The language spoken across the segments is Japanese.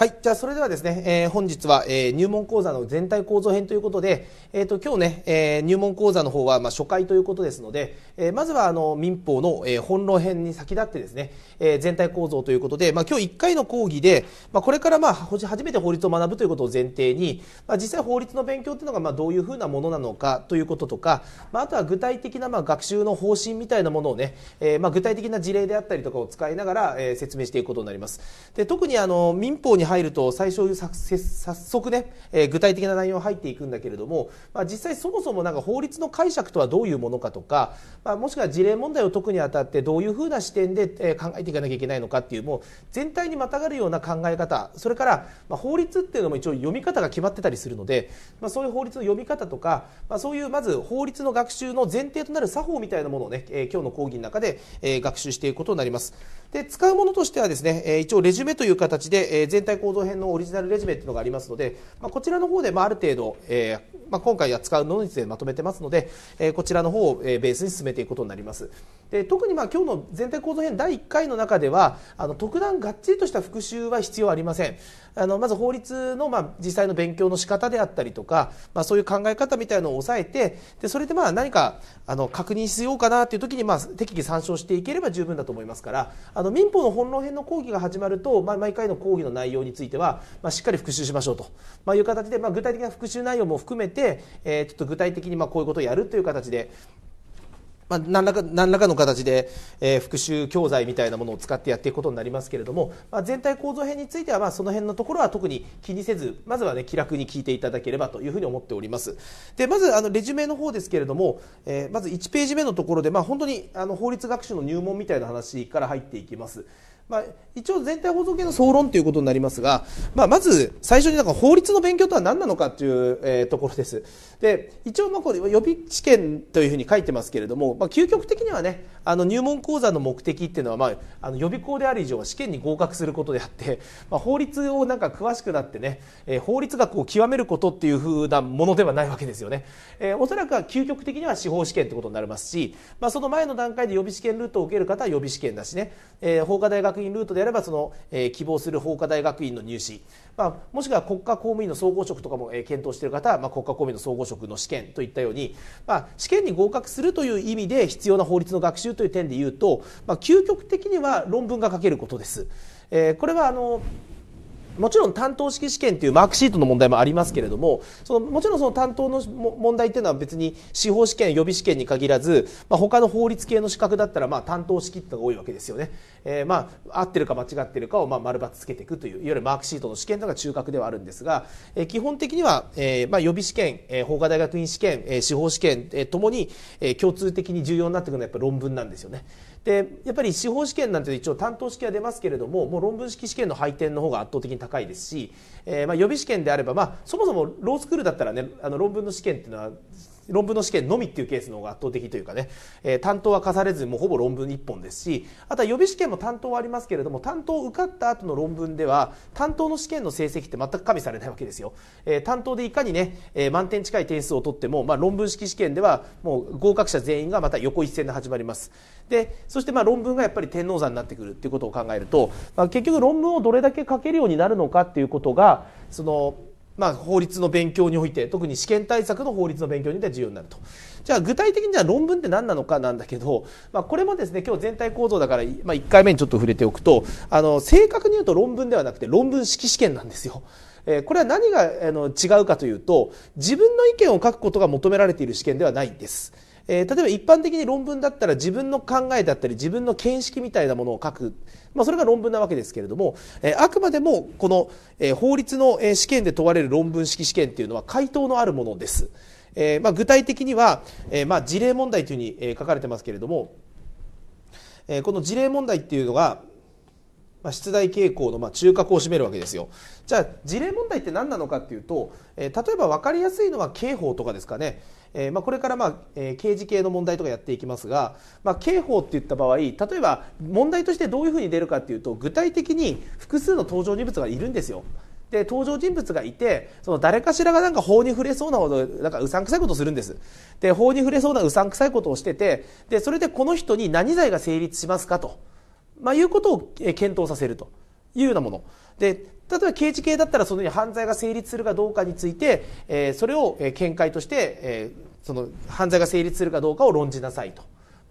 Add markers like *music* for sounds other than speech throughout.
はい。じゃあ、それではですね、えー、本日は、えー、入門講座の全体構造編ということで、えっ、ー、と、今日ね、えー、入門講座の方は、まあ、初回ということですので、えー、まずは、あの、民法の、えー、本論編に先立ってですね、えー、全体構造ということで、まあ、今日1回の講義で、まあ、これから、まあ、初めて法律を学ぶということを前提に、まあ、実際法律の勉強っていうのが、まあ、どういうふうなものなのかということとか、まあ、あとは具体的な、まあ、学習の方針みたいなものをね、えー、まあ、具体的な事例であったりとかを使いながら、えー、説明していくことになります。で、特に、あの、民法に入ると最初早速ね、え具体的な内容入っていくんだけれども、まあ、実際そもそもなんか法律の解釈とはどういうものかとか、まあ、もしくは事例問題を解くにあたってどういうふうな視点で、え考えていかなきゃいけないのかっていうもう全体にまたがるような考え方それから、ま法律っていうのも一応読み方が決まってたりするので、まあ、そういう法律の読み方とか、まあ、そういうまず法律の学習の前提となる作法みたいなものをね、え今日の講義の中で、え学習していくことになります。で使うものとしてはですね、えー、一応レジュメという形で、えー、全体構造編のオリジナルレジュメっていうのがありますので、まあ、こちらの方で、まあ、ある程度、えーまあ、今回は使うのについてまとめてますので、えー、こちらの方を、えベースに進めていくことになりますで特にまあ今日の全体構造編第1回の中ではあの特段がっちりとした復習は必要ありませんあのまず法律の、まあ、実際の勉強の仕方であったりとか、まあ、そういう考え方みたいのを抑えてでそれでまあ何かあの確認しようかなという時に、まあ、適宜参照していければ十分だと思いますからあの民法の本論編の講義が始まると、まあ、毎回の講義の内容については、まあ、しっかり復習しましょうと、まあ、いう形で、まあ、具体的な復習内容も含めて、えー、ちょっと具体的にまあこういうことをやるという形でまあ、何らか何らかの形で、えー、復習教材みたいなものを使ってやっていくことになりますけれども、まあ、全体構造編については、まあ、その辺のところは特に気にせずまずは、ね、気楽に聞いていただければというふうに思っておりますでまずあのレジュメの方ですけれども、えー、まず1ページ目のところで、まあ、本当にあの法律学習の入門みたいな話から入っていきます。まあ、一応全体放送系の総論ということになりますが、まあ、まず最初になんか法律の勉強とは何なのかという、えー、ところです。で、一応まあこれ予備試験というふうに書いてますけれども、まあ、究極的にはね、あの入門講座の目的っていうのは、まあ、あの予備校である以上は試験に合格することであって、まあ、法律をなんか詳しくなってね、えー、法律学を極めることっていうふうなものではないわけですよね、えー、おそらくは究極的には司法試験ってことになりますし、まあ、その前の段階で予備試験ルートを受ける方は予備試験だしね、えー、法科大学院ルートであればその、えー、希望する法科大学院の入試まあ、もしくは国家公務員の総合職とかも、えー、検討している方は、まあ、国家公務員の総合職の試験といったように、まあ、試験に合格するという意味で必要な法律の学習という点で言うと、まあ、究極的には論文が書けることです。えー、これはあのもちろん担当式試験というマークシートの問題もありますけれどもそのもちろんその担当の問題っていうのは別に司法試験予備試験に限らず、まあ、他の法律系の資格だったらまあ担当式ってのが多いわけですよね、えー、まあ合ってるか間違ってるかをまあ丸抜つけていくといういわゆるマークシートの試験とか中核ではあるんですが、えー、基本的には、えー、まあ予備試験、えー、法科大学院試験、えー、司法試験ともに、えー、共通的に重要になってくるのはやっぱ論文なんですよね。でやっぱり司法試験なんて一応担当式は出ますけれどももう論文式試験の配点の方が圧倒的に高いですし、えー、まあ予備試験であれば、まあ、そもそもロースクールだったらねあの論文の試験っていうのは論文の試験のみっていうケースの方が圧倒的というかね、えー、担当は課されずもうほぼ論文1本ですしあとは予備試験も担当はありますけれども担当を受かった後の論文では担当の試験の成績って全く加味されないわけですよ、えー、担当でいかにね、えー、満点近い点数を取っても、まあ、論文式試験ではもう合格者全員がまた横一線で始まりますでそしてまあ論文がやっぱり天王山になってくるっていうことを考えると、まあ、結局論文をどれだけ書けるようになるのかっていうことがそのまあ、法律の勉強において特に試験対策の法律の勉強において重要になるとじゃあ具体的には論文って何なのかなんだけど、まあ、これもですね今日全体構造だから、まあ、1回目にちょっと触れておくとあの正確に言うと論文ではなくて論文式試験なんですよ。えこれは何があの違うかというと自分の意見を書くことが求められている試験ではないんです。えー、例えば一般的に論文だったら自分の考えだったり自分の見識みたいなものを書く、まあ、それが論文なわけですけれども、えー、あくまでもこの、えー、法律の試験で問われる論文式試験っていうのは回答のあるものです。えーまあ、具体的には、えーまあ、事例問題というふうに、え書かれてますけれども、えー、この事例問題っていうのが、ま出題傾向の、ま中核を占めるわけですよ。じゃあ事例問題って何なのかっていうと、えー、例えば分かりやすいのは刑法とかですかね。えー、まあ、これからまあ、えー、刑事系の問題とかやっていきますが、まあ、刑法っていった場合例えば問題としてどういうふうに出るかっていうと具体的に複数の登場人物がいるんですよ。で登場人物がいてその誰かしらがなんか法に触れそうなほどなんかうさんくさいことをするんですで法に触れそうなうさんくさいことをしててでそれでこの人に何罪が成立しますかと、まあ、いうことを検討させるというようなもので例えば刑事系だったらその犯罪が成立するかどうかについて、えー、それを見解として、えー、その犯罪が成立するかどうかを論じなさいと、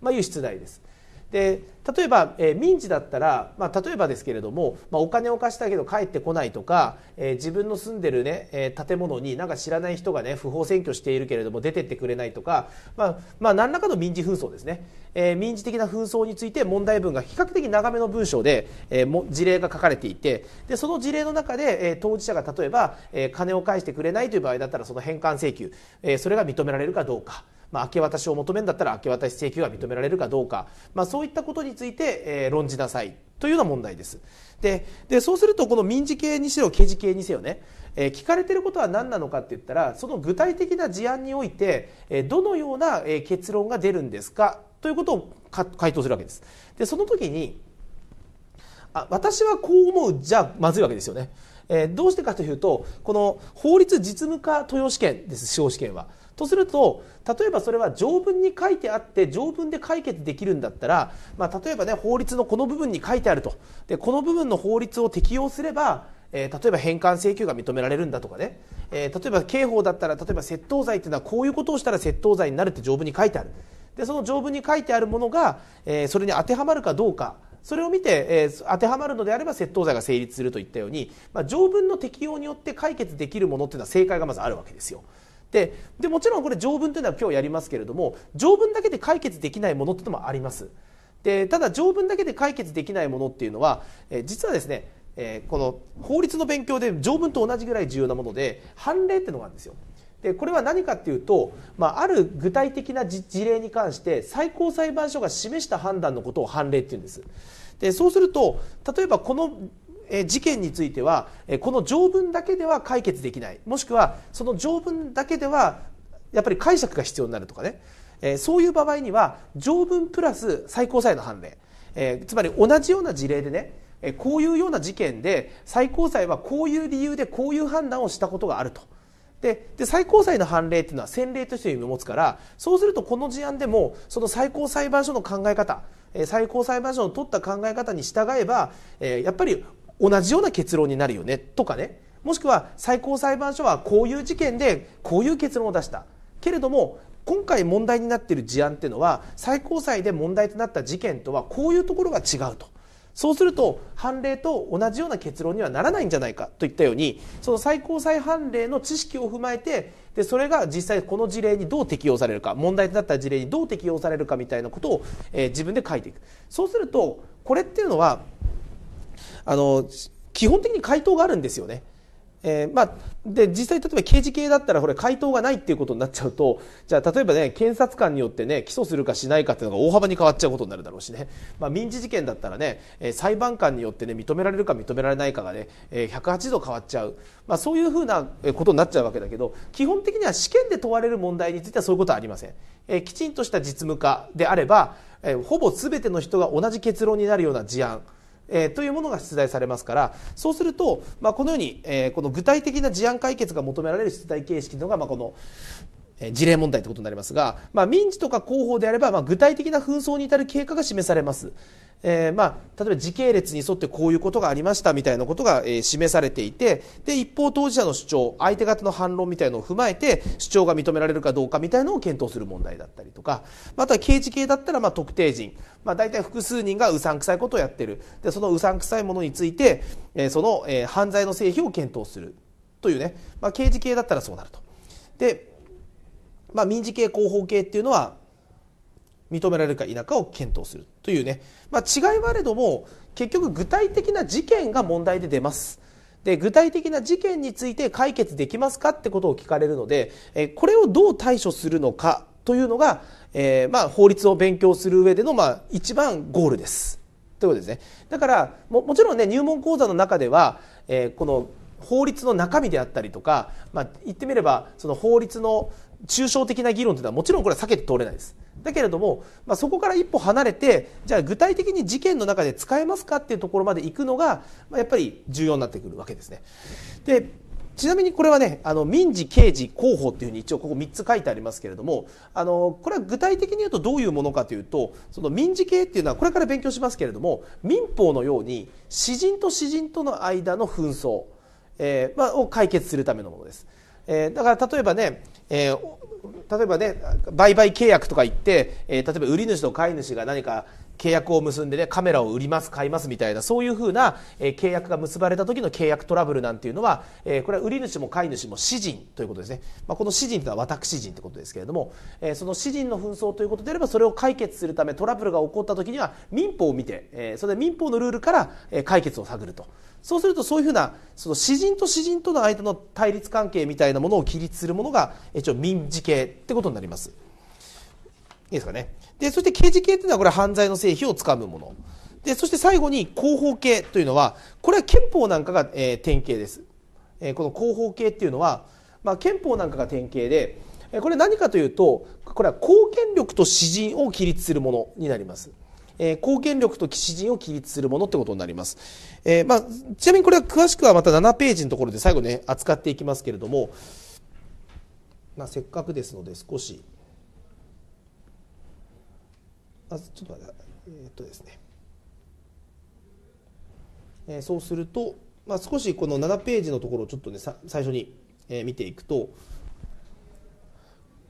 まあ、いう出題です。で例えば、えー、民事だったら、まあ、例えばですけれども、まあ、お金を貸したけど帰ってこないとか、えー、自分の住んでるね、えー、建物になんか知らない人がね不法占拠しているけれども出てってくれないとか、まあまあ、何らかの民事紛争ですね、え民事的な紛争について問題文が比較的長めの文章で、えも事例が書かれていてでその事例の中で、え当事者が例えば、え金を返してくれないという場合だったらその返還請求、えそれが認められるかどうか。まあ、明け渡しを求めるんだったら明け渡し請求が認められるかどうか、まあ、そういったことについて、えー、論じなさいというような問題です。ででそうするとこの民事系にせよ刑事系にせよね、えー、聞かれてることは何なのかって言ったらその具体的な事案において、えー、どのような、え結論が出るんですかということを回答するわけです。でその時にあ私はこう思うじゃまずいわけですよね。えー、どうしてかというとこの法律実務化豊試験です司法試験は。とすると例えばそれは条文に書いてあって条文で解決できるんだったら、まあ、例えばね法律のこの部分に書いてあるとでこの部分の法律を適用すればえー、例えば返還請求が認められるんだとかね、えー、例えば刑法だったら例えば窃盗罪というのはこういうことをしたら窃盗罪になるって条文に書いてあるでその条文に書いてあるものが、えー、それに当てはまるかどうかそれを見て、えー、当てはまるのであれば窃盗罪が成立するといったように、まあ、条文の適用によって解決できるものというのは正解がまずあるわけですよ。ででもちろんこれ条文というのは今日やりますけれども条文だけで解決できないものっていうのもあります。でただ条文だけで解決できないものっていうのは、え実はですね、えこの法律の勉強で条文と同じぐらい重要なもので判例ってのがあるんですよ。でこれは何かっていうと、まあ、ある具体的な事例に関して最高裁判所が示した判断のことを判例っていうんです。でそうすると例えばこの事件についてはこの条文だけでは解決できないもしくはその条文だけではやっぱり解釈が必要になるとかねそういう場合には条文プラス最高裁の判例つまり同じような事例でねこういうような事件で最高裁はこういう理由でこういう判断をしたことがあると。で最高裁の判例っていうのは先例として意味を持つからそうするとこの事案でもその最高裁判所の考え方最高裁判所の取った考え方に従えばやっぱり同じような結論になるよねとかねもしくは最高裁判所はこういう事件でこういう結論を出したけれども今回問題になっている事案っていうのは最高裁で問題となった事件とはこういうところが違うと。そうすると判例と同じような結論にはならないんじゃないかといったようにその最高裁判例の知識を踏まえてでそれが実際この事例にどう適用されるか問題となった事例にどう適用されるかみたいなことを、えー、自分で書いていくそうするとこれっていうのはあの基本的に回答があるんですよね。えー、まあ、で、実際例えば刑事系だったら、これ回答がないっていうことになっちゃうと、じゃあ例えばね、検察官によってね、起訴するかしないかっていうのが大幅に変わっちゃうことになるだろうしね。まあ、民事事件だったらね、え裁判官によってね、認められるか認められないかがね、え108度変わっちゃう。まあ、そういうふうなことになっちゃうわけだけど、基本的には試験で問われる問題についてはそういうことはありません。えー、きちんとした実務化であれば、えー、ほぼ全ての人が同じ結論になるような事案。えー、というものが出題されますからそうすると、まあ、このように、えー、この具体的な事案解決が求められる出題形式うのが、まあ、この事例問題ということになりますが、まあ、民事とか広報であれば、まあ、具体的な紛争に至る経過が示されます。えー、まあ、例えば時系列に沿ってこういうことがありましたみたいなことが、えー、示されていて、で、一方当事者の主張、相手方の反論みたいのを踏まえて、主張が認められるかどうかみたいのを検討する問題だったりとか、まあ、あとは刑事系だったら、まあ、特定人、まあ、大体複数人がうさんくさいことをやってる。で、そのうさんくさいものについて、えー、その、えー、犯罪の成否を検討する。というね、まあ、刑事系だったらそうなると。で、まあ、民事系広報系っていうのは認められるか否かを検討するというね、まあ、違いはあれども結局具体的な事件が問題で出ます。で具体的な事件について解決できますかってことを聞かれるので、えこれをどう対処するのかというのが、えー、まあ、法律を勉強する上での、まあ、一番ゴールです。ということですね。だからももちろんね入門講座の中では、えー、この法律の中身であったりとか、まあ、言ってみればその法律の抽象的な議論というのはもちろんこれは避けて通れないです。だけれども、まあ、そこから一歩離れてじゃあ具体的に事件の中で使えますかっていうところまで行くのが、まあ、やっぱり重要になってくるわけですね。でちなみにこれはねあの民事刑事広報っていうふうに一応ここ3つ書いてありますけれどもあのこれは具体的に言うとどういうものかというとその民事系っていうのはこれから勉強しますけれども民法のように詩人と詩人との間の紛争、えーまあ、を解決するためのものです。えー、だから例えばね、えー、例えばね売買契約とか言って、えー、例えば売り主と買い主が何か契約を結んでねカメラを売ります買いますみたいなそういうふうな、えー、契約が結ばれた時の契約トラブルなんていうのは、えー、これは売り主も買い主も私人ということですね、まあ、この私人というのは私人ということですけれども、えー、その私人の紛争ということであればそれを解決するためトラブルが起こった時には民法を見て、えー、それで民法のルールから、えー、解決を探ると。そうするとそういうふうなその詩人と詩人との間の対立関係みたいなものを起立するものが一応民事系ってことになります。いいですかね。でそして刑事系っていうのはこれは犯罪の成否をつかむもの。でそして最後に広報系というのはこれは憲法なんかが、えー、典型です。えー、この広報系っていうのは、まあ、憲法なんかが典型でこれ何かというとこれは公権力と詩人を起立するものになります。えー、貢献力と騎士陣を起立するものってことになります。えー、まあ、ちなみにこれは詳しくはまた7ページのところで最後ね、扱っていきますけれども、まあ、せっかくですので少し、あちょっと待って、えー、っとですね、えー、そうすると、まあ、少しこの7ページのところをちょっとね、最初に、えー、見ていくと、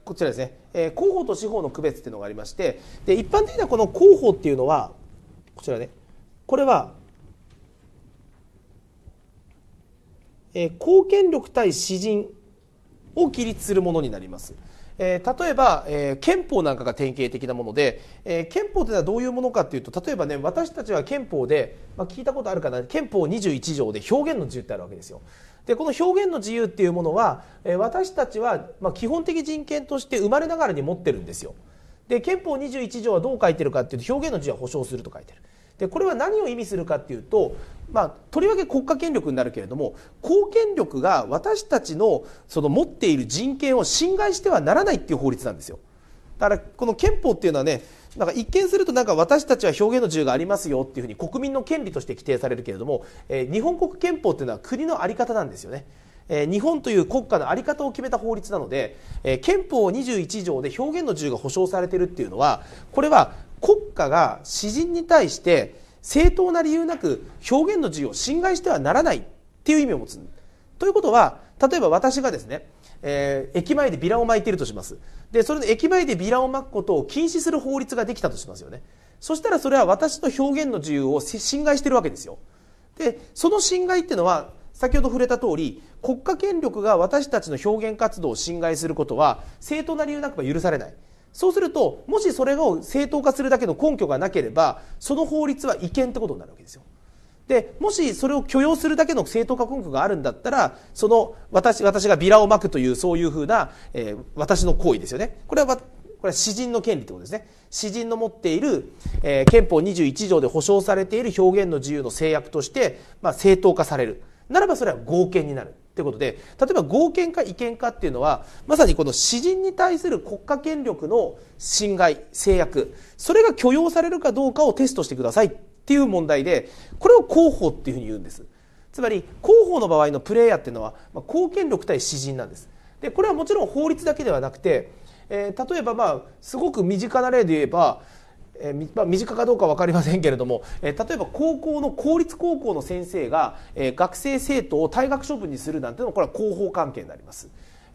こちらですね、えー、広報と司法の区別っていうのがありましてで一般的なこの広報っていうのはこちらねこれは、えー、貢献力対私人を起立するものになります。えー、例えば、えー、憲法なんかが典型的なもので、えー、憲法というのはどういうものかというと例えばね私たちは憲法で、まあ、聞いたことあるかな憲法21条で表現の自由ってあるわけですよ。でこの表現の自由っていうものは、え私たちは、ま基本的人権として生まれながらに持ってるんですよ。で憲法21条はどう書いてるかっていうと表現の自由は保障すると書いてる。でこれは何を意味するかっていうと、まあ、とりわけ国家権力になるけれども公権力が私たちのその持っている人権を侵害してはならないっていう法律なんですよ。だからこの憲法っていうのはねなんか一見するとなんか私たちは表現の自由がありますよっていうふうに国民の権利として規定されるけれども、えー、日本国憲法っていうのは国の在り方なんですよね。えー、日本という国家の在り方を決めた法律なので、えー、憲法21条で表現の自由が保障されてるっていうのはこれは国家が詩人に対して正当な理由なく表現の自由を侵害してはならないっていう意味を持つということは例えば私がですね、えー、駅前でビラを巻いているとしますでそれで駅前でビラをまくことを禁止する法律ができたとしますよねそしたらそれは私の表現の自由を侵害してるわけですよでその侵害っていうのは先ほど触れた通り国家権力が私たちの表現活動を侵害することは正当な理由なくば許されないそうするともしそれを正当化するだけの根拠がなければその法律は違憲ってことになるわけですよでもしそれを許容するだけの正当化根拠があるんだったらその私私がビラをまくというそういうふうな、えー、私の行為ですよねこれはこれは詩人の権利ってことですね。詩人の持っている、えー、憲法21条で保障されている表現の自由の制約として、まあ、正当化される。ならばそれは合憲になる。ということで、例えば合憲か違憲かっていうのは、まさにこの詩人に対する国家権力の侵害、制約、それが許容されるかどうかをテストしてくださいっていう問題で、これを広報っていうふうに言うんですつまり広報の場合のプレイヤーっていうのは、まあ、貢献力対詩人なんですでこれはもちろん法律だけではなくて、えー、例えばまあすごく身近な例で言えば、えーまあ、身近かどうか分かりませんけれども、えー、例えば高校の公立高校の先生が、えー、学生生徒を退学処分にするなんていうのはこれは広報関係になります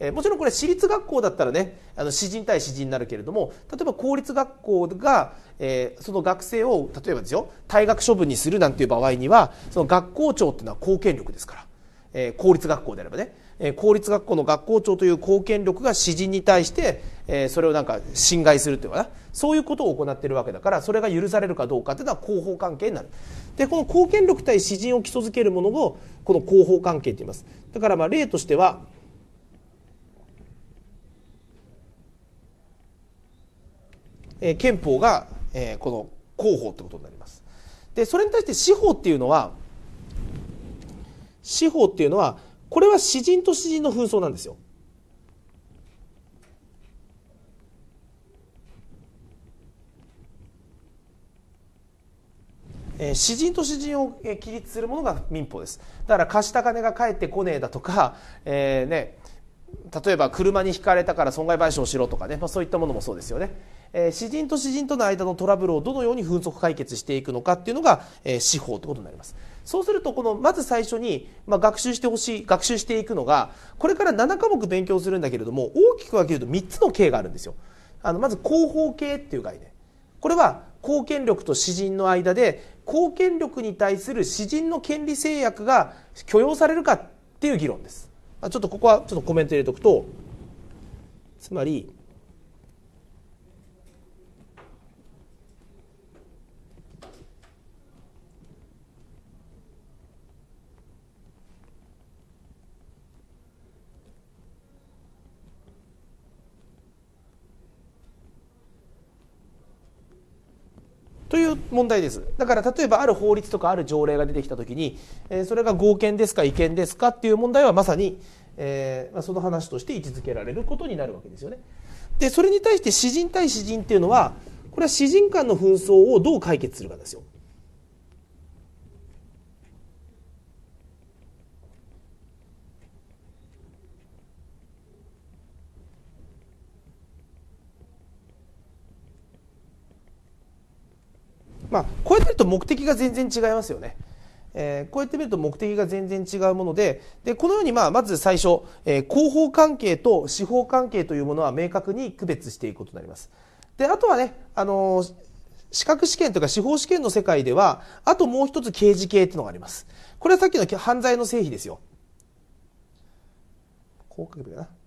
えー、もちろんこれ私立学校だったらねあの詩人対詩人になるけれども例えば公立学校が、えー、その学生を例えばですよ退学処分にするなんていう場合にはその学校長っていうのは公権力ですから、えー、公立学校であればね、えー、公立学校の学校長という公権力が詩人に対して、えー、それをなんか侵害するっていうかなそういうことを行っているわけだからそれが許されるかどうかというのは広報関係になる。でこの公権力対詩人を基礎づけるものをこの広報関係って言います。だからまあ例としてはえ憲法が、えこの公法ってことになります。でそれに対して司法っていうのは司法っていうのはこれは詩人と詩人の紛争なんですよ。えー、詩人と詩人を、えー、起立するものが民法ですだから貸した金が返ってこねえだとか、*laughs* えーね、例えば車にひかれたから損害賠償しろとかね、まあ、そういったものもそうですよね、えー、詩人と詩人との間のトラブルをどのように紛則解決していくのかっていうのが、えー、司法ということになります。そうすると、この、まず最初に、まあ、学習してほしい、学習していくのが、これから7科目勉強するんだけれども、大きく分けると3つの系があるんですよ。あの、まず、広報系っていう概念。これは、貢献力と詩人の間で、貢献力に対する詩人の権利制約が許容されるかっていう議論です。ちょっとここは、ちょっとコメント入れておくと、つまり、という問題ですだから例えばある法律とかある条例が出てきた時に、えー、それが合憲ですか違憲ですかっていう問題はまさに、えー、その話として位置づけられることになるわけですよね。でそれに対して詩人対詩人っていうのはこれは詩人間の紛争をどう解決するかですよ。まあ、こうやって見ると目的が全然違いますよね。えー、こうやって見ると目的が全然違うものででこのように、まあ、まず最初、えー、広報関係と司法関係というものは明確に区別していくことになります。であとはね、あのー、資格試験とか司法試験の世界ではあともう一つ刑事系っていうのがあります。これはさっきの犯罪の成否ですよ。こう書けばいいかな。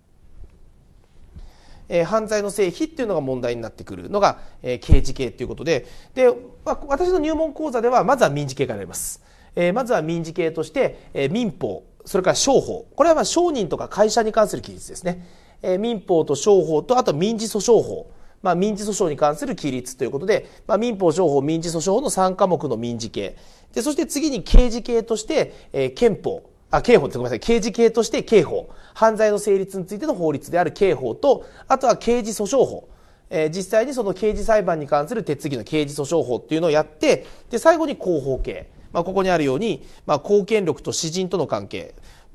え犯罪の成否っていうのが問題になってくるのが、え刑事系ということでで、ま私の入門講座ではまずは民事系からやります、えまずは民事系として、え民法それから商法これはま商人とか会社に関する規律ですね、え民法と商法とあと民事訴訟法まあ、民事訴訟に関する規律ということで、まあ、民法、商法、民事訴訟法の3科目の民事系。で、そして次に刑事系として、えー、憲法。あ、刑法ってごめんなさい。刑事系として刑法。犯罪の成立についての法律である刑法と、あとは刑事訴訟法。えー、実際にその刑事裁判に関する手続きの刑事訴訟法っていうのをやって、で、最後に広報系。まあ、ここにあるように、まあ、公権力と私人との関係。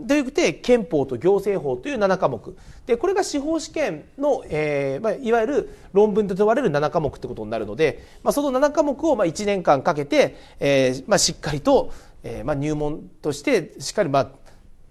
というて憲法と行政法という7科目でこれが司法試験の、えーまあ、いわゆる論文と問われる7科目ってことになるので、まあ、その7科目をまあ1年間かけて、えーまあ、しっかりとえー、まあ、入門としてしっかりまあ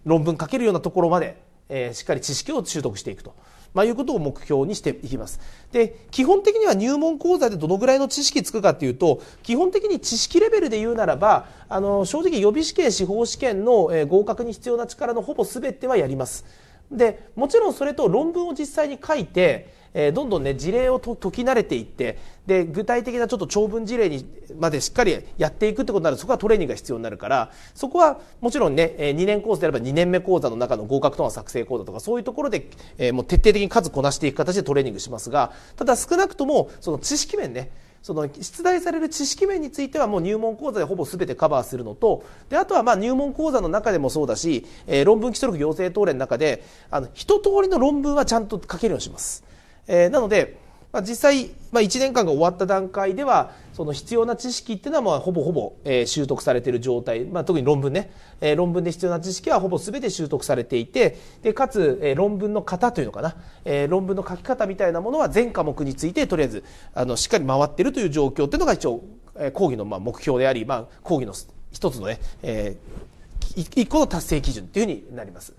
論文書けるようなところまで、えー、しっかり知識を習得していくと。まあ、いうことを目標にしていきます。で、基本的には入門講座でどのぐらいの知識つくかっていうと、基本的に知識レベルで言うならば、あの、正直予備試験、司法試験の、えー、合格に必要な力のほぼ全てはやります。で、もちろんそれと論文を実際に書いて、えー、どんどんね事例をと解き慣れていってで具体的なちょっと長文事例にまでしっかりやっていくってことになるとそこはトレーニングが必要になるからそこはもちろんね、えー、2年コースであれば2年目講座の中の合格とは作成講座とかそういうところで、えー、もう徹底的に数こなしていく形でトレーニングしますがただ少なくともその知識面ねその出題される知識面についてはもう入門講座でほぼ全てカバーするのとであとはまあ入門講座の中でもそうだし、えー、論文基礎力行政等練の中であの一通りの論文はちゃんと書けるようにします。えー、なので、まあ、実際、まあ、1年間が終わった段階ではその必要な知識っていうのはまあほぼほぼ、えー、習得されている状態、まあ、特に論文ね、えー、論文で必要な知識はほぼ全て習得されていてでかつ、えー、論文の型というのかな、えー、論文の書き方みたいなものは全科目についてとりあえずあのしっかり回ってるという状況っていうのが一応、えー、講義のまあ目標であり、まあ、講義の一つのね、えー一個の達成基準というふうになります。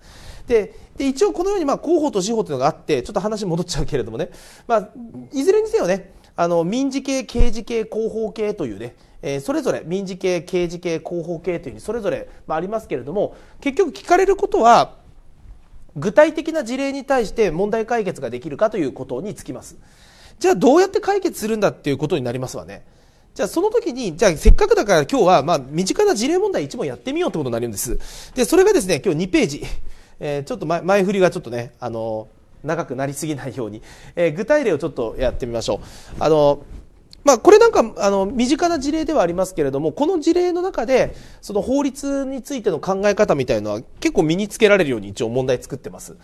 で一応このようにまあ広報と司法というのがあってちょっと話戻っちゃうけれどもね、まあ、いずれにせよねあの民事系、刑事系、広報系というね、えー、それぞれ民事系、刑事系、広報系というふうにそれぞれ、まあ、ありますけれども結局聞かれることは具体的な事例に対して問題解決ができるかということにつきます。じゃあどうやって解決するんだっていうことになりますわね。じゃあその時に、じゃあせっかくだから今日はまあ身近な事例問題1問やってみようってことになるんです。で、それがですね、今日2ページ。えー、ちょっと前振りがちょっとね、あの長くなりすぎないように、えー、具体例をちょっとやってみましょう。あのまあ、これなんかあの身近な事例ではありますけれどもこの事例の中でその法律についての考え方みたいのは結構身につけられるように一応問題作ってます、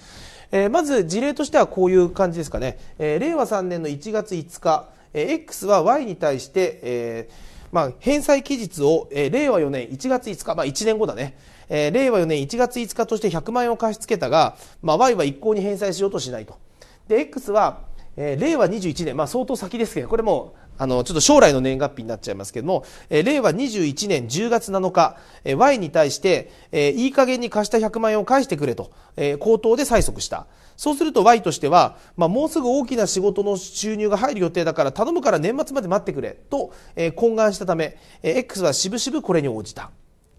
えー、まず事例としてはこういう感じですかね、えー、令和3年の1月5日、えー、X は Y に対して、えーまあ、返済期日を、えー、令和4年1月5日、まあ、1年後だねえー、令和4年1月5日として100万円を貸し付けたが、まあ、Y は一向に返済しようとしないと。で、X は、えー、令和21年、まあ、相当先ですけど、これもあの、ちょっと将来の年月日になっちゃいますけども、えー、令和21年10月7日、えー、Y に対して、えー、いい加減に貸した100万円を返してくれと、えー、口頭で催促した。そうすると Y としては、まあ、もうすぐ大きな仕事の収入が入る予定だから頼むから年末まで待ってくれと、えー、懇願したため、えー、X はしぶしぶこれに応じた。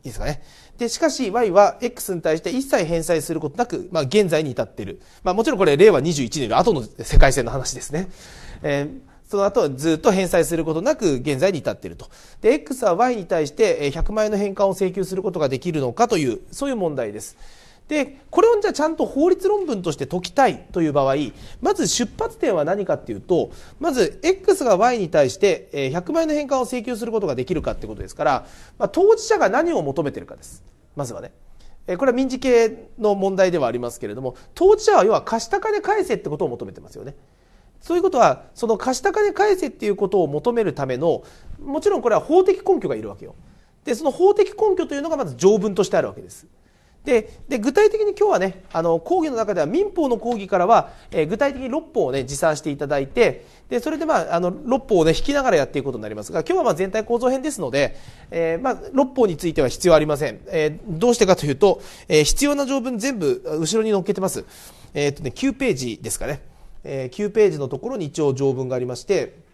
いいですかね。で、しかし Y は X に対して一切返済することなく、まあ、現在に至っている。まあ、もちろんこれ、令和21年の後の世界線の話ですね。えー、その後はずっと返済することなく現在に至っていると。で、X は Y に対して100万円の返還を請求することができるのかという、そういう問題です。でこれをじゃあちゃんと法律論文として解きたいという場合まず出発点は何かっていうとまず X が Y に対して100倍の変換を請求することができるかってことですから、まあ、当事者が何を求めてるかですまずはね。これは民事系の問題ではありますけれども当事者は要は貸した金返せってことを求めてますよね。そういうことはその貸した金返せっていうことを求めるためのもちろんこれは法的根拠がいるわけよ。でその法的根拠というのがまず条文としてあるわけです。で具体的に今日はねあの講義の中では民法の講義からは、えー、具体的に6法をね持参していただいてでそれで、まあ、あの6法をね引きながらやっていくことになりますが今日はまあ全体構造編ですので、えーまあ、6法については必要ありません、えー、どうしてかというと、えー、必要な条文全部後ろに載っけてます、えーとね、9ページですかね、えー、9ページのところに一応条文がありまして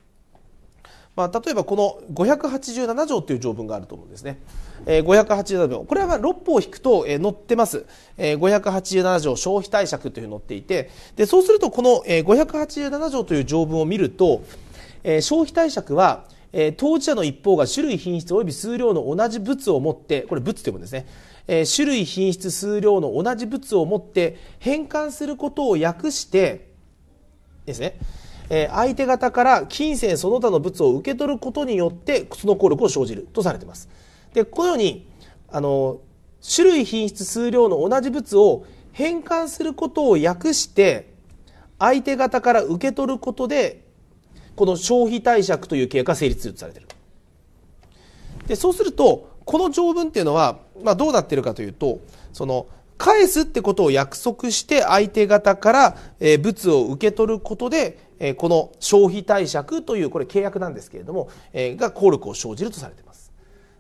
まあ、例えばこの587条という条文があると思うんですね。えー、587条。これは6法引くと、えー、載ってます。えー、587条消費貸借というの載っていて、で、そうするとこの、えー、587条という条文を見ると、えー、消費貸借は、えー、当事者の一方が種類品質及び数量の同じ物を持って、これ物というものですね。えー、種類品質数量の同じ物を持って変換することを訳して、ですね。えー、相手方から金銭その他の物を受け取ることによってその効力を生じるとされています。でこのようにあの種類品質数量の同じ物を変換することを訳して相手方から受け取ることでこの消費貸借という契約が成立するとされている。でそうするとこの条文っていうのは、まあ、どうなってるかというとその返すってことを約束して相手方から、え物を受け取ることでえこの消費貸借というこれ契約なんですけれども、えが効力を生じるとされています。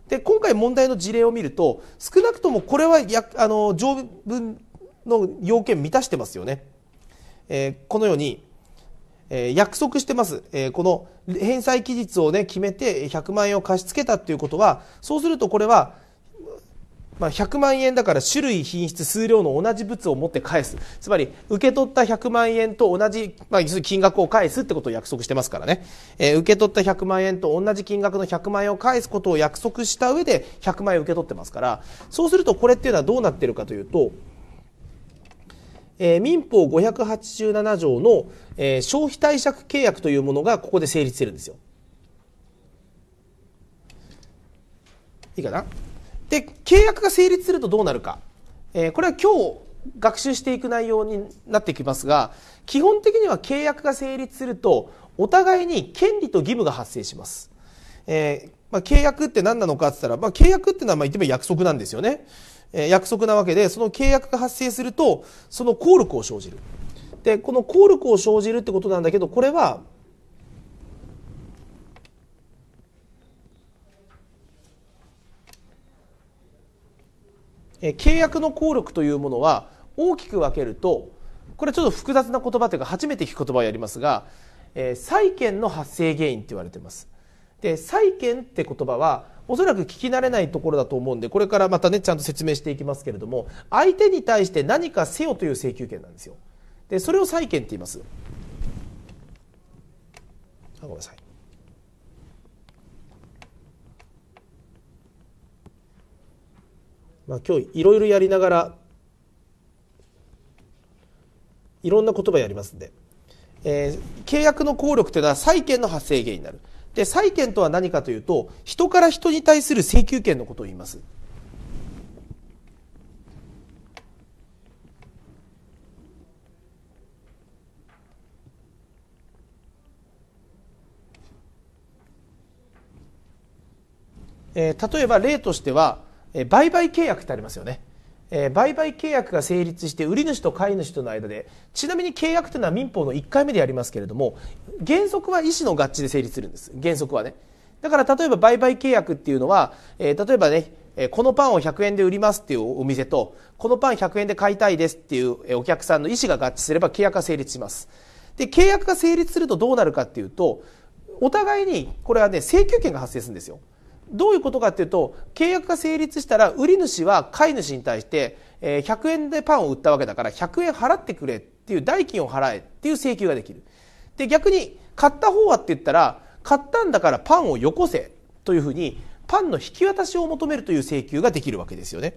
で今回問題の事例を見ると少なくともこれはやあの条文の要件満たしてますよね。えこのように、え約束してます、えこの返済期日をね決めて100万円を貸し付けたということはそうするとこれはまあ、100万円だから種類品質数量の同じ物を持って返すつまり受け取った100万円と同じ、まあ、金額を返すってことを約束してますからね、えー、受け取った100万円と同じ金額の100万円を返すことを約束した上で100万円受け取ってますからそうするとこれっていうのはどうなってるかというと、えー、民法587条の、えー、消費貸借契約というものがここで成立してるんですよ。いいかなで契約が成立するとどうなるか、えー、これは今日学習していく内容になってきますが基本的には契約が成立するとお互いに権利と義務が発生します、えー、まあ、契約って何なのかって言ったら、まあ、契約ってのはまあ言っても約束なんですよね、えー、約束なわけでその契約が発生するとその効力を生じるでこの効力を生じるってことなんだけどこれはえ契約の効力というものは大きく分けるとこれちょっと複雑な言葉というか初めて聞く言葉をやりますが、え債権の発生原因って言われてます。で債権って言葉はおそらく聞き慣れないところだと思うんでこれからまたねちゃんと説明していきますけれども相手に対して何かせよという請求権なんですよ。でそれを債権って言います。あごめんなさい。まあ、今日いろいろやりながらいろんな言葉やりますんで、えー、契約の効力というのは債権の発生源になるで債権とは何かというと人から人に対する請求権のことを言いますえ例えば例としてはえ売買契約ってありますよね、え売買契約が成立して売り主と買い主との間でちなみに契約というのは民法の1回目でやりますけれども原則は意思の合致で成立するんです原則はねだから例えば売買契約っていうのは、え例えばねこのパンを100円で売りますっていうお店と、このパン100円で買いたいですっていうお客さんの意思が合致すれば契約が成立します。で、契約が成立するとどうなるかっていうと、お互いに、これはね、請求権が発生するんですよ。どういうことかっていうと、契約が成立したら、売り主は買い主に対して、え100円でパンを売ったわけだから、100円払ってくれっていう代金を払えっていう請求ができる。で、逆に、買った方はって言ったら、買ったんだからパンをよこせというふうに、パンの引き渡しを求めるという請求ができるわけですよね。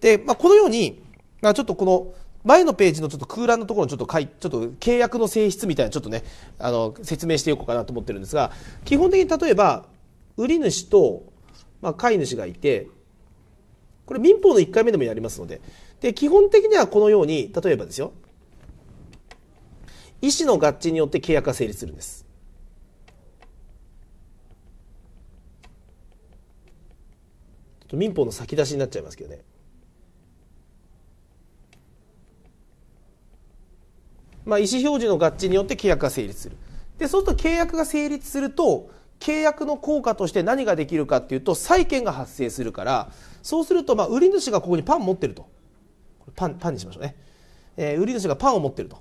で、まあ、このように、まあ、ちょっとこの、前のページのちょっと空欄のところにちょっとかい、ちょっと契約の性質みたいなちょっとね、あの、説明していこうかなと思ってるんですが、基本的に例えば、売り主と、まあ、買い主がいて、これ民法の1回目でもやりますので。で、基本的にはこのように、例えばですよ。医師の合致によって契約が成立するんです。ちょっと民法の先出しになっちゃいますけどね。まあ、意思表示の合致によって契約が成立する。で、そうすると契約が成立すると、契約の効果として何ができるかっていうと債権が発生するからそうするとまあ売り主がここにパンを持ってるとパンパンにしましょうね、えー、売り主がパンを持ってると、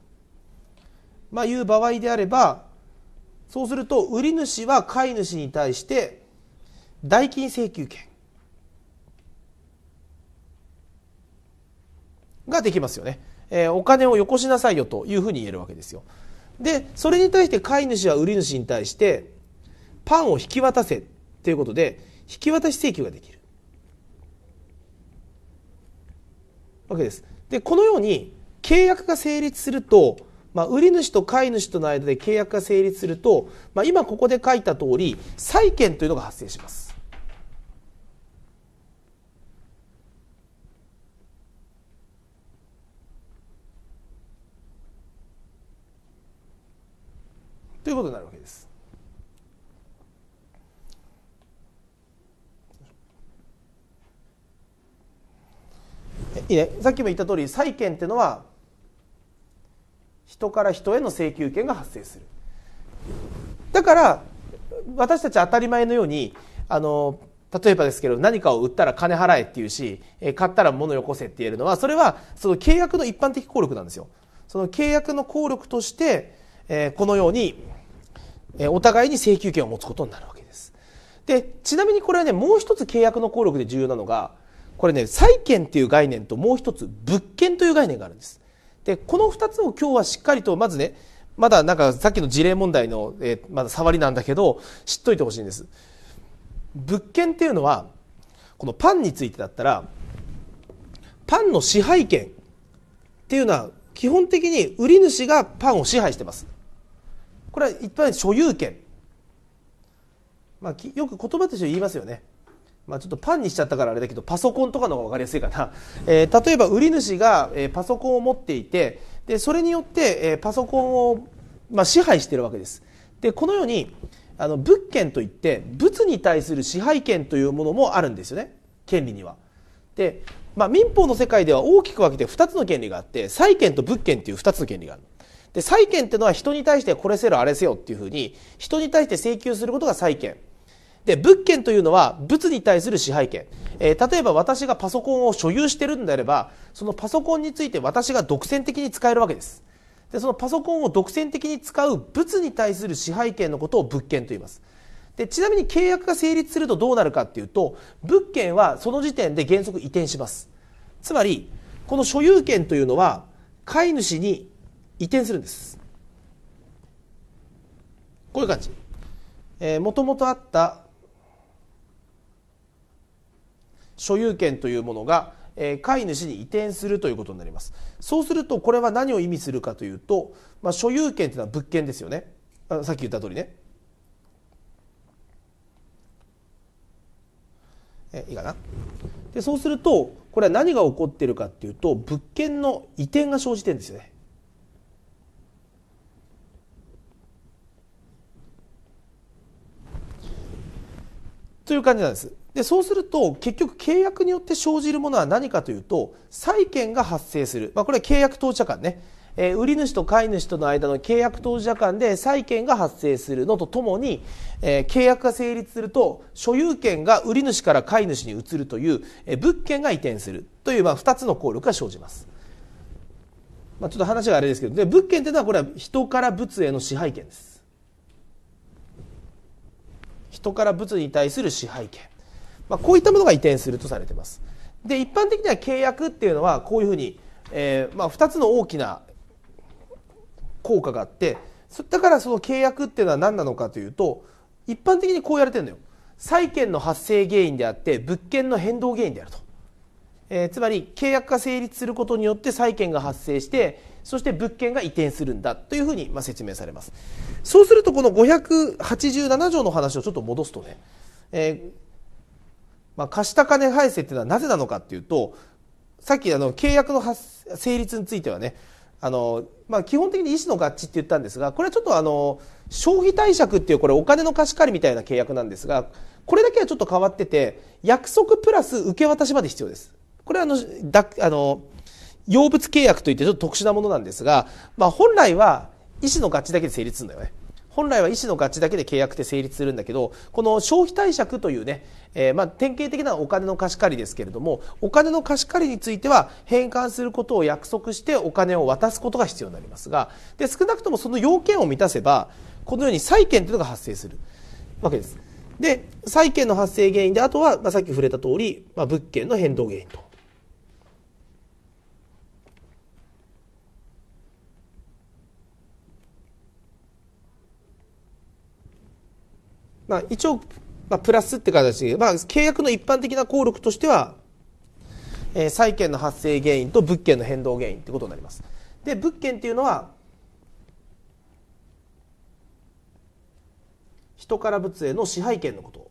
まあ、いう場合であればそうすると売り主は買い主に対して代金請求権ができますよね、えー、お金をよこしなさいよというふうに言えるわけですよでそれに対して買い主は売り主に対してパンを引き渡せということで引き渡し請求ができるわけです。でこのように契約が成立すると、まあ、売主と買い主との間で契約が成立すると、まあ、今ここで書いた通り債権というのが発生します。ということになるわけです。きねさっきも言った通り債権っていうのは人から人への請求権が発生するだから私たち当たり前のようにあの例えばですけど何かを売ったら金払えっていうし買ったら物よこせって言えるのはそれはその契約の一般的効力なんですよその契約の効力として、えこのように、えお互いに請求権を持つことになるわけですでちなみにこれはねもう一つ契約の効力で重要なのがこれね債権っていう概念ともう一つ物件という概念があるんですでこの2つを今日はしっかりとまずねまだなんかさっきの事例問題の、えー、まだ触りなんだけど知っといてほしいんです物件っていうのはこのパンについてだったらパンの支配権っていうのは基本的に売り主がパンを支配してますこれは一般に所有権、まあ、よく言葉として言いますよねまあ、ちょっとパンにしちゃったからあれだけどパソコンとかの方が分かりやすいかな、*laughs* えー、例えば売り主が、えー、パソコンを持っていてでそれによって、えー、パソコンを、まあ、支配しているわけですでこのようにあの物件といって物に対する支配権というものもあるんですよね権利にはで、まあ、民法の世界では大きく分けて2つの権利があって債権と物件という2つの権利があるで債権っていうのは人に対してこれせよあれせよっていうふうに人に対して請求することが債権で、物件というのは物に対する支配権。えー、例えば私がパソコンを所有してるんであれば、そのパソコンについて私が独占的に使えるわけです。で、そのパソコンを独占的に使う物に対する支配権のことを物件と言います。で、ちなみに契約が成立するとどうなるかっていうと、物件はその時点で原則移転します。つまり、この所有権というのは、飼い主に移転するんです。こういう感じ。えー、もともとあった所有権というものが飼い主に移転するということになりますそうするとこれは何を意味するかというと、まあ、所有権というのは物件ですよねさっき言った通りねえいいかなでそうするとこれは何が起こっているかっていうと物件の移転が生じてるんですよねという感じなんですでそうすると結局契約によって生じるものは何かというと債権が発生する、まあ、これは契約当事者間ね、えー、売り主と買い主との間の契約当事者間で債権が発生するのとともに、えー、契約が成立すると所有権が売り主から買い主に移るという、えー、物件が移転するという、まあ、2つの効力が生じます。まあ、ちょっと話があれですけどで物件というのはこれは人から物への支配権です人から物に対する支配権まあ、こういったものが移転するとされてますで一般的には契約っていうのはこういうふうに、えー、まあ、2つの大きな効果があってだからその契約っていうのは何なのかというと一般的にこうやれてるのよ債権の発生原因であって物件の変動原因であると、えー、つまり契約が成立することによって債権が発生してそして物件が移転するんだというふうにま説明されますそうするとこの587条の話をちょっと戻すとね、えーまあ、貸した金返せっていうのはなぜなのかっていうとさっきあの契約の成立についてはねあの、まあ、基本的に意思の合致って言ったんですがこれはちょっとあの消費貸借っていうこれお金の貸し借りみたいな契約なんですがこれだけはちょっと変わってて約束プラス受け渡しまで必要です。これはあのだあの用物契約といってちょっと特殊なものなんですが、まあ、本来は意思の合致だけで成立するんだよね。本来は意思の合致だけで契約って成立するんだけど、この消費貸借というね、えー、まあ、典型的なお金の貸し借りですけれどもお金の貸し借りについては返還することを約束してお金を渡すことが必要になりますがで少なくともその要件を満たせばこのように債権というのが発生するわけです。で債権の発生原因であとは、まあ、さっき触れた通り、まあ、物件の変動原因と。まあ、一応まあ、プラスって形で、まあ、契約の一般的な効力としては、えー、債権の発生原因と物件の変動原因ということになります。で、物件っていうのは、人から物への支配権のこと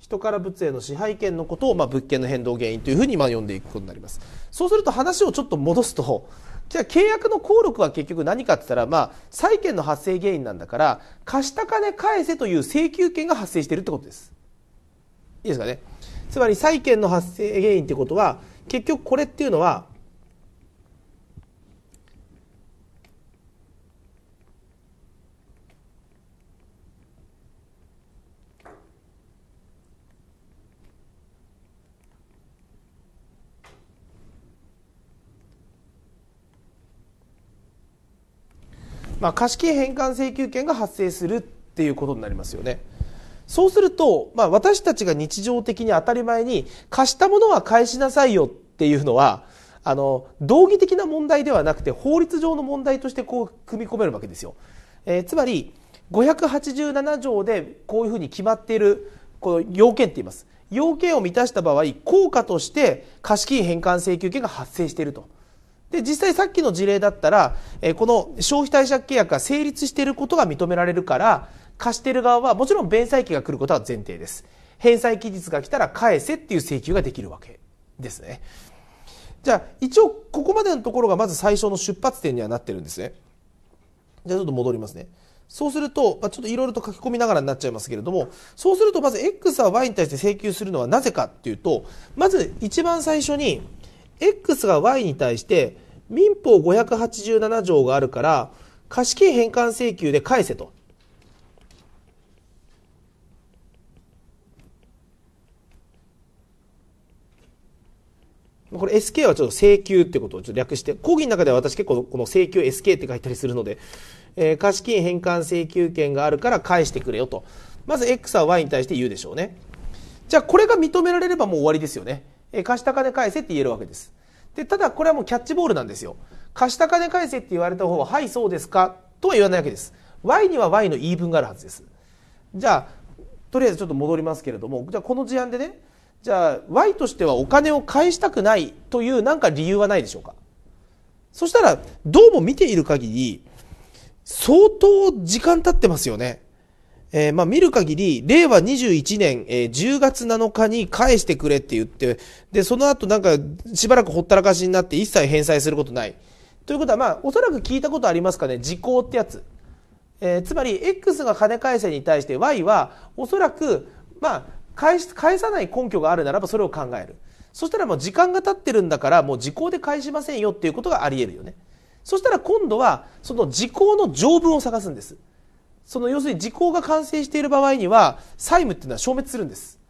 人から物への支配権のことを、まあ、物件の変動原因というふうにまあ呼んでいくことになりますそうすると話をちょっと戻すとじゃあ契約の効力は結局何かって言ったら、まあ、債権の発生原因なんだから、貸した金返せという請求権が発生してるってことです。いいですかね。つまり債権の発生原因ってことは、結局これっていうのは、まあ、貸金返還請求権が発生するっていうことになりますよね。そうすると、まあ、私たちが日常的に当たり前に貸したものは返しなさいよっていうのはあの道義的な問題ではなくて法律上の問題としてこう組み込めるわけですよ。えー、つまり587条でこういうふうに決まっているこの要件って言います。要件を満たした場合、効果として貸金返還請求権が発生していると。で、実際さっきの事例だったら、えこの消費貸借契約が成立していることが認められるから、貸してる側はもちろん弁済期が来ることは前提です。返済期日が来たら返せっていう請求ができるわけですね。じゃあ、一応ここまでのところがまず最初の出発点にはなってるんですね。じゃあちょっと戻りますね。そうすると、まあ、ちょっといろいろと書き込みながらになっちゃいますけれども、そうするとまず X は Y に対して請求するのはなぜかっていうと、まず一番最初に、X が Y に対して民法587条があるから貸金返還請求で返せと。これ SK はちょっと請求ってことをちょっと略して、講義の中では私結構この請求 SK って書いたりするので、えー、貸金返還請求権があるから返してくれよと。まず X は Y に対して言うでしょうね。じゃあこれが認められればもう終わりですよね。え貸した金返せって言えるわけです。で、ただこれはもうキャッチボールなんですよ。貸した金返せって言われた方は、はい、そうですか、とは言わないわけです。y には y の言い分があるはずです。じゃあ、とりあえずちょっと戻りますけれども、じゃあこの事案でね、じゃあ y としてはお金を返したくないというなんか理由はないでしょうかそしたら、どうも見ている限り、相当時間経ってますよね。えー、まあ見る限り、令和21年、えー、10月7日に返してくれって言って、で、その後なんかしばらくほったらかしになって一切返済することない。ということはまあおそらく聞いたことありますかね、時効ってやつ。えー、つまり X が金返せに対して Y はおそらく、まあ返し、返さない根拠があるならばそれを考える。そしたらもう時間が経ってるんだからもう時効で返しませんよっていうことがあり得るよね。そしたら今度はその時効の条文を探すんです。その要するに時効が完成している場合には債務っていうのは消滅するんです。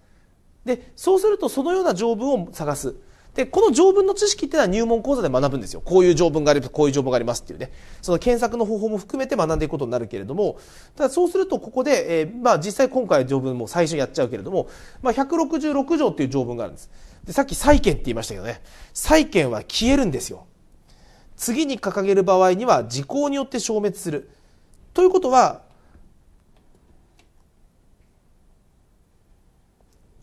で、そうするとそのような条文を探す。で、この条文の知識っていうのは入門講座で学ぶんですよ。こういう条文があります、こういう条文がありますっていうね。その検索の方法も含めて学んでいくことになるけれども、ただそうするとここで、えー、まあ実際今回の条文も最初にやっちゃうけれども、まあ166条っていう条文があるんです。で、さっき債権って言いましたけどね、債権は消えるんですよ。次に掲げる場合には時効によって消滅する。ということは、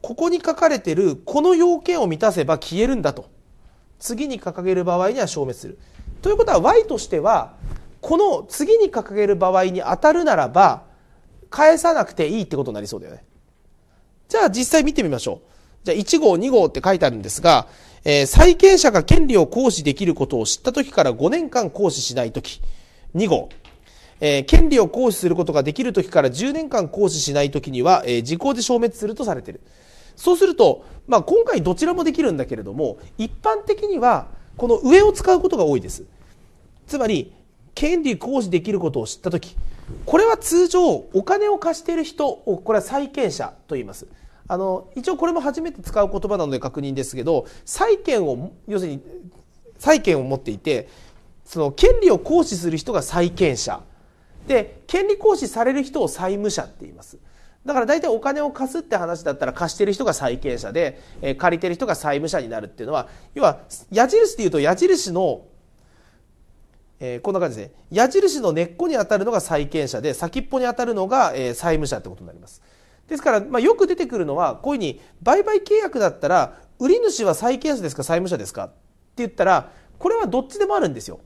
ここに書かれてるこの要件を満たせば消えるんだと次に掲げる場合には消滅するということは y としてはこの次に掲げる場合に当たるならば返さなくていいってことになりそうだよねじゃあ実際見てみましょうじゃあ1号2号って書いてあるんですが、えー、債権者が権利を行使できることを知った時から5年間行使しない時2号、えー、権利を行使することができる時から10年間行使しない時には、えー、時効で消滅するとされている。そうすると、まあ、今回どちらもできるんだけれども一般的にはこの上を使うことが多いですつまり権利行使できることを知った時これは通常お金を貸している人をこれは債権者と言いますあの一応これも初めて使う言葉なので確認ですけど債権を要するに債権を持っていてその権利を行使する人が債権者で権利行使される人を債務者って言いますだから大体お金を貸すって話だったら貸してる人が債権者で、え借りてる人が債務者になるっていうのは、要は矢印で言うと矢印の、えー、こんな感じですね。矢印の根っこに当たるのが債権者で、先っぽに当たるのが、え債務者ってことになります。ですから、まあ、よく出てくるのは、こういうふうに売買契約だったら、売り主は債権者ですか債務者ですかって言ったら、これはどっちでもあるんですよ。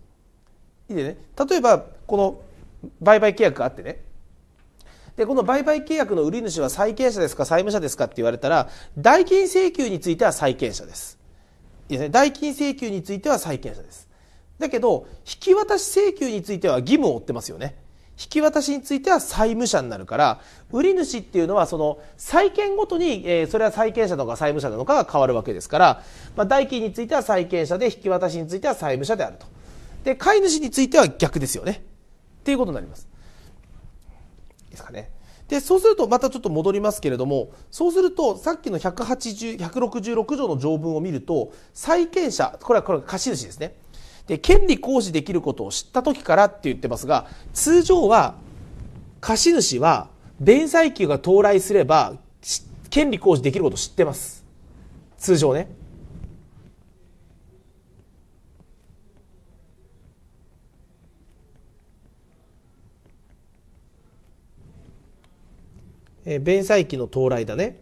いいでね。例えば、この売買契約があってね。で、この売買契約の売り主は債権者ですか、債務者ですかって言われたら、代金請求については債権者です。いいですね。代金請求については債権者です。だけど、引き渡し請求については義務を負ってますよね。引き渡しについては債務者になるから売り主っていうのはその債権ごとに、えー、それは債権者なのか債務者なのかが変わるわけですから、まあ、代金については債権者で引き渡しについては債務者であるとで飼い主については逆ですよねっていうことになりますですかね。でそうするとまたちょっと戻りますけれどもそうするとさっきの166条の条文を見ると債権者これはこれ貸主ですねで権利行使できることを知った時からって言ってますが通常は貸主は弁済給が到来すれば権利行使できることを知ってます通常ねえー、弁済期の到来だね。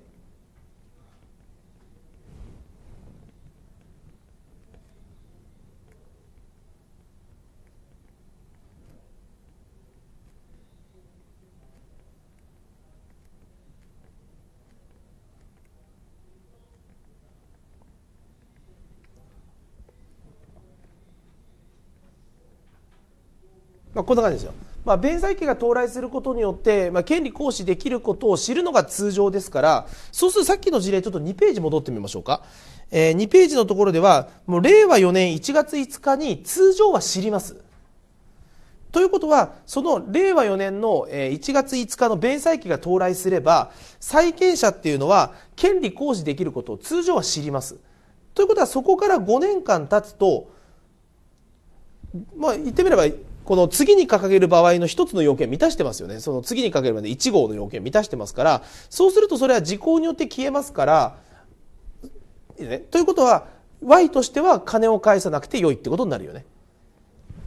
まあ、こんな感じですよ。まあ、弁済期が到来することによって、まあ、権利行使できることを知るのが通常ですからそうするとさっきの事例ちょっと2ページ戻ってみましょうか、えー、2ページのところではもう令和4年1月5日に通常は知ります。ということは、その令和4年の1月5日の弁済期が到来すれば、債権者っていうのは権利行使できることを通常は知ります。ということは、そこから5年間経つと、まあ言ってみればこの次に掲げる場合の一つの要件満たしてますよね。その次に掲げるまで1号の要件満たしてますから、そうするとそれは時効によって消えますから、ね、ということは、Y としては金を返さなくて良いってことになるよね。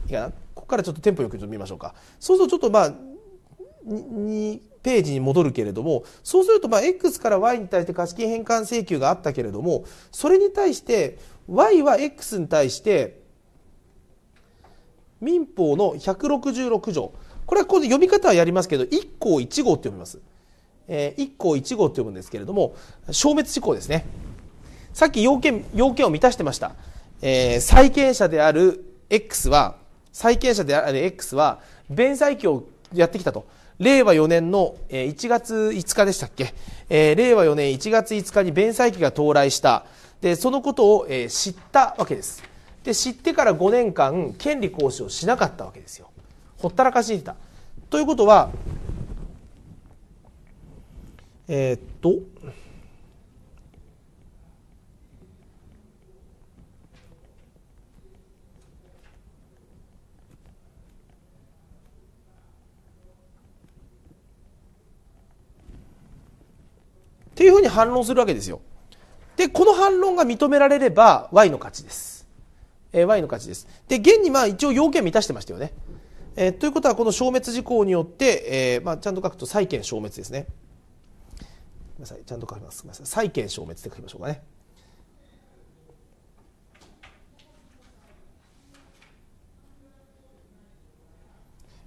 いや、ここからちょっとテンポよく見ましょうか。そうするとちょっとまあ、2ページに戻るけれども、そうするとまあ X から Y に対して貸金返還請求があったけれども、それに対して Y は X に対して民法の166条これはこの読み方はやりますけど1項1号って読みます、えー、1項1号って読むんですけれども消滅事項ですねさっき要件要件を満たしてました、えー、債権者である X は債権者である X は弁済期をやってきたと令和4年の1月5日でしたっけ、えー、令和4年1月5日に弁済期が到来したでそのことを、えー、知ったわけですで知ってから5年間権利行使をしなかったわけですよほったらかしにいたということはえー、っとっていうふうに反論するわけですよ。で、この反論が認められれば Y の勝ちです。えー、y の価値です。で、現にまあ一応要件満たしてましたよね。えー、ということはこの消滅事項によって、えーまあ、ちゃんと書くと債権消滅ですね。ごめんなさい、ちゃんと書きます。ごめんなさい。債権消滅って書きましょうかね。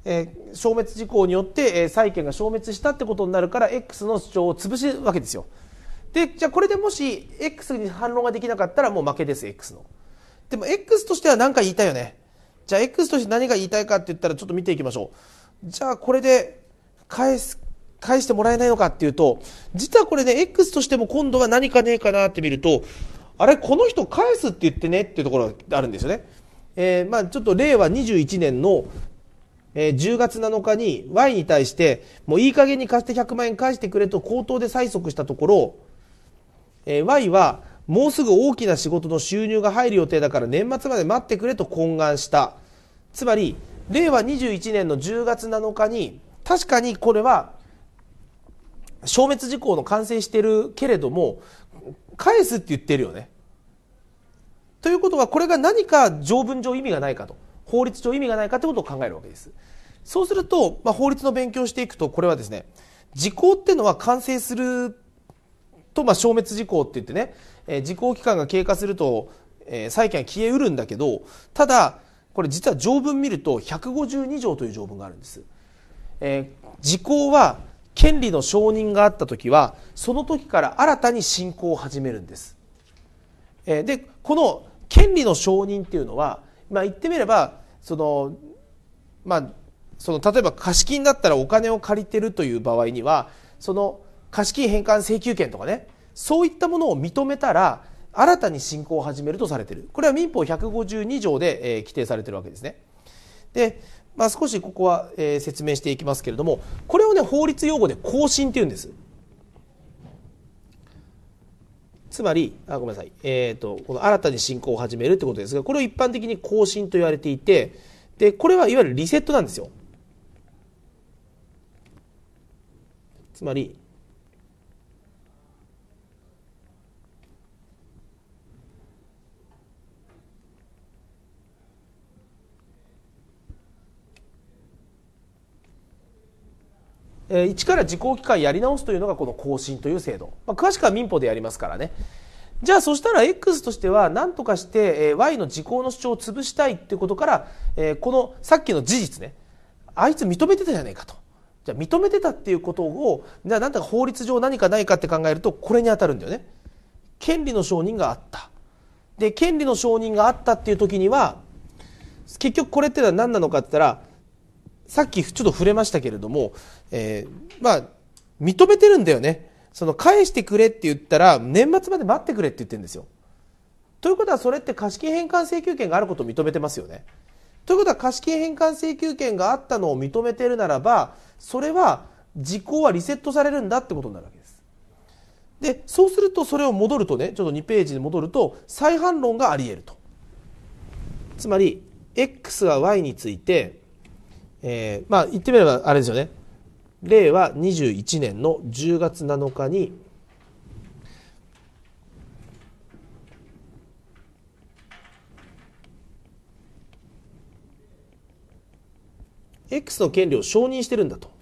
えー、消滅事項によって、えー、債権が消滅したってことになるから X の主張を潰すわけですよ。でじゃあこれでもし X に反論ができなかったらもう負けです X の。でも X としては何か言いたいよね。じゃあ X として何が言いたいかって言ったらちょっと見ていきましょう。じゃあこれで返す、返してもらえないのかっていうと、実はこれね、X としても今度は何かねえかなって見ると、あれ、この人返すって言ってねっていうところがあるんですよね。えー、まあちょっと令和21年のえー、10月7日に Y に対して、もういい加減に貸して100万円返してくれと口頭で催促したところ、えー、Y は、もうすぐ大きな仕事の収入が入る予定だから年末まで待ってくれと懇願したつまり令和21年の10月7日に確かにこれは消滅事項の完成してるけれども返すって言ってるよね。ということはこれが何か条文上意味がないかと法律上意味がないかということを考えるわけです。そうすると、まあ、法律の勉強していくとこれはですね時効っていうのは完成すると、まあ、消滅事項って言ってねえ時効期間が経過すると、え債権は消えうるんだけどただこれ実は条文見ると152条という条文があるんです。え時効は権利の承認があった時はその時から新たに進行を始めるんです。えでこの権利の承認っていうのは、まあ、言ってみればその、まあ、その例えば貸金だったらお金を借りてるという場合にはその貸金返還請求権とかねそういったものを認めたら新たに信仰を始めるとされているこれは民法152条で、えー、規定されているわけですね。で、まあ、少しここは、えー、説明していきますけれどもこれをね法律用語で更新っていうんです。つまりあごめんなさい、えーと、この新たに信仰を始めるってことですがこれを一般的に更新と言われていてでこれはいわゆるリセットなんですよ。つまり一から時効期間やり直すというのがこの更新という制度、まあ、詳しくは民法でやりますからねじゃあそしたら X としては何とかして Y の時効の主張を潰したいっていうことからこのさっきの事実ねあいつ認めてたじゃないかとじゃあ認めてたっていうことをじゃあ何だか法律上何かないかって考えるとこれに当たるんだよね権利の承認があったで権利の承認があったっていう時には結局これってのは何なのかって言ったらさっきちょっと触れましたけれども、えー、まあ、認めてるんだよね。その返してくれって言ったら、年末まで待ってくれって言ってるんですよ。ということはそれって貸金返還請求権があることを認めてますよね。ということは貸金返還請求権があったのを認めてるならば、それは時効はリセットされるんだってことになるわけです。で、そうするとそれを戻るとね、ちょっと2ページに戻ると、再反論があり得ると。つまり、X が Y について、えー、まあ言ってみればあれですよね令和21年の10月7日に「X の権利を承認してるんだ」と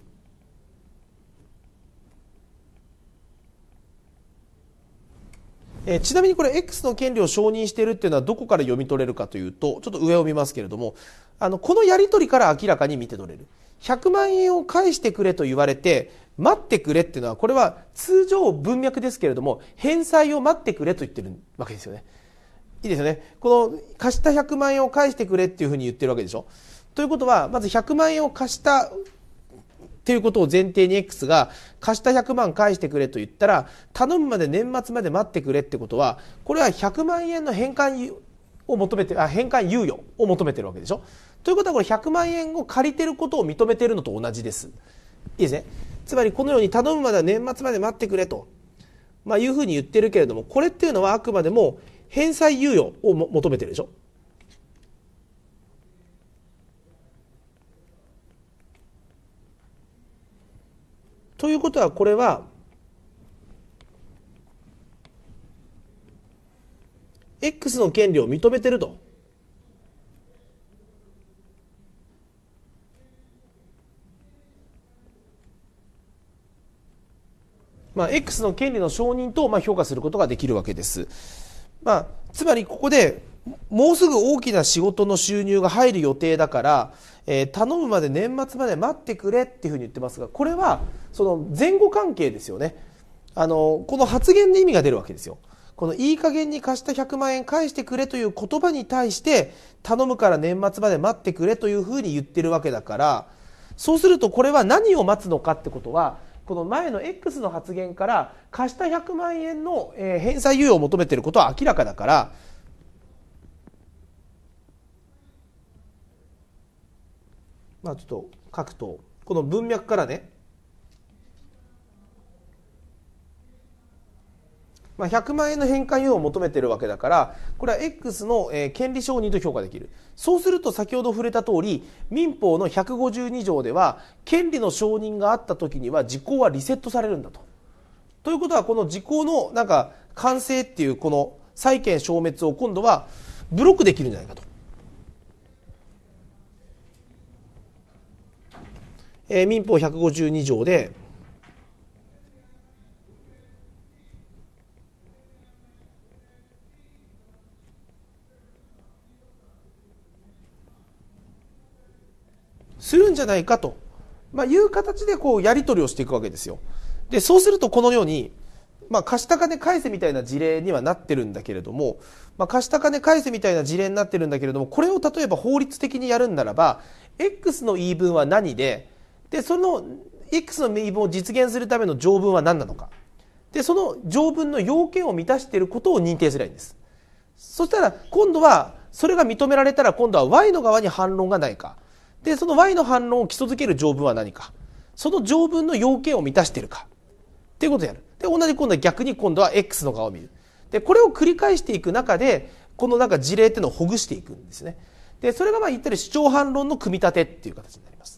えー、ちなみにこれ X の権利を承認しているっていうのはどこから読み取れるかというと、ちょっと上を見ますけれども、あの、このやり取りから明らかに見て取れる。100万円を返してくれと言われて、待ってくれっていうのは、これは通常文脈ですけれども、返済を待ってくれと言ってるわけですよね。いいですよね。この貸した100万円を返してくれっていうふうに言ってるわけでしょ。ということは、まず100万円を貸したということを前提に X が貸した100万返してくれと言ったら頼むまで年末まで待ってくれってことはこれは100万円の返還を求めてあ返還猶予を求めてるわけでしょということはこれ100万円を借りてることを認めてるのと同じです。いいですね。つまりこのように頼むまでは年末まで待ってくれと、まあ、いうふうに言ってるけれどもこれっていうのはあくまでも返済猶予を求めてるでしょということはこれは X の権利を認めてると。まあ、X の権利の承認とまあ評価することができるわけです。まあ、つまりここでもうすぐ大きな仕事の収入が入る予定だからえー、頼むまで年末まで待ってくれっていうふうに言ってますがこれはその前後関係ですよねあのこの発言で意味が出るわけですよこのいい加減に貸した100万円返してくれという言葉に対して頼むから年末まで待ってくれというふうに言ってるわけだからそうするとこれは何を待つのかってことはこの前の X の発言から貸した100万円の返済猶予を求めていることは明らかだからまあ、ちょっと書くとこの文脈からね、まあ、100万円の返還用を求めてるわけだからこれは X の、権利承認と評価できるそうすると先ほど触れた通り民法の152条では権利の承認があった時には時効はリセットされるんだと。ということはこの時効のなんか完成っていうこの債権消滅を今度はブロックできるんじゃないかと。えー、民法152条でするんじゃないかと、まあ、いう形でこうやり取りをしていくわけですよ。でそうするとこのように、まあ、貸た金返せみたいな事例にはなってるんだけれども、まあ、貸た金返せみたいな事例になってるんだけれどもこれを例えば法律的にやるんならば X の言い分は何ででその X の名分を実現するための条文は何なのかでその条文の要件を満たしていることを認定すればいいんですそしたら今度はそれが認められたら今度は Y の側に反論がないかでその Y の反論を基礎づける条文は何かその条文の要件を満たしているかっていうことをやるで同じ今度は逆に今度は X の側を見るでこれを繰り返していく中でこのなんか事例っていうのをほぐしていくんですねでそれがまあ言ったら主張反論の組み立てっていう形になります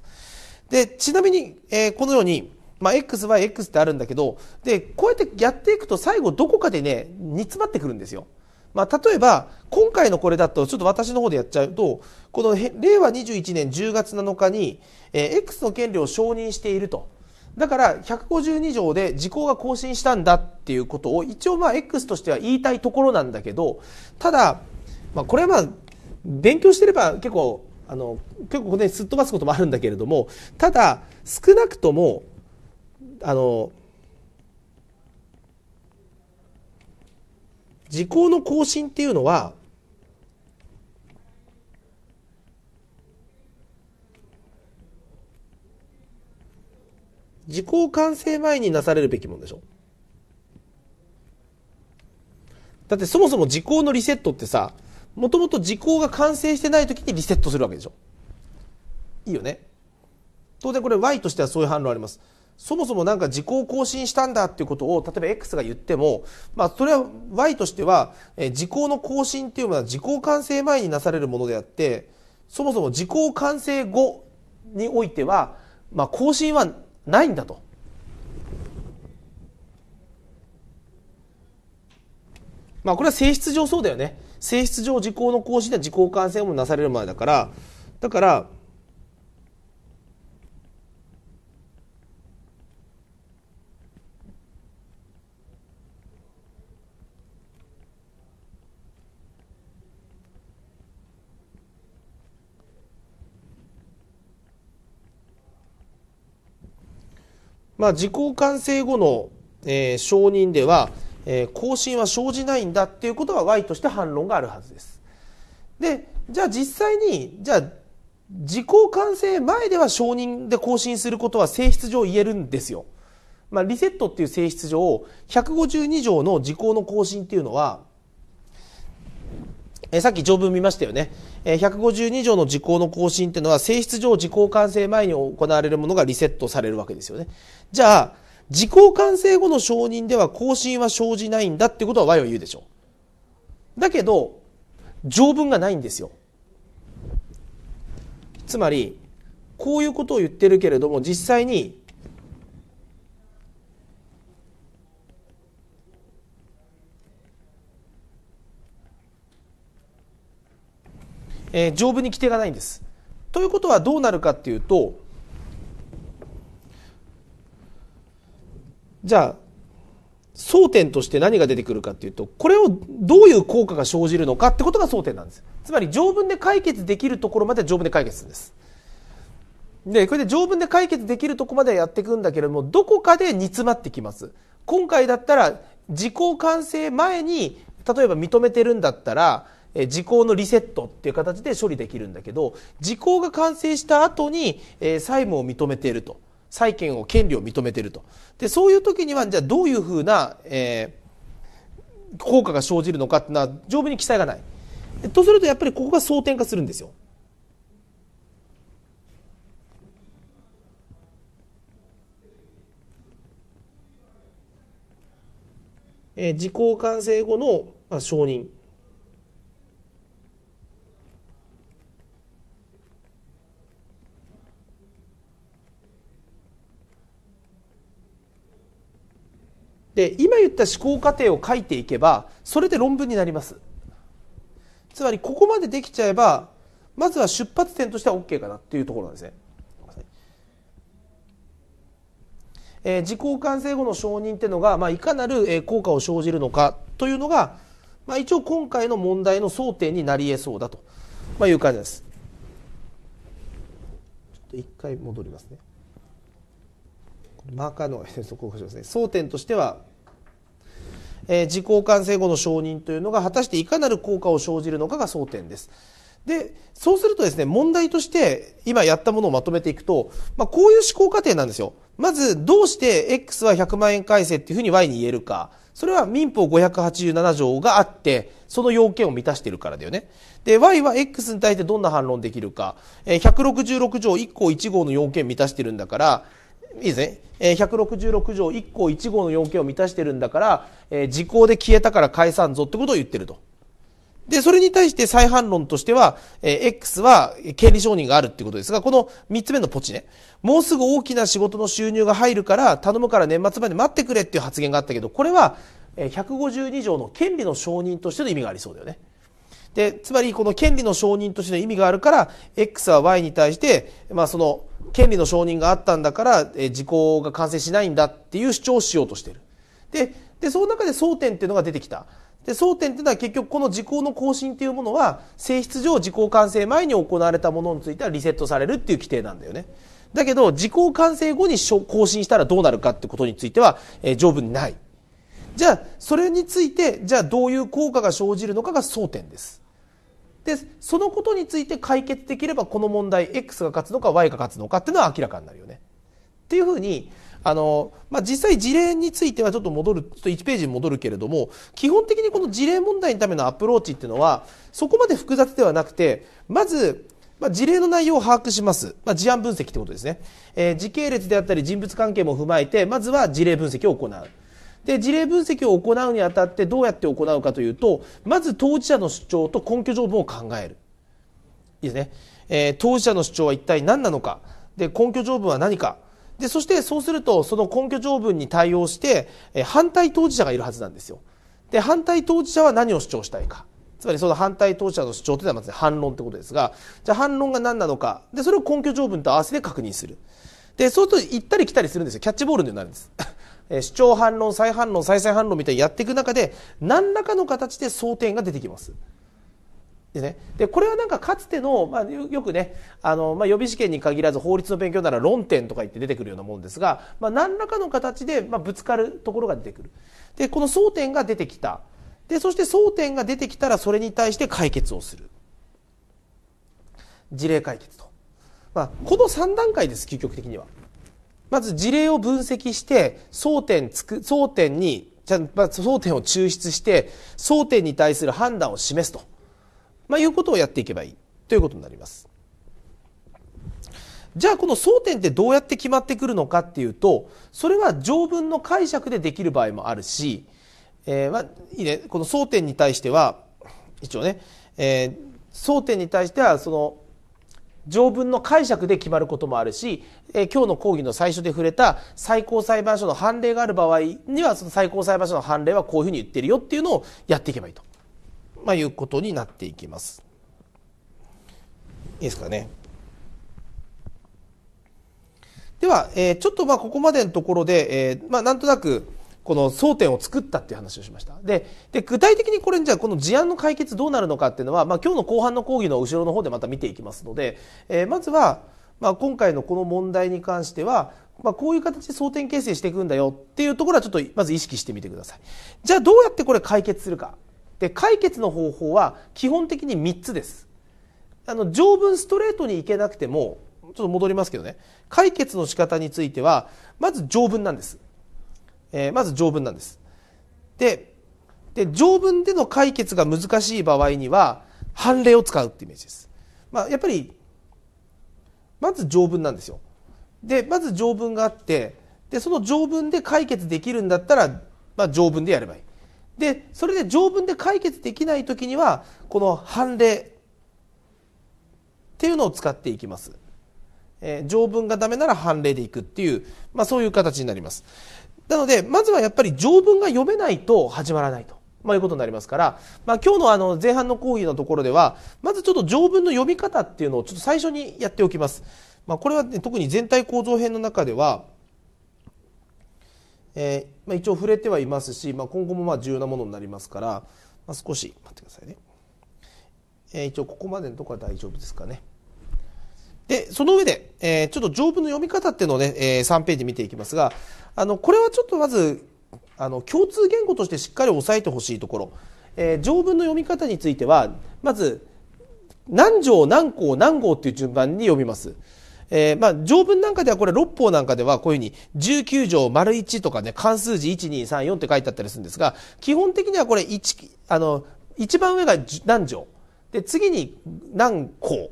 で、ちなみに、えー、このように、まあ、x, y, x ってあるんだけど、で、こうやってやっていくと最後どこかでね、煮詰まってくるんですよ。まあ、例えば、今回のこれだと、ちょっと私の方でやっちゃうと、この令和21年10月7日に、えー、X の権利を承認していると。だから、152条で時効が更新したんだっていうことを、一応まあ、X としては言いたいところなんだけど、ただ、まあ、これはまあ、勉強してれば結構あの結構ここですっ飛ばすこともあるんだけれどもただ少なくともあの時効の更新っていうのは時効完成前になされるべきもんでしょだってそもそも時効のリセットってさもともと時効が完成してない時にリセットするわけでしょいいよね当然これ Y としてはそういう反論ありますそもそもなんか時効更新したんだっていうことを例えば X が言ってもまあそれは Y としては、え時効の更新っていうのは時効完成前になされるものであってそもそも時効完成後においては、まあ、更新はないんだと。まあこれは性質上そうだよね。性質上時効の行使では時効感染もなされる前だからだからまあ、時効完成後の、えー、承認では、え更新は生じないんだっていうことは Y として反論があるはずです。で、じゃあ実際に、じゃあ、時効完成前では承認で更新することは性質上言えるんですよ。まあ、リセットっていう性質上、152条の時効の更新っていうのは、えさっき条文見ましたよね、え152条の時効の更新っていうのは性質上時効完成前に行われるものがリセットされるわけですよねじゃあ時効完成後の承認では更新は生じないんだってことは Y は言うでしょ。だけど、条文がないんですよ。つまり、こういうことを言ってるけれども、実際に、えー、条文に規定がないんです。ということはどうなるかっていうと、じゃあ争点として何が出てくるかっていうとこれをどういう効果が生じるのかってことが争点なんですつまり条文で解決できるところまで条文で解決するんですでこれで条文で解決できるとこまでやっていくんだけれどもどこかで煮詰まってきます今回だったら時効完成前に例えば認めてるんだったら時効のリセットっていう形で処理できるんだけど時効が完成した後に債務を認めていると債権を権利を認めてるとでそういう時にはじゃあどういうふうな、えー、効果が生じるのかっていうのは条文に記載がないとするとやっぱりここが争点化するんですよえ時効完成後の、まあ、承認で今言った思考過程を書いていけばそれで論文になりますつまりここまでできちゃえばまずは出発点としては OK かなっていうところなんですね、えー、自己完成後の承認っていうのが、まあ、いかなる効果を生じるのかというのが、まあ、一応今回の問題の争点になりえそうだと、まあ、いう感じですちょっと一回戻りますねマーカーの方が先生、ですね。争点としては、えー、自完成後の承認というのが果たしていかなる効果を生じるのかが争点です。でそうするとですね問題として今やったものをまとめていくと、まあ、こういう思考過程なんですよ。まずどうして X は100万円返せっていうふうに Y に言えるかそれは民法587条があってその要件を満たしているからだよね。で Y は X に対してどんな反論できるか166条1項1号の要件満たしてるんだからいいですね。え166条1項1号の要件を満たしてるんだから、え時効で消えたから返さんぞってことを言ってると。で、それに対して再反論としては、えー、X は権利承認があるってことですが、この3つ目のポチね。もうすぐ大きな仕事の収入が入るから、頼むから年末まで待ってくれっていう発言があったけど、これは、えー、152条の権利の承認としての意味がありそうだよね。で、つまりこの権利の承認としての意味があるから、X は Y に対して、まあその、権利の承認があったんだから、えー、時効が完成しないんだっていう主張をしようとしてる。で、で、その中で争点っていうのが出てきた。で、争点っていうのは結局この時効の更新っていうものは、性質上時効完成前に行われたものについてはリセットされるっていう規定なんだよね。だけど、時効完成後に更新したらどうなるかってことについては、えー、条文にない。じゃあ、それについて、じゃあどういう効果が生じるのかが争点です。でそのことについて解決できればこの問題 X が勝つのか Y が勝つのかっていうのは明らかになるよね。っていうふうにあの、まあ、実際事例についてはちょっと戻るちょっと1ページに戻るけれども基本的にこの事例問題のためのアプローチっていうのはそこまで複雑ではなくてまずまあ、事例の内容を把握します。まあ、事案分析ってことですね。えー、時系列であったり人物関係も踏まえて、まずは事例分析を行う。で、事例分析を行うにあたってどうやって行うかというと、まず当事者の主張と根拠条文を考える。いいですね。えー、当事者の主張は一体何なのか。で、根拠条文は何か。で、そしてそうすると、その根拠条文に対応して、えー、反対当事者がいるはずなんですよ。で、反対当事者は何を主張したいか。つまりその反対当事者の主張というのはまず反論ということですが、じゃあ反論が何なのか。で、それを根拠条文と合わせて確認する。で、そうすると行ったり来たりするんですよ。キャッチボールになるんです。主張反論、再反論、再々反論みたいにやっていく中で、何らかの形で争点が出てきます。でね、でこれはなんかかつての、まあ、よくねあの、まあ、予備試験に限らず法律の勉強なら論点とか言って出てくるようなもんですが、まあ、何らかの形で、まあ、ぶつかるところが出てくるでこの争点が出てきたでそして争点が出てきたらそれに対して解決をする事例解決と、まあ、この3段階です究極的には。まず事例を分析して争点つく争点にちゃん、ま争点を抽出して争点に対する判断を示すと、まあ、いうことをやっていけばいいということになります。じゃあこの争点ってどうやって決まってくるのかっていうとそれは条文の解釈でできる場合もあるし、えー、まあいいね、この争点に対しては一応ね、えー、争点に対してはその条文の解釈で決まることもあるし、えー、今日の講義の最初で触れた最高裁判所の判例がある場合にはその最高裁判所の判例はこういうふうに言ってるよっていうのをやっていけばいいと、まあ、いうことになっていきます。いいですかね。では、えー、ちょっとまあここまでのところで、えー、まあ、なんとなくこの争点を作ったっていう話をしました。で、で具体的にこれじゃあこの事案の解決どうなるのかっていうのは、まあ、今日の後半の講義の後ろの方でまた見ていきますので、えー、まずは、まあ、今回のこの問題に関しては、まあ、こういう形で争点形成していくんだよっていうところはちょっとまず意識してみてください。じゃあどうやってこれ解決するか。で、解決の方法は基本的に3つです。あの、条文ストレートにいけなくても、ちょっと戻りますけどね、解決の仕方については、まず条文なんです。えー、まず条文なんです。で、で、条文での解決が難しい場合には、判例を使うってイメージです。まあ、やっぱり、まず条文なんですよ。で、まず条文があって、で、その条文で解決できるんだったら、まあ、条文でやればいい。で、それで条文で解決できないときには、この判例っていうのを使っていきます。えー、条文がダメなら判例でいくっていう、まあ、そういう形になります。なので、まずはやっぱり条文が読めないと始まらないと。まあ、いうことになりますから、まあ、今日のあの前半の講義のところでは、まずちょっと条文の読み方っていうのをちょっと最初にやっておきます。まあ、これは、ね、特に全体構造編の中では、えー、まあ、一応触れてはいますし、まあ、今後もまあ重要なものになりますから、まあ、少し待ってくださいね。えー、一応ここまでのところは大丈夫ですかね。で、その上で、えー、ちょっと条文の読み方っていうのをね、えー、3ページ見ていきますが、あの、これはちょっとまず、あの、共通言語としてしっかり押さえてほしいところ。えー、条文の読み方については、まず、何条何項何号っていう順番に読みます。えー、まあ、条文なんかではこれ六法なんかではこういうふうに19条丸1とかね、関数字1234って書いてあったりするんですが、基本的にはこれ1、あの、一番上が何条。で、次に何項。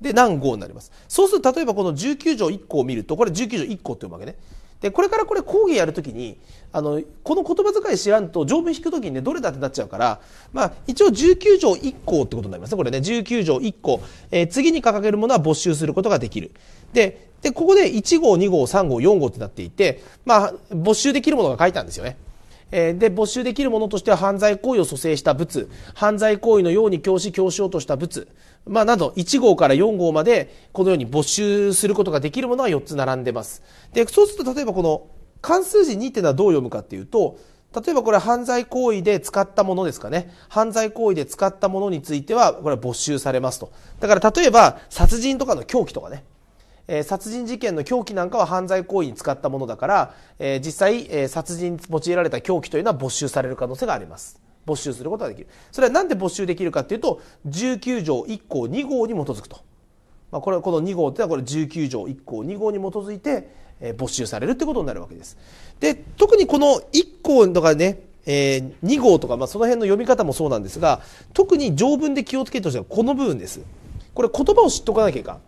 で、何号になります。そうすると、例えばこの19条1項を見ると、これ19条1項って読むわけね。でこれからこれ講義やるときにあのこの言葉遣い知らんと条文引くときにねどれだってなっちゃうから、まあ、一応19条1項ってことになりますねこれね19条1項、えー、次に掲げるものは没収することができるででここで1号2号3号4号ってなっていて、まあ、没収できるものが書いたんですよね。えー、で没収できるものとしては犯罪行為を蘇生した物犯罪行為のように教師教師をとした物まあ、など1号から4号までこのように募集することができるものが4つ並んでます。で、そうすると例えばこの関数字2っていうのはどう読むかっていうと、例えばこれ犯罪行為で使ったものですかね。犯罪行為で使ったものについては、これは没収されますと。だから例えば殺人とかの凶器とかね。えー、殺人事件の凶器なんかは犯罪行為に使ったものだから、えー、実際、えー、殺人に用いられた凶器というのは没収される可能性があります。没収することができる。それは何で没収できるかっていうと、19条1項2号に基づくと。まあ、これこの2号いうのはこれ19条1項2号に基づいて、没収されるってことになるわけです。で、特にこの1項とかね、えー、2号とか、まあ、その辺の読み方もそうなんですが、特に条文で気をつけてほしいのはこの部分です。これ言葉を知っておかなきゃいかん。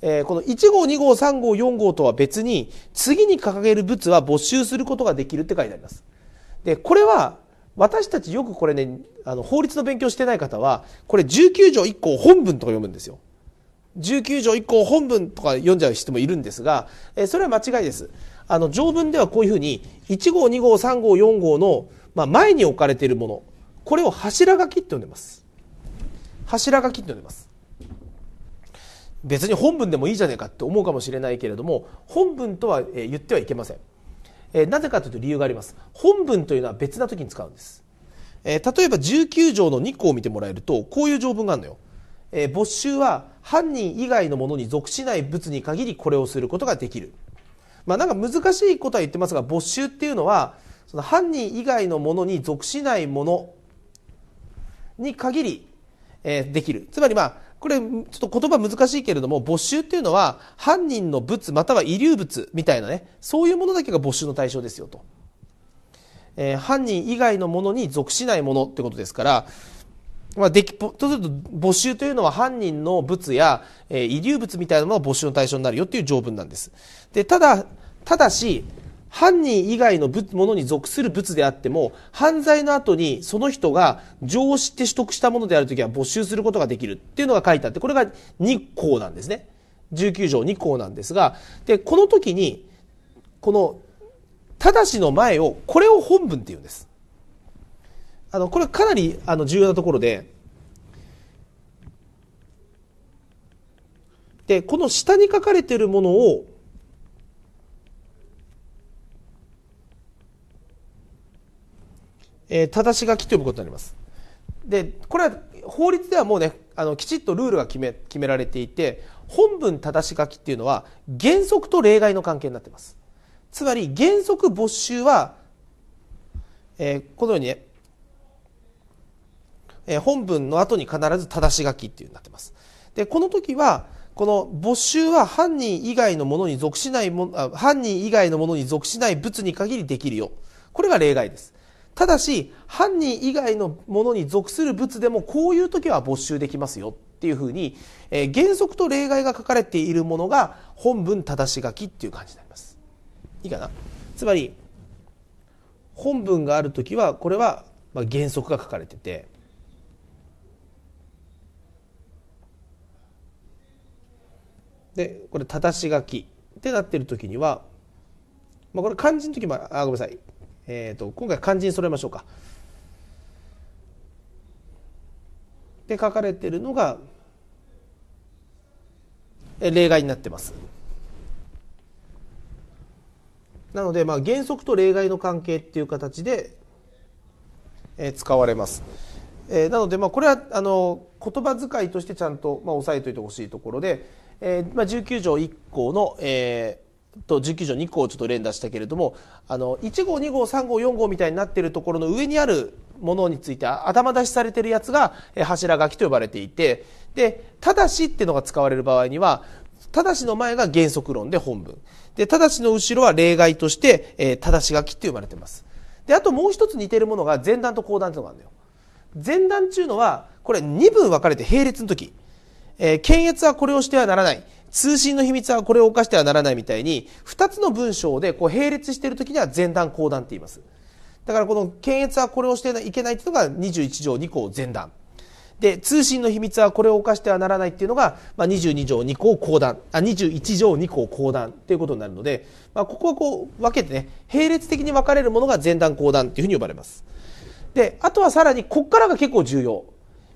えー、この1号、2号、3号、4号とは別に、次に掲げる物は没収することができるって書いてあります。で、これは、私たちよくこれね、あの、法律の勉強してない方は、これ19条1項本文とか読むんですよ。19条1項本文とか読んじゃう人もいるんですが、えそれは間違いです。あの、条文ではこういうふうに、1号、2号、3号、4号の、まあ、前に置かれているもの、これを柱書きって呼んでます。柱書きって呼んでます。別に本文でもいいじゃねえかって思うかもしれないけれども、本文とは言ってはいけません。えなぜかというと理由があります。本文というのは別な時に使うんです。え例えば19条の2項を見てもらえると、こういう条文があるのよ。え没収は犯人以外のものに属しない物に限りこれをすることができる。まあ、なんか難しいことは言ってますが、没収っていうのは、その犯人以外のものに属しないものに限り、えできる。つまりまあ、これ、ちょっと言葉難しいけれども、没収っていうのは、犯人の物または遺留物みたいなね、そういうものだけが没収の対象ですよと。えー、犯人以外のものに属しないものってことですから、まあ、でき、とすると、没収というのは犯人の物や、えー、遺留物みたいなものが没収の対象になるよっていう条文なんです。で、ただ、ただし、犯人以外のものに属する物であっても、犯罪の後にその人が上司って取得したものであるときは没収することができるっていうのが書いてあって、これが日光なんですね。19条日光なんですが、で、この時に、この、ただしの前を、これを本文って言うんです。あの、これかなり、あの、重要なところで、で、この下に書かれているものを、えー、正し書きと呼ぶことになります。でこれは法律ではもうねあのきちっとルールが決め決められていて本文正し書きっていうのは原則と例外の関係になってます。つまり原則没収は、えー、このようにね、えー、本文の後に必ず正し書きっていうになってます。でこの時はこの没収は犯人以外のものに属しないも犯人以外のものに属しない物に限りできるよ。これが例外です。ただし犯人以外のものに属する物でもこういう時は没収できますよっていうふうに、えー、原則と例外が書かれているものが本文正し書きっていう感じになります。いいかなつまり本文がある時はこれは原則が書かれててでこれ正し書きってなってる時には、まあ、これ漢字の時もあごめんなさいえーと、今回漢字に揃えましょうか。で書かれているのが例外になってます。なので、まあ、原則と例外の関係っていう形で、えー、使われます。えー、なので、まあ、これはあの言葉遣いとしてちゃんと、まあ、押さえておいてほしいところで、えーまあ、19条1項の、えーと19条2項をちょっと連打したけれどもあの1号2号3号4号みたいになっているところの上にあるものについて頭出しされているやつが柱書きと呼ばれていてでただしっていうのが使われる場合にはただしの前が原則論で本文でただしの後ろは例外として、えただし書きって呼ばれてますであともう一つ似てるものが前段と後段っていうのがあるんだよ前段っていうのはこれ2分分かれて並列の時、えー、検閲はこれをしてはならない通信の秘密はこれを犯してはならないみたいに、2つの文章でこう並列しているときには前段後段って言います。だからこの検閲はこれをしていけないっていうのが21条2項前段。で、通信の秘密はこれを犯してはならないっていうのが、まあ、22条2項後段、あ、21条2項後段っていうことになるので、まあ、ここはこう分けてね、並列的に分かれるものが前段後段っていうふうに呼ばれます。で、あとはさらに、こっからが結構重要。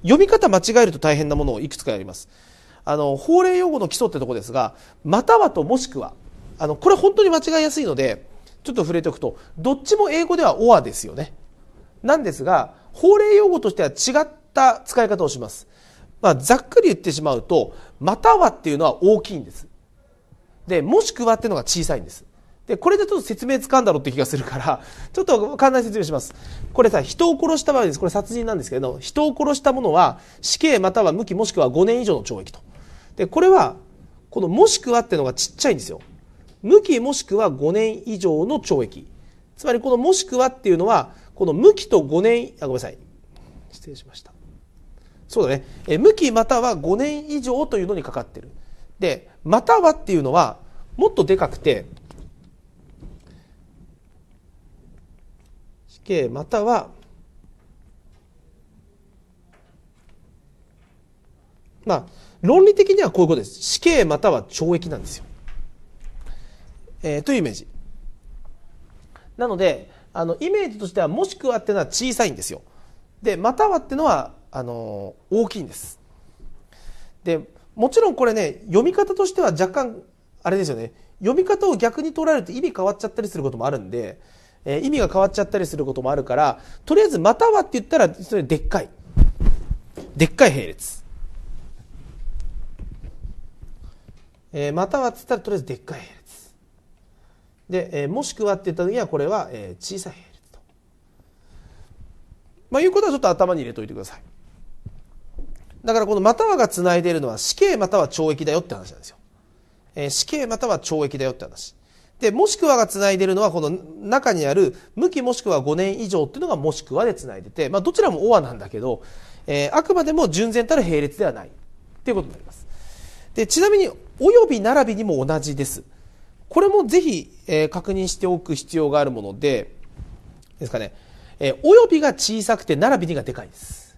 読み方間違えると大変なものをいくつかやります。あの、法令用語の基礎ってとこですが、またはともしくは、あの、これ本当に間違いやすいので、ちょっと触れておくと、どっちも英語では or ですよね。なんですが、法令用語としては違った使い方をします。まあ、ざっくり言ってしまうと、またはっていうのは大きいんです。で、もしくはっていうのが小さいんです。で、これでちょっと説明つかんだろって気がするから、*laughs* ちょっと簡単に説明します。これさ、人を殺した場合です。これ殺人なんですけど、人を殺したものは死刑または無期もしくは5年以上の懲役と。で、これは、このもしくはってのがちっちゃいんですよ。無期もしくは5年以上の懲役。つまりこのもしくはっていうのは、この無期と5年、あ、ごめんなさい。失礼しました。そうだね。え、無期または5年以上というのにかかってる。で、またはっていうのは、もっとでかくて、死刑または、まあ、論理的にはこういうことです。死刑または懲役なんですよ。えー、というイメージ。なので、あの、イメージとしては、もしくはっていうのは小さいんですよ。で、またはっていうのは、あのー、大きいんです。で、もちろんこれね、読み方としては若干、あれですよね、読み方を逆にられると意味変わっちゃったりすることもあるんで、えー、意味が変わっちゃったりすることもあるから、とりあえずまたはって言ったら、それでっかい。でっかい並列。えー、またはっつったらとりあえずでっかい並列で、えー、もしくはって言った時はこれは、えー、小さい並列と、まあ、いうことはちょっと頭に入れておいてくださいだからこのまたはがつないでいるのは死刑または懲役だよって話なんですよ、えー、死刑または懲役だよって話でもしくはがつないでいるのはこの中にある向きもしくは5年以上っていうのがもしくはでつないでて、まあ、どちらも「おわ」なんだけど、えー、あくまでも純然たる並列ではないっていうことになりますでちなみに及び並びにも同じです。これもぜひ、えー、確認しておく必要があるもので、ですかね、えー、及びが小さくて並びにがでかいです。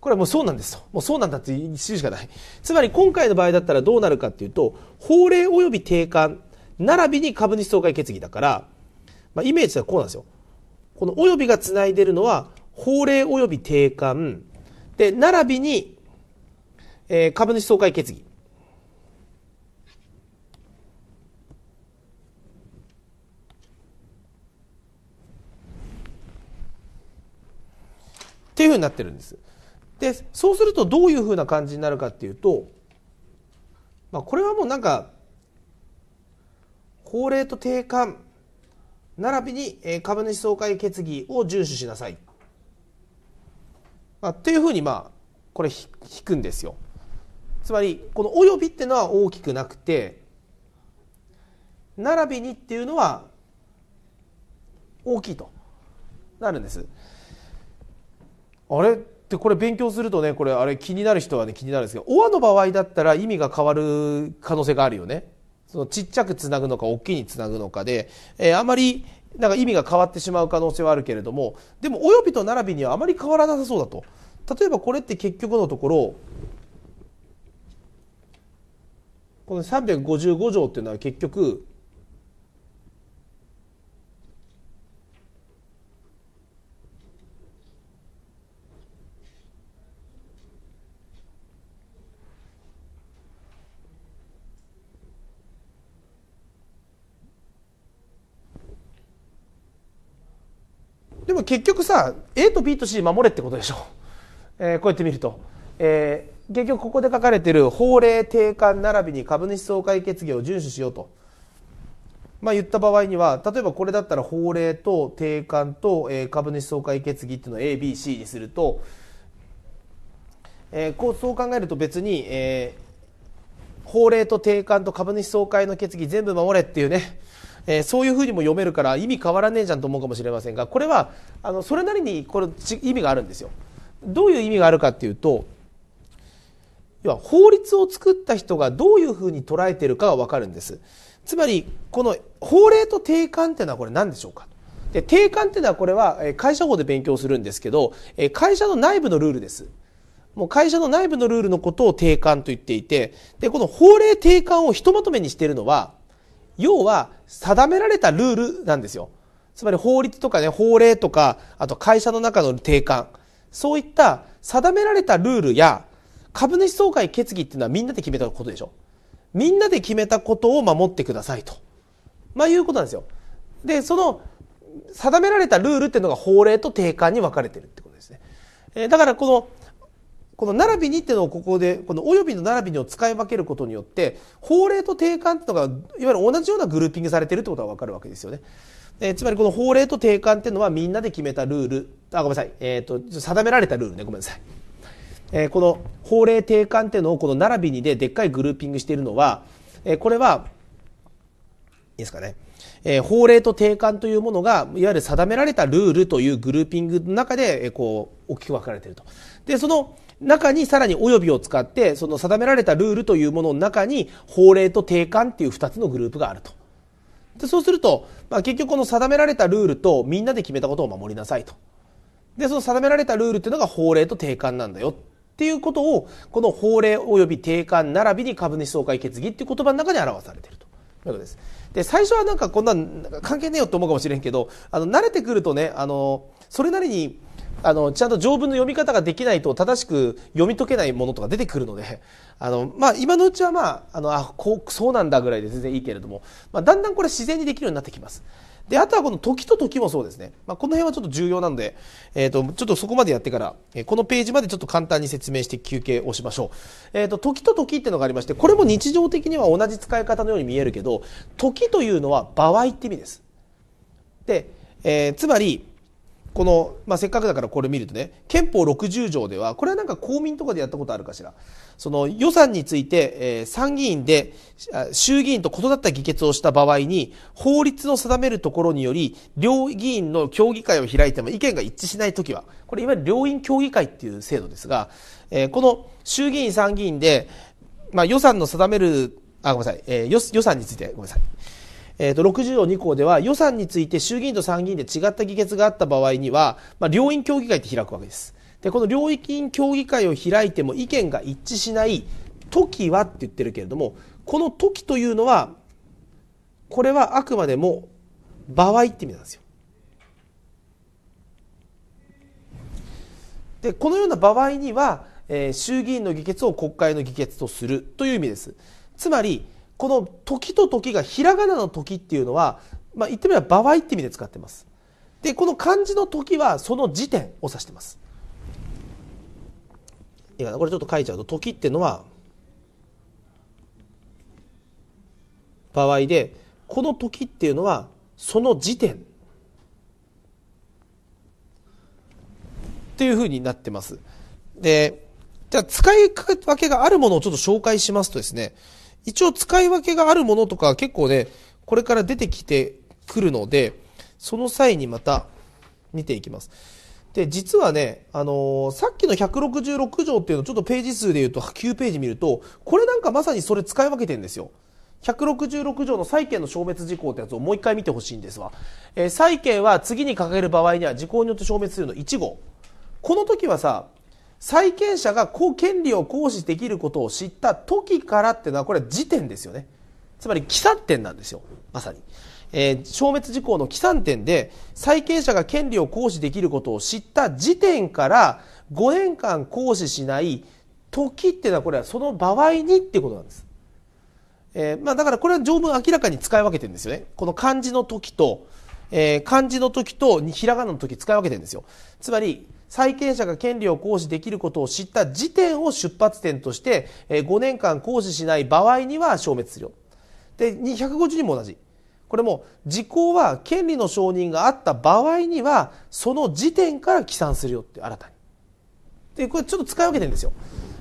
これはもうそうなんですよ。もうそうなんだって知るしかない。つまり今回の場合だったらどうなるかっていうと、法令及び定款、並びに株主総会決議だから、まあ、イメージはこうなんですよ。この及びがつないでるのは、法令及び定款、で、並びに、えー、株主総会決議。っていうふうになってるんです。でそうするとどういうふうな感じになるかっていうと、まあ、これはもうなんか法令と定款並びに株主総会決議を遵守しなさい、まあ、っていうふうにまあこれ引くんですよ。つまりこの「および」っていうのは大きくなくて「並びに」っていうのは大きいとなるんです。あれってこれ勉強するとねこれあれ気になる人はね気になるんですけど「オア」の場合だったら意味が変わる可能性があるよね。そのちっちゃくつなぐのか大きいにつなぐのかで、えー、あまりなんか意味が変わってしまう可能性はあるけれどもでも「および」と「並び」にはあまり変わらなさそうだと。例えばこれって結局のところこの355条っていうのは結局でも結局さ A と B と C 守れってことでしょ、えー、こうやって見ると、えー、結局ここで書かれてる法令定款並びに株主総会決議を遵守しようと、まあ、言った場合には例えばこれだったら法令と定款と、えー、株主総会決議っていうのを ABC にすると、えー、こうそう考えると別に、えー、法令と定款と株主総会の決議全部守れっていうねえー、そういうふうにも読めるから意味変わらねえじゃんと思うかもしれませんがこれはあのそれなりにこれ意味があるんですよ。どういう意味があるかっていうと要は法律を作った人がどういうふうに捉えてるかが分かるんです。つまりこの法令と定款っていうのはこれ何でしょうかで定款っていうのはこれは会社法で勉強するんですけど会社の内部のルールです。もう会社の内部のルールのことを定款と言っていてでこの法令定款をひとまとめにしているのは要は定められたルールなんですよ。つまり法律とかね、法令とか、あと会社の中の定款、そういった定められたルールや株主総会決議っていうのはみんなで決めたことでしょ。みんなで決めたことを守ってくださいと。まあいうことなんですよ。で、その定められたルールっていうのが法令と定款に分かれてるってことですね。えだからこのこの並びにっていうのをここで、このおよびの並びにを使い分けることによって、法令と定款っていうのが、いわゆる同じようなグルーピングされてるってことがわかるわけですよね。えー、つまりこの法令と定款っていうのはみんなで決めたルール、あ、ごめんなさい。えっ、ー、と、定められたルールね。ごめんなさい。えー、この法令定款っていうのをこの並びにででっかいグルーピングしているのは、えこれは、いいですかね。え法令と定款というものが、いわゆる定められたルールというグルーピングの中で、えこう、大きく分かれていると。で、その、中にさらにおよびを使ってその定められたルールというものの中に法令と定款っていう2つのグループがあると。でそうすると、まあ、結局この定められたルールとみんなで決めたことを守りなさいと。でその定められたルールっていうのが法令と定款なんだよっていうことをこの法令及び定款並びに株主総会決議っていう言葉の中に表されているということです。で最初はなんかこんな関係ねえよって思うかもしれんけどあの慣れてくるとねあのそれなりにあの、ちゃんと条文の読み方ができないと正しく読み解けないものとか出てくるので、あの、まあ、今のうちはまあ、あの、あ、こう、そうなんだぐらいで全然いいけれども、まあ、だんだんこれ自然にできるようになってきます。で、あとはこの時と時もそうですね。まあ、この辺はちょっと重要なので、えっ、ー、と、ちょっとそこまでやってから、えこのページまでちょっと簡単に説明して休憩をしましょう。えっ、ー、と、時と時っていうのがありまして、これも日常的には同じ使い方のように見えるけど、時というのは場合って意味です。で、えー、つまり、この、まあ、せっかくだからこれ見るとね憲法60条ではこれはなんか公民とかでやったことあるかしらその予算について、えー、参議院で衆議院と異なった議決をした場合に法律の定めるところにより両議員の協議会を開いても意見が一致しないときはこれいわゆる両院協議会っていう制度ですが、えー、この衆議院参議院で、まあ、予算の定めるあごめんなさい、えー、予算についてごめんなさいえー、と60条2項では予算について衆議院と参議院で違った議決があった場合には、まあ、両院協議会って開くわけです。でこの両院協議会を開いても意見が一致しない時はって言ってるけれどもこの時というのはこれはあくまでも場合って意味なんですよ。でこのような場合には、えー、衆議院の議決を国会の議決とするという意味です。つまりこの時と時がひらがなの時っていうのは、まあ、言ってみれば場合って意味で使ってます。で、この漢字の時はその時点を指してます。いや、これちょっと書いちゃうと、時っていうのは場合で、この時っていうのはその時点っていうふうになってます。で、じゃあ使い分けがあるものをちょっと紹介しますとですね、一応使い分けがあるものとか結構ね、これから出てきてくるので、その際にまた見ていきます。で、実はね、あのー、さっきの166条っていうのちょっとページ数で言うと9 *laughs* ページ見ると、これなんかまさにそれ使い分けてんですよ。166条の債権の消滅事項ってやつをもう一回見てほしいんですわ。えー、債権は次に掲げる場合には時効によって消滅するの1号。この時はさ、債権者がこう権利を行使できることを知った時からっていうのはこれは時点ですよねつまり起算点なんですよまさに、えー、消滅事項の起算点で債権者が権利を行使できることを知った時点から5年間行使しない時っていうのはこれはその場合にってことなんです、えー、まあ、だからこれは条文明らかに使い分けてるんですよねこの漢字の時とえー、漢字の時とひらがなの時使い分けてるんですよ。つまり、債権者が権利を行使できることを知った時点を出発点として、え5年間行使しない場合には消滅するよ。で、2 5 0人も同じ。これも、時効は権利の承認があった場合には、その時点から起算するよって新たに。で、これちょっと使い分けてるんですよ。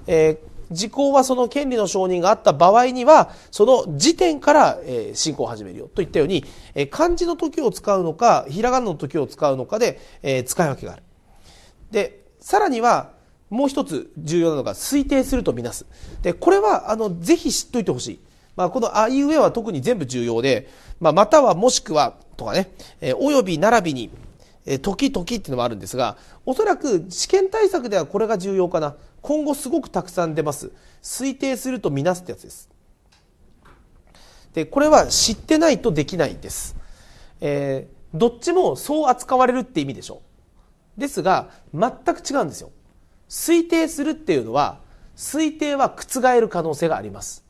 えー、時効はその権利の承認があった場合には、その時点から、えー、進行を始めるよといったように、えー、漢字の時を使うのか、ひらがなの時を使うのかで、えー、使い分けがある。でさらにはもう一つ重要なのが推定するとみなすでこれはあのぜひ知っといてほしい、まあ、この「あいうえ」は特に全部重要で、まあ、またはもしくはとかね、えー、および並びにえ時々っていうのもあるんですがおそらく試験対策ではこれが重要かな今後すごくたくさん出ます推定するとみなすってやつですでこれは知ってないとできないです、えー、どっちもそう扱われるって意味でしょう。ですが全く違うんですよ推定するっていうのは推定は覆る可能性があります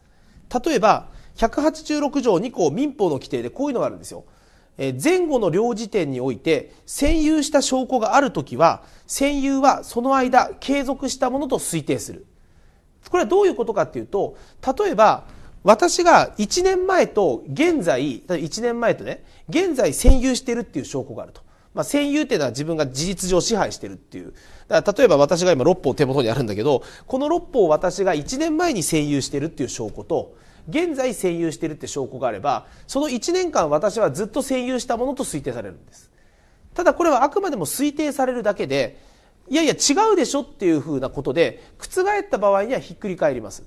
例えば186条2項民法の規定でこういうのがあるんですよ前後の両時点において占有した証拠がある時は占有はその間継続したものと推定するこれはどういうことかっていうと例えば私が1年前と現在1年前とね現在占有しているっていう証拠があるとまあ、占有っていうのは自分が事実上支配してるっていう。だから例えば私が今6本手元にあるんだけど、この6本を私が1年前に占有してるっていう証拠と、現在占有してるって証拠があれば、その1年間私はずっと占有したものと推定されるんです。ただこれはあくまでも推定されるだけで、いやいや違うでしょっていうふうなことで、覆った場合にはひっくり返ります。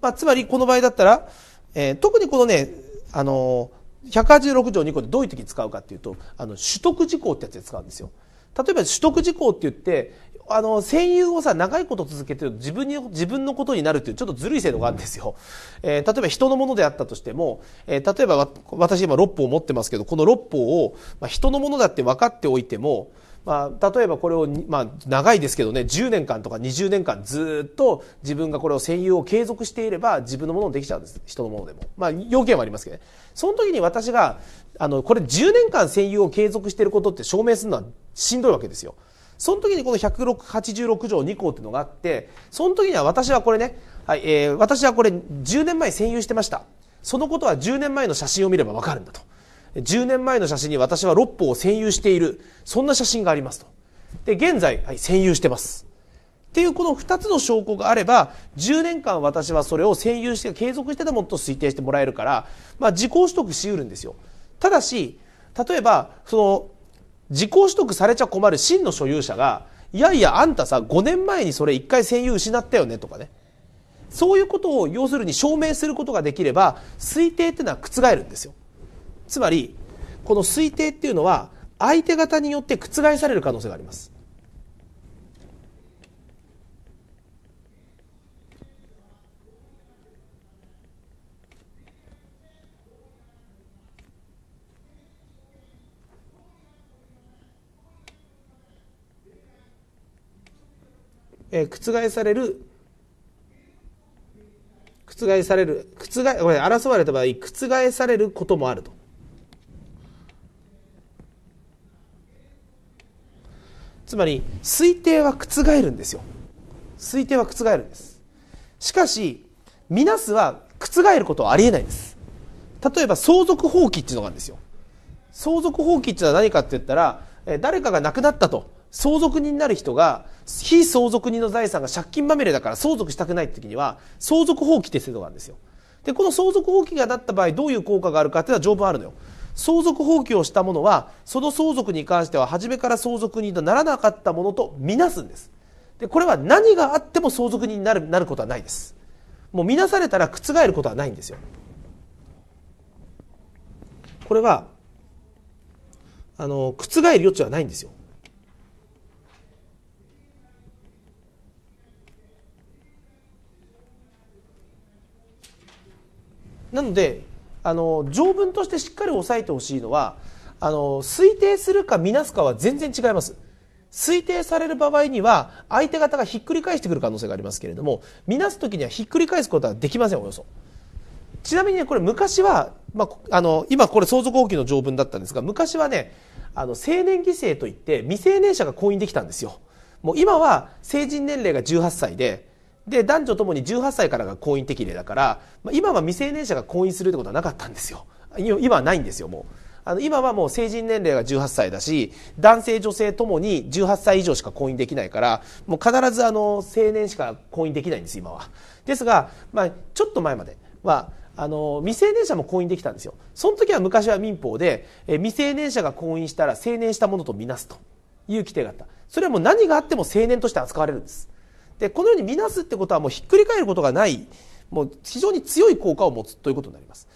まあ、つまりこの場合だったら、えー、特にこのね、あのー186条2項でどういう時に使うかっていうと、あの、取得事項ってやつで使うんですよ。例えば取得事項って言って、あの、占有をさ、長いこと続けてると自分に、自分のことになるっていうちょっとずるい制度があるんですよ。えー、例えば人のものであったとしても、えー、例えば私今六法を持ってますけど、この六法を、まあ、人のものだって分かっておいても、まあ、例えばこれを、まあ、長いですけどね、10年間とか20年間ずっと自分がこれを占有を継続していれば自分のものもできちゃうんです。人のものでも。まあ、要件はありますけどね。その時に私が、あの、これ10年間占有を継続していることって証明するのはしんどいわけですよ。その時にこの186条2項っていうのがあって、その時には私はこれね、はい、えー、私はこれ10年前占有してました。そのことは10年前の写真を見ればわかるんだと。10年前の写真に私は6本を占有している。そんな写真がありますと。で、現在、はい、占有してます。っていうこの2つの証拠があれば10年間私はそれを占有して継続してたものと推定してもらえるから、まあ、自己取得しうるんですよただし例えばその自己取得されちゃ困る真の所有者がいやいやあんたさ5年前にそれ1回占有失ったよねとかねそういうことを要するに証明することができれば推定っていうのは覆るんですよつまりこの推定っていうのは相手方によって覆される可能性がありますえ覆される覆される覆争われた場合覆されることもあると。つまり推定は覆るんですよ推定は覆るんですしかしみなすは覆ることはありえないんです例えば相続放棄っていうのがあるんですよ相続放棄っていうのは何かって言ったら誰かが亡くなったと相続人になる人が、非相続人の財産が借金まみれだから相続したくないって時には、相続放棄って制度があるんですよ。で、この相続放棄がなった場合、どういう効果があるかっていうのは条文あるのよ。相続放棄をしたものは、その相続に関しては初めから相続人とならなかったものとみなすんです。で、これは何があっても相続人になる、なることはないです。もう見なされたら覆ることはないんですよ。これは、あの、覆る余地はないんですよ。なのであの条文としてしっかり押さえてほしいのはあの推定するか見なすかは全然違います推定される場合には相手方がひっくり返してくる可能性がありますけれども見なす時にはひっくり返すことはできませんおよそちなみにねこれ昔は、まあ、あの今これ相続放棄の条文だったんですが昔はねあの成年犠牲といって未成年者が婚姻できたんですよもう今は成人年齢が18歳でで男女ともに18歳からが婚姻適齢だから、まあ、今は未成年者が婚姻するってことはなかったんですよ今はないんですよもうあの今はもう成人年齢が18歳だし男性女性ともに18歳以上しか婚姻できないからもう必ずあの青年しか婚姻できないんです今はですが、まあ、ちょっと前まではあの未成年者も婚姻できたんですよその時は昔は民法で、え未成年者が婚姻したら成年したものとみなすという規定があったそれはもう何があっても成年として扱われるんですでこのように見なすってことはもうひっくり返ることがないもう非常に強い効果を持つということになります。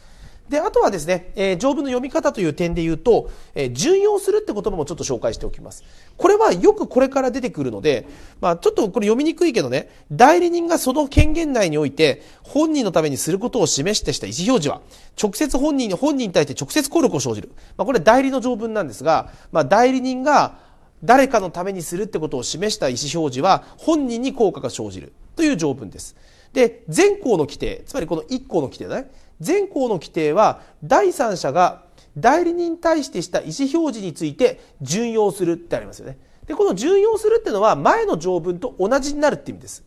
で、あとはですね、えー、条文の読み方という点で言うと、えー、順用するって言葉もちょっと紹介しておきます。これはよくこれから出てくるので、まあちょっとこれ読みにくいけどね、代理人がその権限内において、本人のためにすることを示してした意思表示は、直接本人に、本人に対して直接効力を生じる。まあこれ代理の条文なんですが、まあ代理人が、誰かのためにするってことを示した意思表示は本人に効果が生じるという条文です。で、全項の規定、つまりこの1項の規定だね。全項の規定は第三者が代理人に対してした意思表示について順用するってありますよね。で、この順用するってのは前の条文と同じになるって意味です。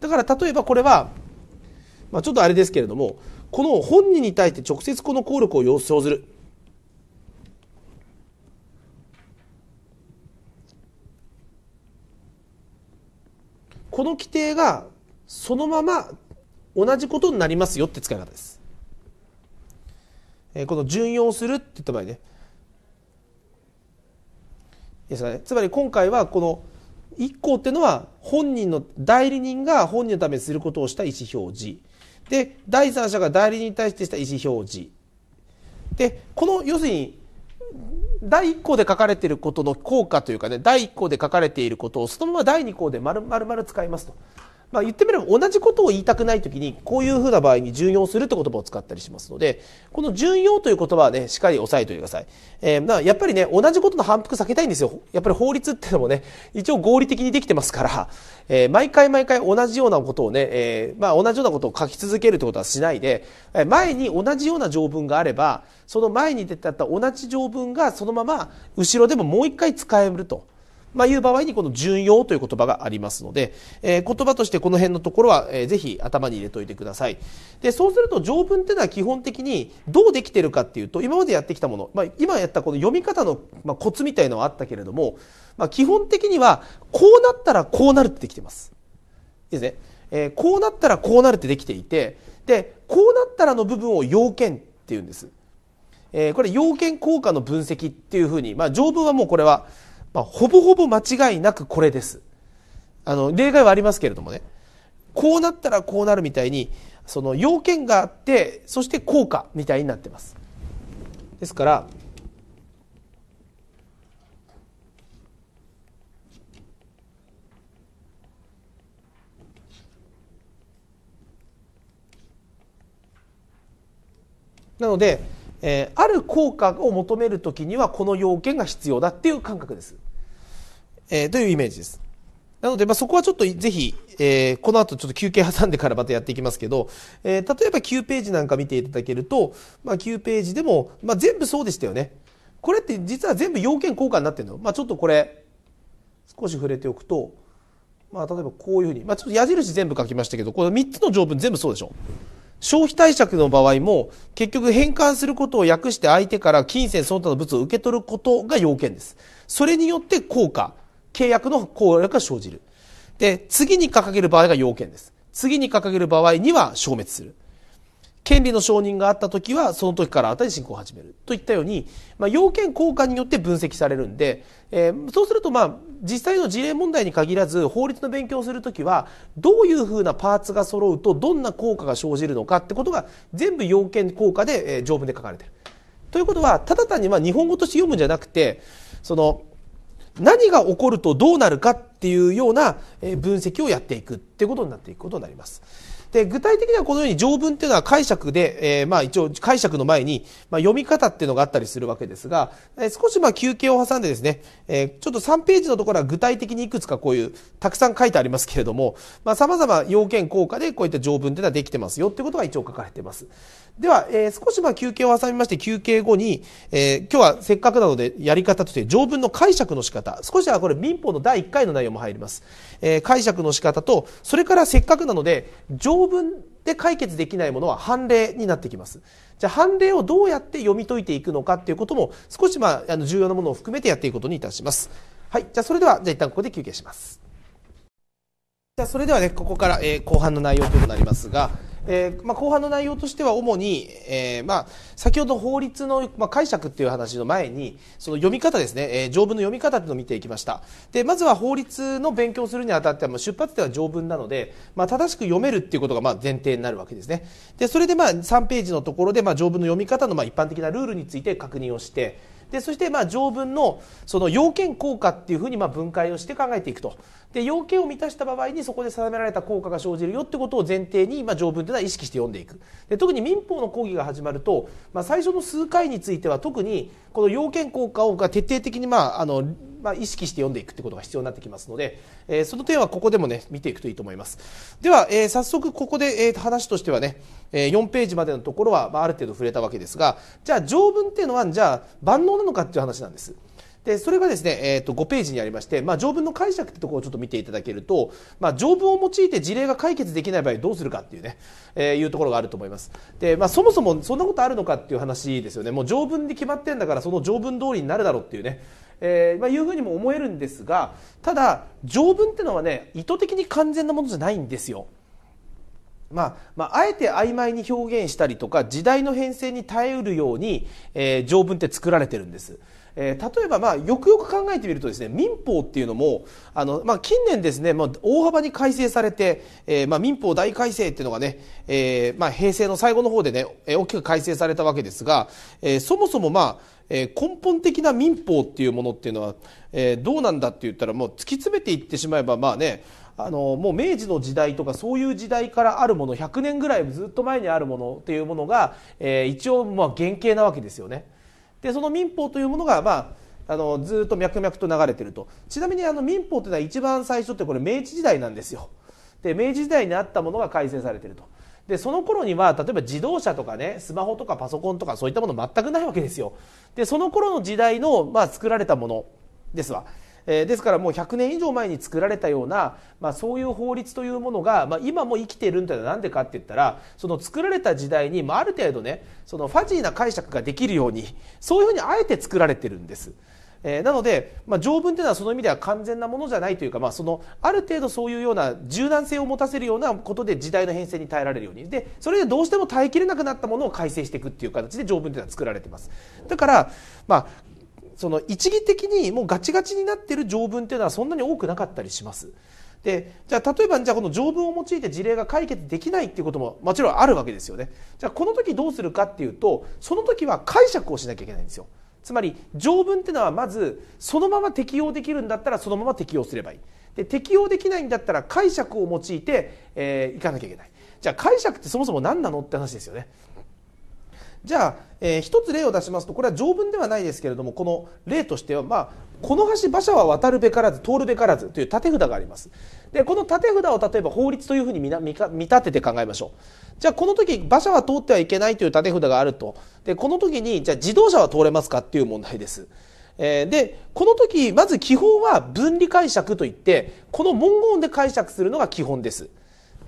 だから例えばこれは、まあ、ちょっとあれですけれども、この本人に対して直接この効力を要請する。この規定がそのまま同じことになりますよって使い方です。えー、この順用するって言った場合ね。ですかね。つまり今回はこの1項っていうのは本人の代理人が本人のためにすることをした意思表示。で、第三者が代理人に対してした意思表示。で、この要するに第1項で書かれていることの効果というかね第1項で書かれていることをそのまま第2項で丸々使いますとまあ、言ってみれば同じことを言いたくない時にこういうふうな場合に順用するって言葉を使ったりしますのでこの順用という言葉はねしっかり押さえておいてください、えー、やっぱりね同じことの反復避けたいんですよやっぱり法律ってのもね一応合理的にできてますから、えー、毎回毎回同じようなことをね、えー、まあ、同じようなことを書き続けるってことはしないで前に同じような条文があればその前に出てあった同じ条文がそのまま後ろでももう一回使えると。まあ、いう場合にこの順用という言葉がありますので、えー、言葉としてこの辺のところは、えー、ぜひ頭に入れておいてください。で、そうすると条文っていうのは基本的にどうできてるかっていうと、今までやってきたもの、まあ、今やったこの読み方の、まあ、コツみたいのはあったけれども、まあ、基本的にはこうなったらこうなるってできてます。いいですね。えー、こうなったらこうなるってできていて、で、こうなったらの部分を要件って言うんです。えー、これ要件効果の分析っていうふうに、まあ、条文はもうこれは、まあ、ほぼほぼ間違いなくこれです。あの、例外はありますけれどもね。こうなったらこうなるみたいに、その要件があって、そして効果みたいになってます。ですから、なので、えー、ある効果を求める時にはこの要件が必要だっていう感覚です。えー、というイメージです。なので、まあ、そこはちょっとぜひ、えー、この後ちょっと休憩挟んでからまたやっていきますけど、えー、例えば9ページなんか見ていただけると、まあ、9ページでも、まあ、全部そうでしたよね。これって実は全部要件効果になってるの。まあ、ちょっとこれ、少し触れておくと、まあ、例えばこういうふうに、まあ、ちょっと矢印全部書きましたけど、この3つの条文全部そうでしょ。消費貸借の場合も結局返還することを訳して相手から金銭その他の物を受け取ることが要件です。それによって効果、契約の効力が生じる。で、次に掲げる場合が要件です。次に掲げる場合には消滅する。権利の承認があった時はその時から新たい進行を始めるといったように、まあ、要件効果によって分析されるんで、えー、そうするとまあ実際の事例問題に限らず法律の勉強をする時はどういうふうなパーツが揃うとどんな効果が生じるのかってことが全部要件効果で、えー、条文で書かれてる。ということはただ単にまあ日本語として読むんじゃなくてその何が起こるとどうなるかっていうような分析をやっていくっていうことになっていくことになります。で、具体的にはこのように条文っていうのは解釈で、えー、まあ一応解釈の前に、まあ、読み方っていうのがあったりするわけですが、えー、少しまあ休憩を挟んでですね、えー、ちょっと3ページのところは具体的にいくつかこういう、たくさん書いてありますけれども、まあ様々要件効果でこういった条文っていうのはできてますよってことが一応書かれてます。では、えー、少しまあ休憩を挟みまして、休憩後に、えー、今日はせっかくなのでやり方として条文の解釈の仕方、少しはこれ民法の第1回の内容も入ります。えー、解釈の仕方と、それからせっかくなので、条条文で解決できないものは判例になってきます。じゃあ判例をどうやって読み解いていくのかっていうことも少しまあの重要なものを含めてやっていくことにいたします。はい。じゃあそれでは、じゃあ一旦ここで休憩します。じゃあそれではね、ここから、え後半の内容ということになりますが、えーまあ、後半の内容としては主に、えーまあ、先ほど法律の、まあ、解釈っていう話の前にその読み方ですね、えー、条文の読み方というのを見ていきましたでまずは法律の勉強するにあたっては、まあ、出発点は条文なので、まあ、正しく読めるっていうことが、まあ、前提になるわけですねでそれで、まあ、3ページのところで、まあ、条文の読み方の、まあ、一般的なルールについて確認をしてでそしてまあ条文のその要件効果っていうふうにまあ分解をして考えていくとで要件を満たした場合にそこで定められた効果が生じるよってことを前提に、まあ、条文というのは意識して読んでいくで特に民法の講義が始まると、まあ、最初の数回については特にこの要件効果を徹底的に、まあ、あのまあ、意識して読んでいくってことが必要になってきますので、えー、その点はここでもね見ていくといいと思いますでは、えー、早速ここで、えー、話としてはね、4ページまでのところはある程度触れたわけですがじゃあ条文っていうのはじゃあ万能なのかっていう話なんです。でそれがですね、えー、と5ページにありまして、まあ、条文の解釈ってところをちょっと見ていただけると、まあ、条文を用いて事例が解決できない場合どうするかっていうね、えー、いうところがあると思いますで、まあ、そもそもそんなことあるのかっていう話ですよねもう条文で決まってんだからその条文通りになるだろうっていうねえーまあ、いうふうにも思えるんですがただ条文ってのはね意図的に完全なものじゃないんですよまあまあ、あえて曖昧に表現したりとか時代の変遷に耐えうるように、えー、条文って作られてるんです。えー、例えば、まあ、よくよく考えてみるとですね民法っていうのもあの、まあ、近年ですね、まあ、大幅に改正されて、えーまあ、民法大改正っていうのがね、えーまあ、平成の最後の方でね、えー、大きく改正されたわけですが、えー、そもそも、まあえー、根本的な民法っていうものっていうのは、えー、どうなんだって言ったらもう突き詰めていってしまえばまあねあのもう明治の時代とかそういう時代からあるもの100年ぐらいずっと前にあるものっていうものが、えー、一応まあ原型なわけですよね。でその民法というものが、まあ、あのずっと脈々と流れてるとちなみにあの民法というのは一番最初ってこれ明治時代なんですよ。で明治時代にあったものが改正されてると。でその頃には例えば自動車とかねスマホとかパソコンとかそういったもの全くないわけですよ。でその頃の時代の、まあ、作られたものですわ。えー、ですからもう100年以上前に作られたような、まあ、そういう法律というものが、まあ、今も生きているんだは何でかって言ったらその作られた時代に、まあ、ある程度ねそのファジーな解釈ができるようにそういうふうにあえて作られてるんです。なので、まあ、条文というのはその意味では完全なものじゃないというか、まあ、そのある程度そういうような柔軟性を持たせるようなことで時代の変遷に耐えられるようにでそれでどうしても耐えきれなくなったものを改正していくという形で条文というのは作られていますだから、まあ、その一義的にもうガチガチになってる条文っていうのはそんなに多くなかったりします。でじゃあ例えばじゃあこの条文を用いて事例が解決できないっていうことももちろんあるわけですよね。じゃあこの時どうするかっていうとその時は解釈をしなきゃいけないんですよ。つまり条文っていうのはまずそのまま適用できるんだったらそのまま適用すればいい。で適用できないんだったら解釈を用いて、えー、いかなきゃいけない。じゃあ解釈ってそもそも何なのって話ですよね。じゃあ、えー、一つ例を出しますとこれは条文ではないですけれどもこの例としては、まあ、この橋馬車は渡るべからず通るべからずという立て札がありますでこの立て札を例えば法律というふうに見な見立てて考えましょうじゃあこの時馬車は通ってはいけないという立て札があるとでこの時にじゃあ自動車は通れますかっていう問題ですえでこの時まず基本は分離解釈といってこの文言で解釈するのが基本です、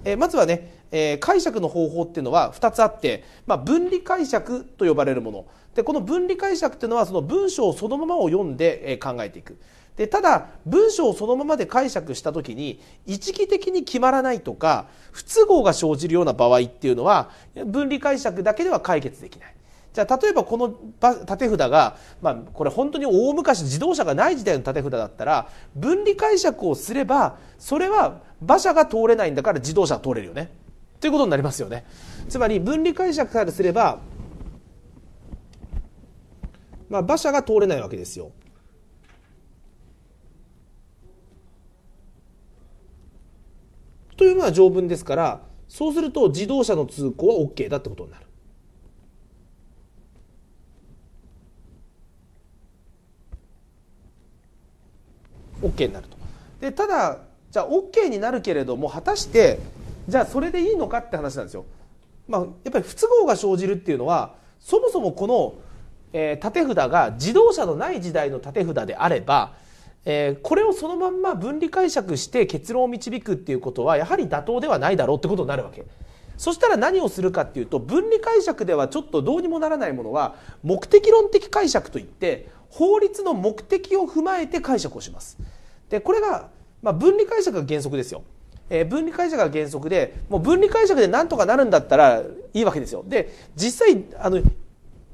えー、まずはねえー、解釈の方法っていうのは2つあって、まあ、分離解釈と呼ばれるものでこの分離解釈っていうのはその文章そのままを読んで、えー、考えていくでただ文章をそのままで解釈した時に一義的に決まらないとか不都合が生じるような場合っていうのは分離解釈だけでは解決できない。じゃあ例えばこの縦札が、まあ、これ本当に大昔自動車がない時代の縦札だったら分離解釈をすればそれは馬車が通れないんだから自動車が通れるよね。ということになりますよね。つまり分離解釈からすれば、まあ、馬車が通れないわけですよ。というのは条文ですからそうすると自動車の通行は OK だってことになる。OK になると。でただじゃあ OK になるけれども果たしてじゃあそれでいいのかって話なんですよ。まあ、やっぱり不都合が生じるっていうのはそもそもこの、えー、縦札が自動車のない時代の縦札であれば、えー、これをそのまんま分離解釈して結論を導くっていうことはやはり妥当ではないだろうってことになるわけ。そしたら何をするかっていうと分離解釈ではちょっとどうにもならないものは目的論的解釈といって法律の目的を踏まえて解釈をします。でこれが、まあ、分離解釈が原則ですよ。えー、分離解釈が原則でもう分離解釈で何とかなるんだったらいいわけですよ。で実際あの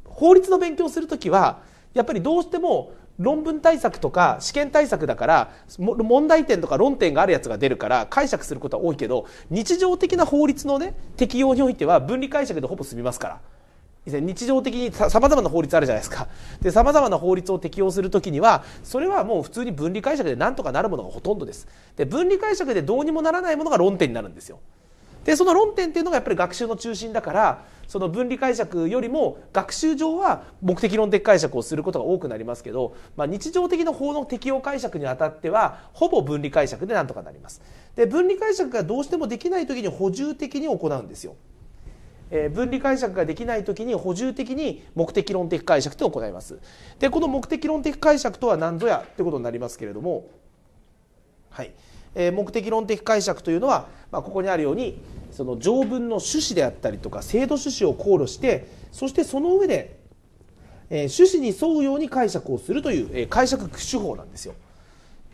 法律の勉強する時はやっぱりどうしても論文対策とか試験対策だから問題点とか論点があるやつが出るから解釈することは多いけど日常的な法律のね適用においては分離解釈でほぼ済みますから。日常的にさまざまな法律あるじゃないですかでさまざまな法律を適用する時にはそれはもう普通に分離解釈で何とかなるものがほとんどですで分離解釈でどうにもならないものが論点になるんですよでその論点っていうのがやっぱり学習の中心だからその分離解釈よりも学習上は目的論的解釈をすることが多くなりますけど、まあ、日常的な法の適用解釈にあたってはほぼ分離解釈でなんとかなりますで分離解釈がどうしてもできない時に補充的に行うんですよえ分離解釈ができない時に補充的に目的論的解釈と行います。でこの目的論的解釈とは何ぞやということになりますけれども、はいえ目的論的解釈というのは、まあ、ここにあるようにその条文の趣旨であったりとか制度趣旨を考慮してそしてその上で、え趣旨に沿うように解釈をするという、え解釈手法なんですよ。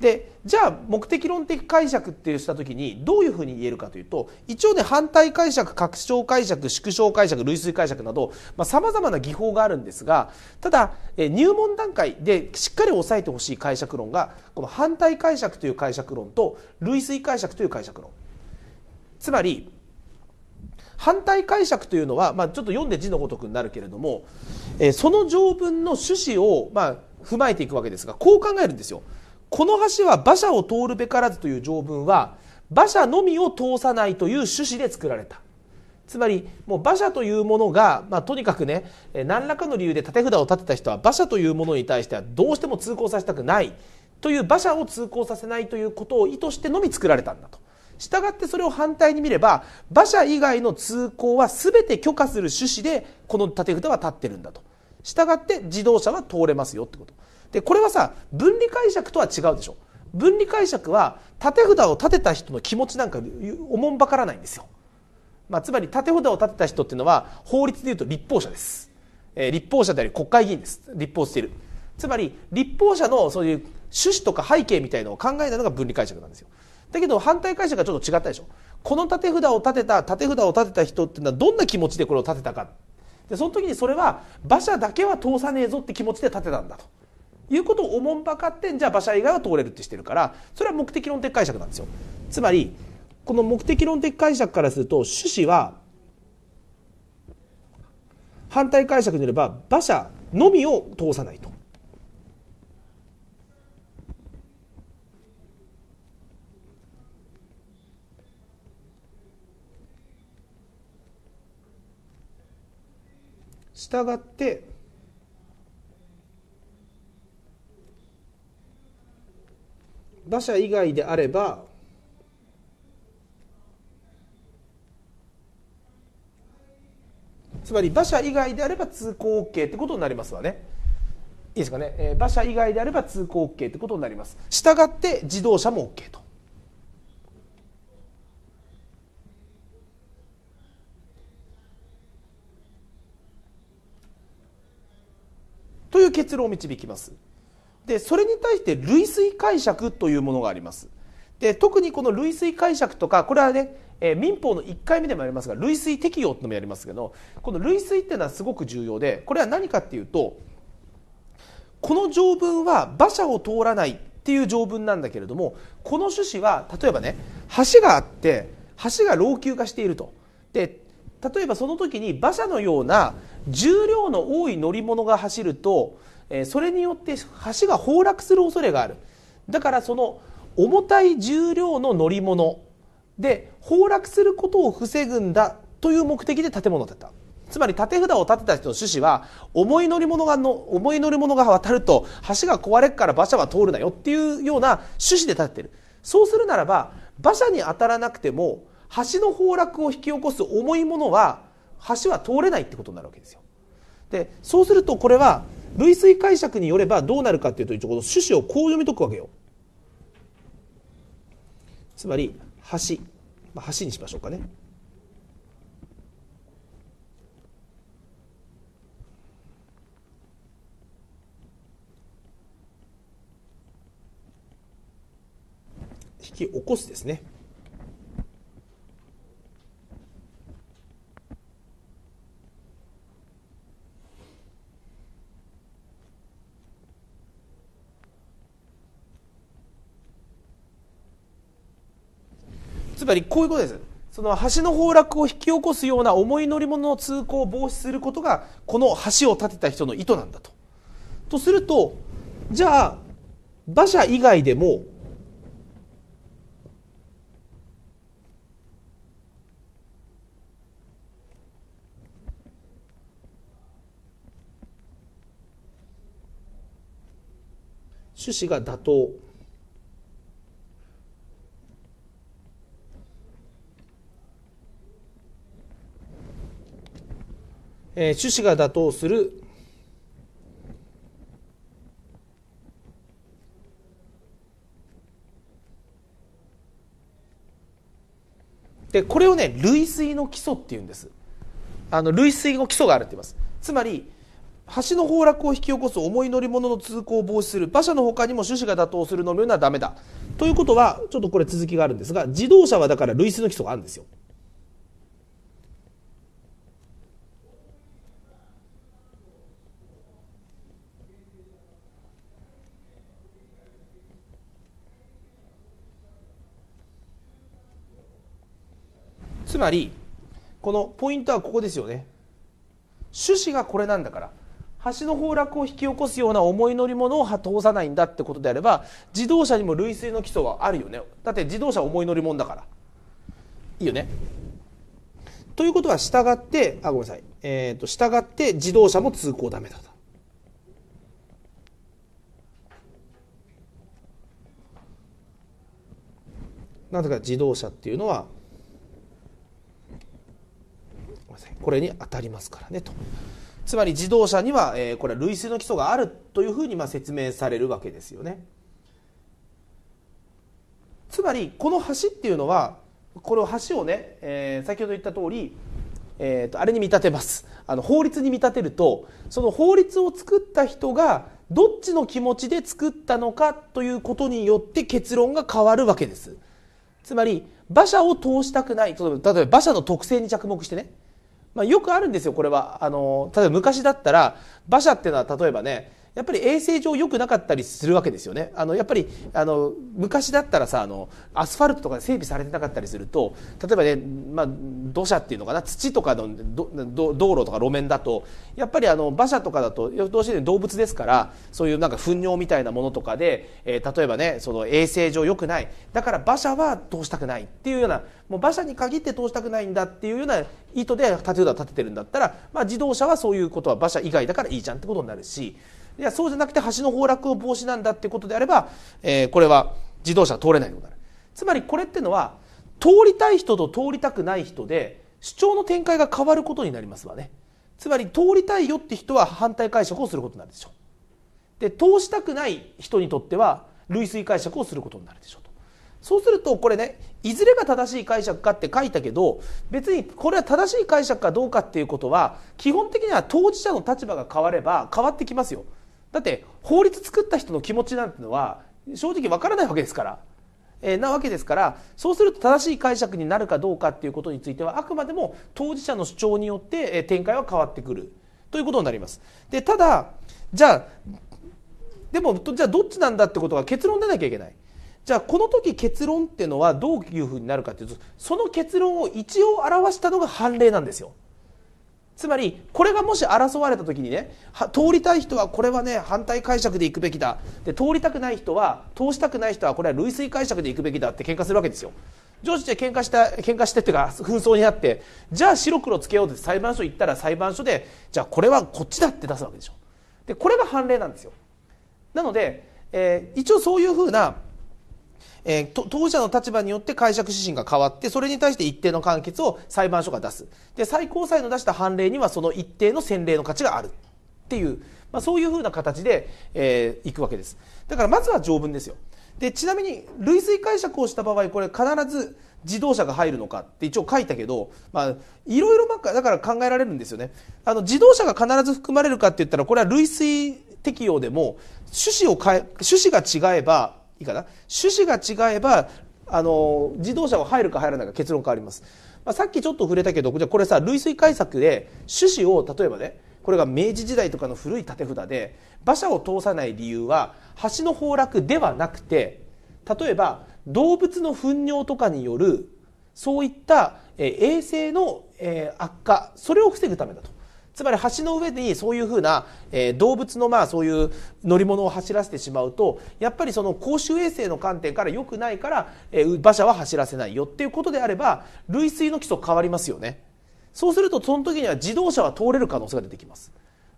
でじゃあ目的論的解釈ってした時にどういうふうに言えるかというと一応ね反対解釈拡張解釈縮小解釈類推解釈などさまざ、まな技法があるんですがただえ入門段階でしっかり押さえてほしい解釈論がこの反対解釈という解釈論と類推解釈という解釈論つまり反対解釈というのは、まあ、ちょっと読んで字のごとくになるけれども、えその条文の趣旨を、まあ、踏まえていくわけですがこう考えるんですよ。この橋は馬車を通るべからずという条文は馬車のみを通さないという趣旨で作られた。つまりもう馬車というものが、まあ、とにかくね何らかの理由で立て札を立てた人は馬車というものに対してはどうしても通行させたくないという馬車を通行させないということを意図してのみ作られたんだと。したがってそれを反対に見れば馬車以外の通行は全て許可する趣旨でこの立て札は立ってるんだと。したがって自動車は通れますよってこと。でこれはさ分離解釈とは違うでしょ分離解釈はて札を立てた人の気持ちなんかおもんばからないんですよ、まあ、つまり立て札を立てた人っていうのは法律でいうと立法者です、えー、立法者であり国会議員です立法しているつまり立法者のそういう趣旨とか背景みたいのを考えたのが分離解釈なんですよだけど反対解釈がちょっと違ったでしょこの立て札を立てた立て札を立てた人っていうのはどんな気持ちでこれを立てたかでその時にそれは馬車だけは通さねえぞって気持ちで立てたんだということをおもんばかってじゃあ馬車以外は通れるってしてるからそれは目的論的解釈なんですよつまりこの目的論的解釈からすると趣旨は反対解釈によれば馬車のみを通さないと。したがって打者以外であればつまり馬車以外であれば通行 OK ってことになりますわねいいですかね、えー、馬車以外であれば通行 OK ってことになりますしたがって自動車も OK とという結論を導きますでそれに対して類推解釈というものがありますで特にこの類推解釈とかこれはね、えー、民法の1回目でもありますが類推適用ってのもやりますけどこの類推っていうのはすごく重要でこれは何かっていうとこの条文は馬車を通らないっていう条文なんだけれどもこの趣旨は例えばね橋があって橋が老朽化していると。で例えばその時に馬車のような重量の多い乗り物が走るとえそれによって橋が崩落する恐れがあるだからその重たい重量の乗り物で崩落することを防ぐんだという目的で建物を建てたつまり建て札を建てた人の趣旨は重い乗り物がの重い乗り物が渡ると橋が壊れっから馬車は通るなよっていうような趣旨で建ててるそうするならば馬車に当たらなくても橋の崩落を引き起こす重いものは橋は通れないってことになるわけですよでそうするとこれは類推解釈によればどうなるかっていうと一応この趣旨をこう読み解くわけよつまり橋、まあ、橋にしましょうかね引き起こすですねつまりこういうことですその橋の崩落を引き起こすような重い乗り物の通行を防止することがこの橋を建てた人の意図なんだと。とするとじゃあ馬車以外でも趣旨が妥当えー、趣旨が妥当するでこれをね類推の基礎っていうんですあの類推の基礎があるっていますつまり橋の崩落を引き起こす重い乗り物の通行を防止する馬車のほかにも趣旨が妥当するのりのはダメだということはちょっとこれ続きがあるんですが自動車はだから類推の基礎があるんですよまりこのポイントはここですよね趣旨がこれなんだから橋の崩落を引き起こすような重い乗り物を通さないんだってことであれば自動車にも類推の基礎はあるよねだって自動車重い乗り物だからいいよねということは従ってあごめんなさい、えーと、と従って自動車も通行ダメだと。なぜか自動車っていうのはんこれに当たりますからねと。つまり自動車には、えー、これは類推の基礎があるというふうにまあ説明されるわけですよね。つまりこの橋っていうのはこの橋をね、えー、先ほど言った通り、えーとあれに見立てますあの法律に見立てるとその法律を作った人がどっちの気持ちで作ったのかということによって結論が変わるわけです。つまり馬車を通したくない例えば馬車の特性に着目してねまあ、よくあるんですよこれはあの例えば昔だったら馬車っていうのは例えばねやっぱり衛生上良くなかったりするわけですよね。あのやっぱりあの昔だったらさあのアスファルトとか整備されてなかったりすると例えばね、まあ、土砂っていうのかな土とかの道路とか路面だとやっぱりあの馬車とかだとどうして動物ですからそういうなんか糞尿みたいなものとかで、えー、例えばねその衛生上良くないだから馬車は通したくないっていうようなもう馬車に限って通したくないんだっていうような意図で建て札立ててるんだったら、まあ、自動車はそういうことは馬車以外だからいいじゃんってことになるし。いやそうじゃなくて橋の崩落を防止なんだっていうことであれば、えー、これは自動車通れないことになるつまりこれってのは通りたい人と通りたくない人で主張の展開が変わることになりますわねつまり通りたいよって人は反対解釈をすることになるでしょうで通したくない人にとっては類推解釈をすることになるでしょうとそうするとこれねいずれが正しい解釈かって書いたけど別にこれは正しい解釈かどうかっていうことは基本的には当事者の立場が変われば変わってきますよだって法律作った人の気持ちなんてのは正直わからないわけですから。えー、なわけですからそうすると正しい解釈になるかどうかっていうことについてはあくまでも当事者の主張によって、えー、展開は変わってくるということになります。でただじゃあでもじゃあどっちなんだってことが結論出なきゃいけない。じゃあこの時結論っていうのはどういうふうになるかっていうとその結論を一応表したのが判例なんですよ。つまりこれがもし争われた時にね通りたい人はこれはね反対解釈でいくべきだで通りたくない人は通したくない人はこれは類推解釈でいくべきだって喧嘩するわけですよ。上司で喧嘩した喧嘩してっていうか紛争になってじゃあ白黒つけようって裁判所行ったら裁判所でじゃあこれはこっちだって出すわけでしょ。でこれが判例なんですよ。なので、えー、一応そういうふうなえー、当社の立場によって解釈指針が変わって、それに対して一定の判決を裁判所が出す。で、最高裁の出した判例にはその一定の先例の価値がある。っていう、まあ、そういうふうな形で、えー、いくわけです。だからまずは条文ですよ。で、ちなみに、類推解釈をした場合、これ必ず自動車が入るのかって一応書いたけど、まあ、いろいろばっか、だから考えられるんですよね。あの、自動車が必ず含まれるかって言ったら、これは類推適用でも、趣旨を変え、趣旨が違えば、いいかな趣旨が違えばあの自動車は入るか入らないか結論変わります、まあ、さっきちょっと触れたけどじゃこれさ類推解釈で趣旨を例えばねこれが明治時代とかの古い建札で馬車を通さない理由は橋の崩落ではなくて例えば動物の糞尿とかによるそういった衛生の悪化それを防ぐためだとつまり橋の上にそういうふうな、えー、動物のまあそういう乗り物を走らせてしまうとやっぱりその公衆衛生の観点から良くないから、えー、馬車は走らせないよっていうことであれば類推の基礎変わりますよねそうするとその時には自動車は通れる可能性が出てきます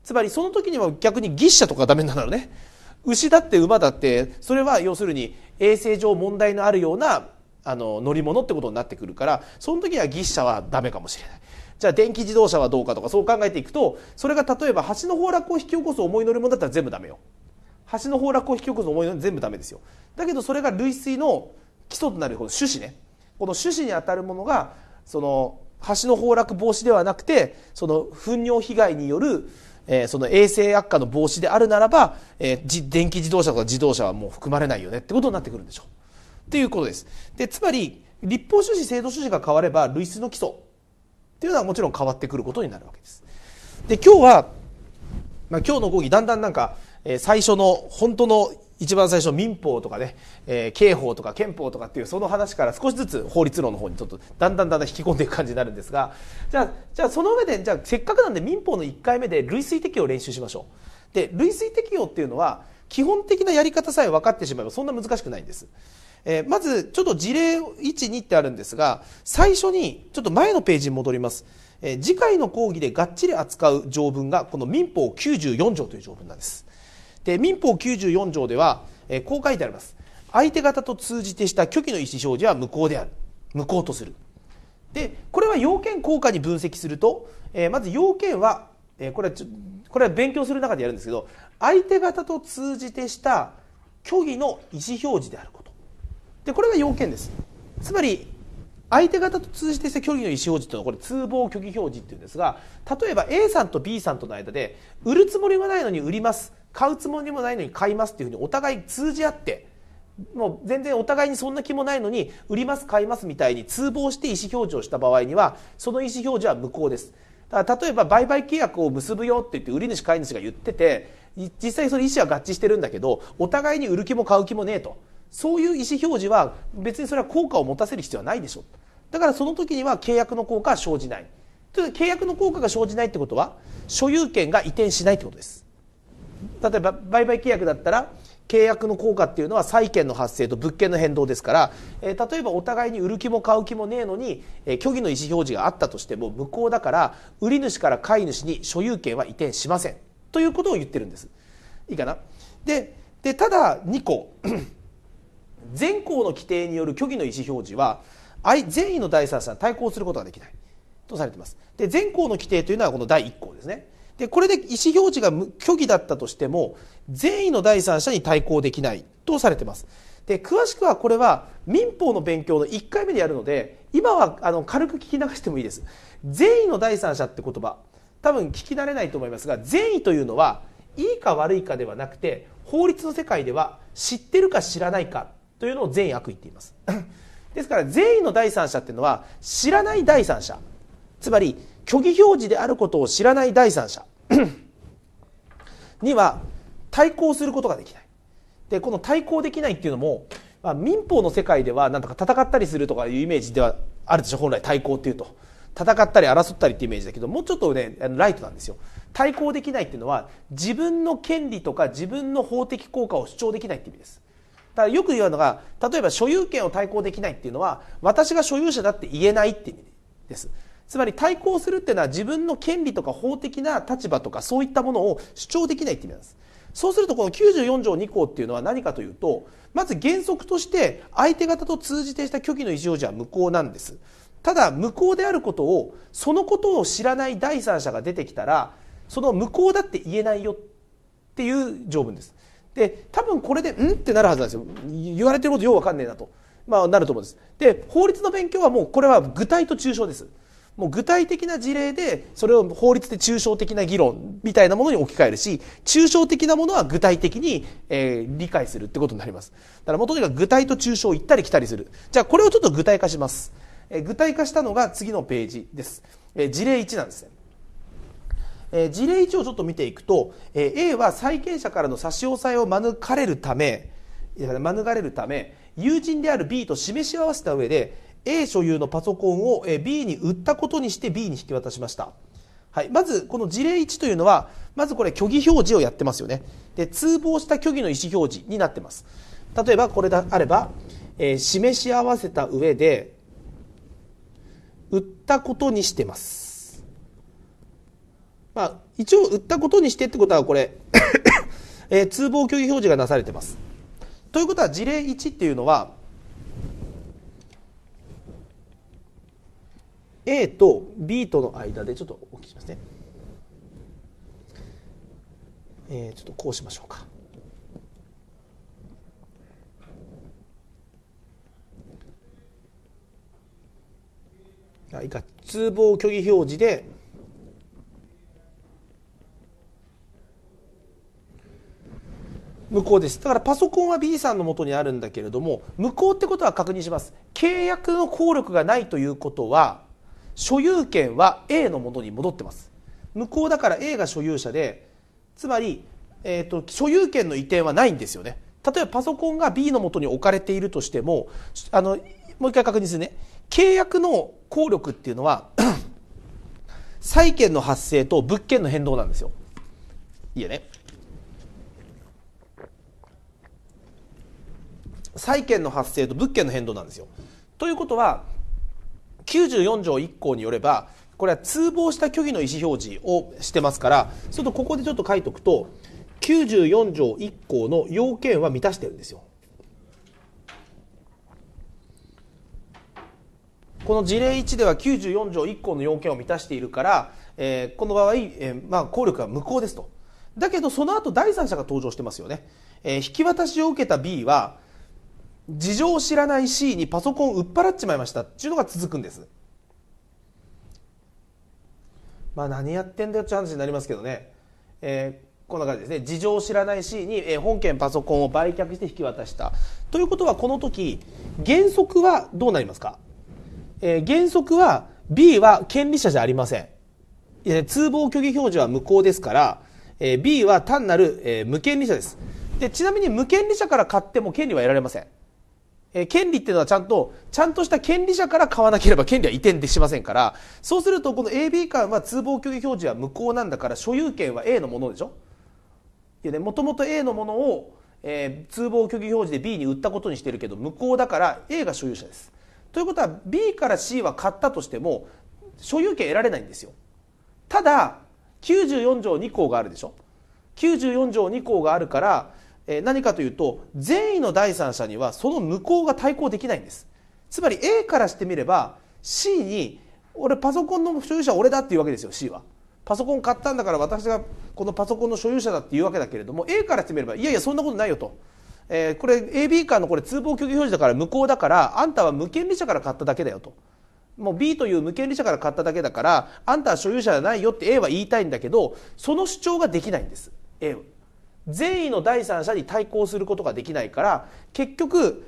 つまりその時には逆に牛車とかダメなのだね牛だって馬だってそれは要するに衛生上問題のあるようなあの乗り物ってことになってくるからその時には牛車はダメかもしれないじゃあ電気自動車はどうかとかそう考えていくとそれが例えば橋の崩落を引き起こす重い乗り物だったら全部ダメよ橋の崩落を引き起こす重い乗り全部ダメですよだけどそれが類推の基礎となるこの種子ねこの種子にあたるものがその橋の崩落防止ではなくてその糞尿被害によるえー、その衛生悪化の防止であるならば、えー、電気自動車とか自動車はもう含まれないよねってことになってくるんでしょう。っていうことです。でつまり立法趣旨、制度趣旨が変われば類推の基礎っていうのはもちろん変わってくることになるわけです。で今日は、まあ、今日の講義だんだんなんか、えー、最初の本当の一番最初民法とかね、えー、刑法とか憲法とかっていうその話から少しずつ法律論の方にちょっとだんだんだんだん引き込んでいく感じになるんですがじゃあじゃあその上でじゃあせっかくなんで民法の1回目で類推適用を練習しましょう。で類推適用っていうのは基本的なやり方さえ分かってしまえばそんな難しくないんです。えー、まずちょっと事例12ってあるんですが最初にちょっと前のページに戻ります、えー、次回の講義でがっちり扱う条文がこの民法94条という条文なんですで民法94条では、えー、こう書いてあります相手方と通じてした虚偽の意思表示は無効である無効とするでこれは要件効果に分析すると、えー、まず要件は、えー、これはこれは勉強する中でやるんですけど相手方と通じてした虚偽の意思表示であることでこれが要件ですつまり相手方と通じてしての意思表示というのはこれ通報虚偽表示っていうんですが例えば A さんと B さんとの間で売るつもりもないのに売ります買うつもりもないのに買いますっていうふうにお互い通じ合ってもう全然お互いにそんな気もないのに売ります買いますみたいに通報して意思表示をした場合にはその意思表示は無効ですだから例えば売買契約を結ぶよって言って売り主買い主が言ってて実際その意思は合致してるんだけどお互いに売る気も買う気もねえと。そういう意思表示は別にそれは効果を持たせる必要はないでしょだからその時には契約の効果は生じない契約の効果が生じないってことは所有権が移転しないってことです例えば売買契約だったら契約の効果っていうのは債権の発生と物件の変動ですから、えー、例えばお互いに売る気も買う気もねえのに、えー、虚偽の意思表示があったとしても無効だから売り主から買い主に所有権は移転しませんということを言ってるんですいいかなででただ2個前項の規定による虚偽の意思表示は善意の第三者に対抗することができないとされていますで前項の規定というのはこの第1項ですねでこれで意思表示が虚偽だったとしても善意の第三者に対抗できないとされていますで詳しくはこれは民法の勉強の1回目でやるので今はあの軽く聞き流してもいいです善意の第三者って言葉多分聞き慣れないと思いますが善意というのはいいか悪いかではなくて法律の世界では知ってるか知らないかというのを善意悪意って言います *laughs* ですから善意の第三者っていうのは知らない第三者つまり虚偽表示であることを知らない第三者 *clears throat* には対抗することができないでこの対抗できないっていうのも、まあ、民法の世界では何とか戦ったりするとかいうイメージではあるでしょ本来対抗っていうと戦ったり争ったりってイメージだけどもうちょっとねライトなんですよ対抗できないっていうのは自分の権利とか自分の法的効果を主張できないって意味ですだよく言うのが例えば所有権を対抗できないっていうのは私が所有者だって言えないって意味ですつまり対抗するっていうのは自分の権利とか法的な立場とかそういったものを主張できないって意味なんですそうするとこの94条2項っていうのは何かというとまず原則として相手方と通じてした虚偽の意思表示は無効なんですただ無効であることをそのことを知らない第三者が出てきたらその無効だって言えないよっていう条文ですで多分これで「ん?」ってなるはずなんですよ言われてることようわかんねえなと、まあ、なると思うんですで法律の勉強はもうこれは具体と抽象ですもう具体的な事例でそれを法律で抽象的な議論みたいなものに置き換えるし抽象的なものは具体的に、えー、理解するってことになりますだからもうとにかく具体と抽象を行ったり来たりするじゃあこれをちょっと具体化します、えー、具体化したのが次のページです、えー、事例1なんですねえー、事例1をちょっと見ていくと、えー、A は債権者からの差し押さえを免れるため免れるため友人である B と示し合わせた上で A 所有のパソコンを B に売ったことにして B に引き渡しました。はい、まずこの事例1というのはまずこれ虚偽表示をやってますよねで通報した虚偽の意思表示になってます例えばこれであれば、えー、示し合わせた上で売ったことにしてますまあ、一応売ったことにしてってことはこれ *coughs* えー、通報虚偽表示がなされてます。ということは事例1っていうのは A と B との間でちょっとお聞きしますね。えー、ちょっとこうしましょうか。あいいか通報虚偽表示で向こうですだからパソコンは B さんのもとにあるんだけれども無効ってことは確認します契約の効力がないということは所有権は A のもとに戻ってます無効だから A が所有者でつまり、えーと、と所有権の移転はないんですよね例えばパソコンが B のもとに置かれているとしてもあのもう一回確認するね契約の効力っていうのは *clears throat* 債権の発生と物件の変動なんですよいいよね債権の発生と物件の変動なんですよ。ということは94条1項によればこれは通報した虚偽の意思表示をしてますからちょっとここでちょっと書いておくと94条1項の要件は満たしてるんですよ。この事例1では94条1項の要件を満たしているから、えー、この場合、えー、まあ、効力は無効ですと。だけどその後第三者が登場してますよね。えー、引き渡しを受けた B は事情を知らない C にパソコンを売っ払っちまいましたっていうのが続くんですまあ何やってんだよって話になりますけどね、えー、こんな感じですね事情を知らない C に、え本件パソコンを売却して引き渡したということはこの時原則はどうなりますか、えー、原則は B は権利者じゃありません、え通報虚偽表示は無効ですから、え B は単なる、え無権利者ですでちなみに無権利者から買っても権利は得られませんえ権利っていうのはちゃんと、ちゃんとした権利者から買わなければ権利は移転でしませんから、そうするとこの AB 間は通報虚偽表示は無効なんだから所有権は A のものでしょいやね、もともと A のものを、えー、通報虚偽表示で B に売ったことにしてるけど無効だから A が所有者です。ということは B から C は買ったとしても所有権得られないんですよ。ただ、94条2項があるでしょ ?94 条2項があるから、え何かというと善意の第三者にはその無効が対抗できないんですつまり A からしてみれば C に俺パソコンの所有者は俺だっていうわけですよ C はパソコン買ったんだから私がこのパソコンの所有者だっていうわけだけれども A からしてみればいやいやそんなことないよと、えー、これ AB 間のこれ通報拒否表示だから無効だからあんたは無権利者から買っただけだよともう B という無権利者から買っただけだからあんたは所有者じゃないよって A は言いたいんだけどその主張ができないんです A は。善意の第三者に対抗することができないから結局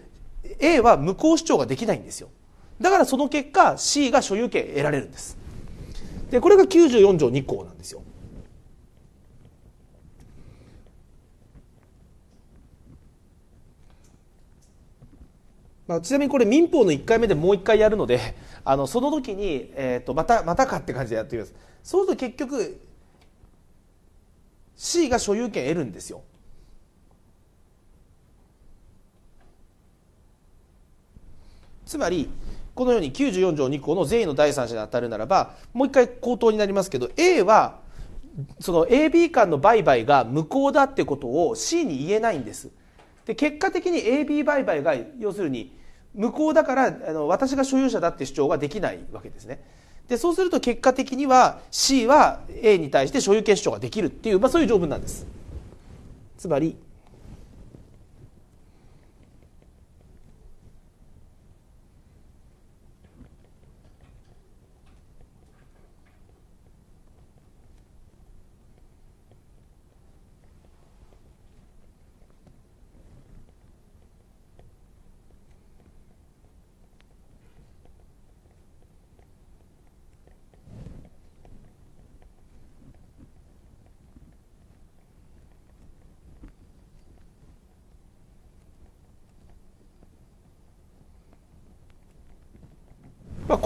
A は無効主張ができないんですよだからその結果 C が所有権得られるんですでこれが94条2項なんですよまあ、ちなみにこれ民法の1回目でもう1回やるのであのその時に、えーと、またまたかって感じでやってみますそうすると結局 C が所有権得るんですよ。つまりこのように94条2項の善意の第三者に当たるならばもう一回口頭になりますけど A はその AB 間の売買が無効だってことを C に言えないんです。で結果的に AB 売買が要するに無効だからあの私が所有者だって主張ができないわけですね。でそうすると結果的には C は A に対して所有結晶ができるっていう、まあ、そういう条文なんです。つまり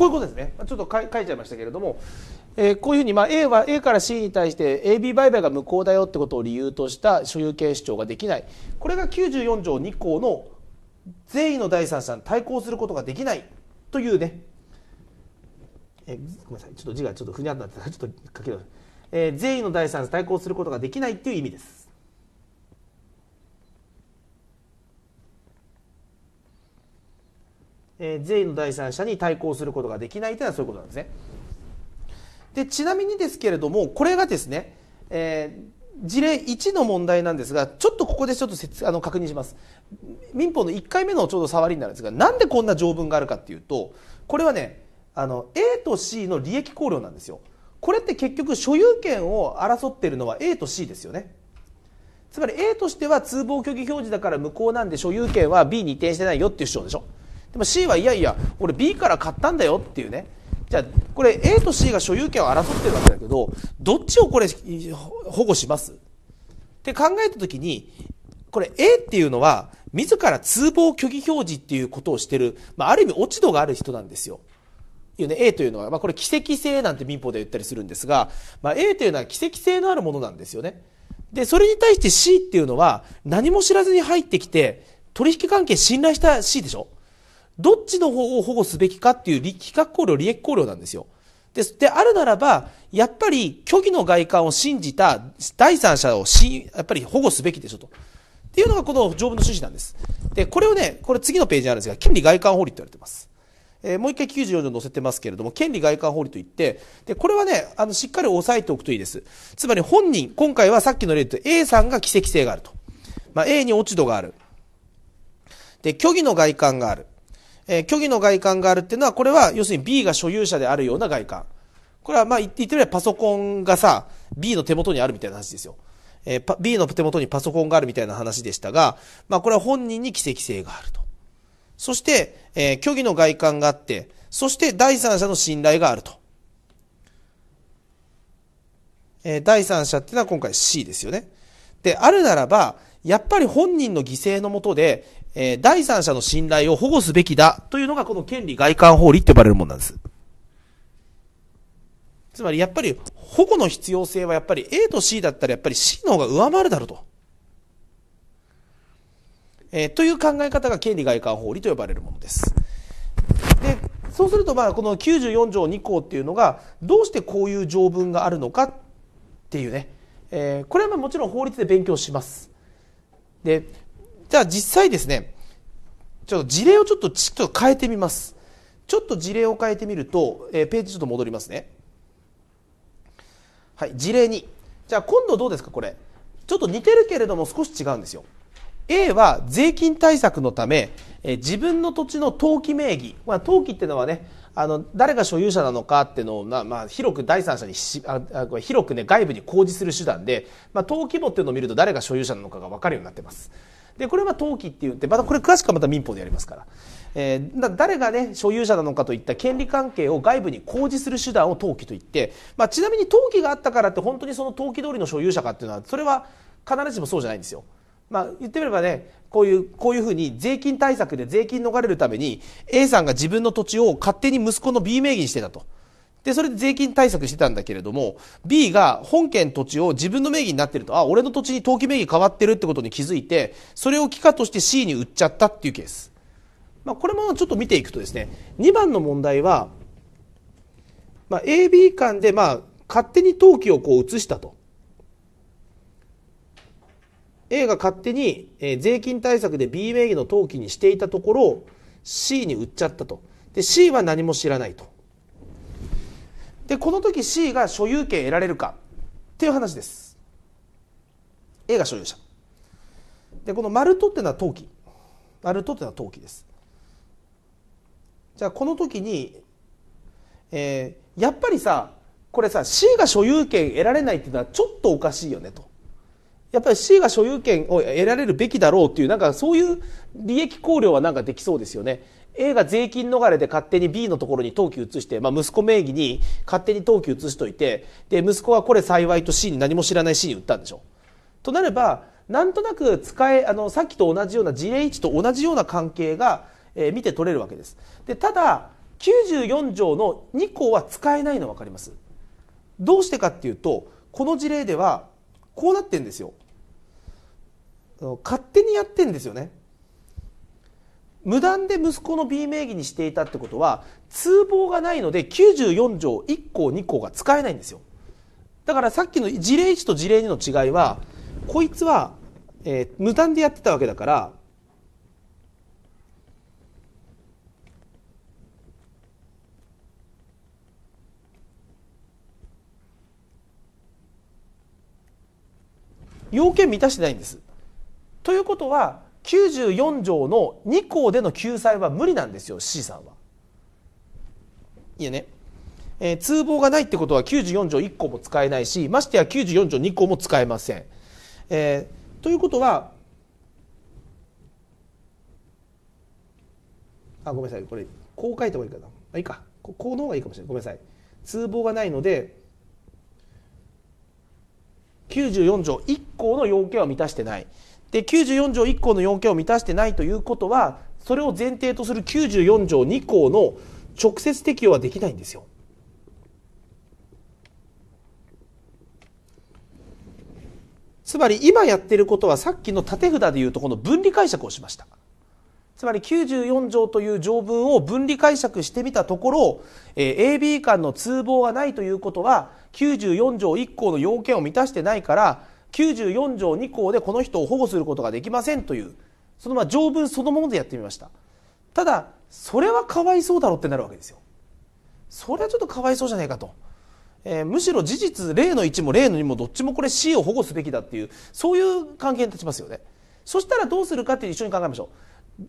こういうことですねちょっと書いちゃいましたけれども、えー、こういうふうに、まあ、A は A から C に対して AB 売買が無効だよってことを理由とした所有権主張ができないこれが94条2項の善意の第三者に対抗することができないというねえごめんなさいちょっと字がちょっとふにゃっとなってちょっと書ける、え善意の第三者対抗することができないっていう意味ですえー、税の第三者に対抗することができないというのはそういうことなんですね。でちなみにですけれどもこれがですね、えー、事例1の問題なんですがちょっとここでちょっとあの確認します民法の1回目のちょうど触りになるんですがなんでこんな条文があるかっていうとこれはねあの A と C の利益考慮なんですよこれって結局所有権を争っているのは A と C ですよねつまり A としては通報虚偽表示だから無効なんで所有権は B に移転してないよっていう主張でしょでも C はいやいや俺 B から買ったんだよっていうねじゃあこれ A と C が所有権を争ってるわけだけどどっちをこれ保護しますって考えたときにこれ A っていうのは自ら通報虚偽表示っていうことをしてる、まあ、ある意味落ち度がある人なんですよ。いうね、A というのは、まあ、これ奇跡性なんて民法で言ったりするんですが、まあ、A というのは奇跡性のあるものなんですよね。で、それに対して C っていうのは何も知らずに入ってきて取引関係信頼した C でしょどっちの方を保護すべきかっていう比較考慮、利益考慮なんですよ。です。で、あるならば、やっぱり虚偽の外観を信じた第三者をし、やっぱり保護すべきでしょと。っていうのがこの条文の趣旨なんです。で、これをね、これ次のページにあるんですが、権利外観法律って言われてます。えー、もう一回94条載せてますけれども、権利外観法律といって、で、これはね、あの、しっかり押さえておくといいです。つまり本人、今回はさっきの例と A さんが奇跡性があると。まあ、A に落ち度がある。で、虚偽の外観がある。えー、虚偽の外観があるっていうのは、これは要するに B が所有者であるような外観。これはまあ言ってみればパソコンがさ、B の手元にあるみたいな話ですよ。えー、B の手元にパソコンがあるみたいな話でしたが、まあこれは本人に奇跡性があると。そして、えー、虚偽の外観があって、そして第三者の信頼があると。えー、第三者っていうのは今回 C ですよね。で、あるならば、やっぱり本人の犠牲のもとで、えー、第三者の信頼を保護すべきだというのがこの権利外観法理って呼ばれるものなんです。つまりやっぱり保護の必要性はやっぱり A と C だったらやっぱり C の方が上回るだろうと。えー、という考え方が権利外観法理と呼ばれるものです。で、そうするとまあこの94条2項っていうのがどうしてこういう条文があるのかっていうね、えー、これはまあもちろん法律で勉強します。で、じゃあ実際ですね、ちょっと事例をちょっとちょっと変えてみます。ちょっと事例を変えてみると、えー、ページちょっと戻りますね。はい、事例2。じゃあ今度どうですか、これ。ちょっと似てるけれども少し違うんですよ。A は税金対策のため、えー、自分の土地の登記名義、まあ、登記っていうのはねあの誰が所有者なのかっていうのを、まあ、広く第三者にあ広く、ね、外部に公示する手段で、まあ、登記簿っていうのを見ると誰が所有者なのかが分かるようになってます。でこれは登記って言ってまたこれ詳しくはまた民法でやりますから,、えー、だ誰が、ね、所有者なのかといった権利関係を外部に公示する手段を登記といって、まあ、ちなみに登記があったからって本当にその登記通りの所有者かっていうのはそれは必ずしもそうじゃないんですよ。まあ、言ってみればねこういうこういうふうに税金対策で税金逃れるために A さんが自分の土地を勝手に息子の B 名義にしてたと。で、それで税金対策してたんだけれども、B が本県土地を自分の名義になってると、あ、俺の土地に登記名義変わってるってことに気づいて、それを帰化として C に売っちゃったっていうケース。まあ、これもちょっと見ていくとですね、2番の問題は、まあ、AB 間で、まあ、勝手に登記をこう移したと。A が勝手に、え税金対策で B 名義の登記にしていたところを C に売っちゃったとで C は何も知らないとでこの時 C が所有権得られるかっていう話です A が所有者でこの丸とってのは登記丸とってのは登記ですじゃあこの時に、えー、やっぱりさこれさ C が所有権得られないっていうのはちょっとおかしいよねとやっぱり C が所有権を得られるべきだろうっていう、なんかそういう利益考慮はなんかできそうですよね。A が税金逃れで勝手に B のところに登記移して、まあ、息子名義に勝手に登記移しといて、で、息子はこれ幸いと C に何も知らない C に売ったんでしょ。となれば、なんとなく使え、あの、さっきと同じような事例置と同じような関係が、えー、見て取れるわけです。で、ただ、94条の2項は使えないの分かります。どうしてかっていうと、この事例では、こうなってんですよ。勝手にやってんですよね無断で息子の B 名義にしていたってことは通報がないので94条1項2項が使えないんですよだからさっきの事例1と事例2の違いはこいつは、えー、無断でやってたわけだから要件満たしてないんですということは94条の2項での救済は無理なんですよ C さんは。いやね、えー、通報がないってことは94条1項も使えないしましてや94条2項も使えません。えー、ということはあごめんなさいこれこう書いた方がいいかなあいいかこうの方がいいかもしれないごめんなさい通報がないので94条1項の要件は満たしてない。で94条1項の要件を満たしてないということはそれを前提とする94条2項の直接適用はできないんですよ。つまり今やってることはさっきの縦札でいうとこの分離解釈をしました。つまり94条という条文を分離解釈してみたところ、えー、AB 間の通報がないということは94条1項の要件を満たしてないから94条2項でこの人を保護することができませんというそのまあ条文そのものでやってみましたただそれはかわいそうだろうってなるわけですよそれはちょっとかわいそうじゃないかと、えー、むしろ事実例の1も例の2もどっちもこれ C を保護すべきだっていうそういう関係に立ちますよねそしたらどうするかって一緒に考えましょう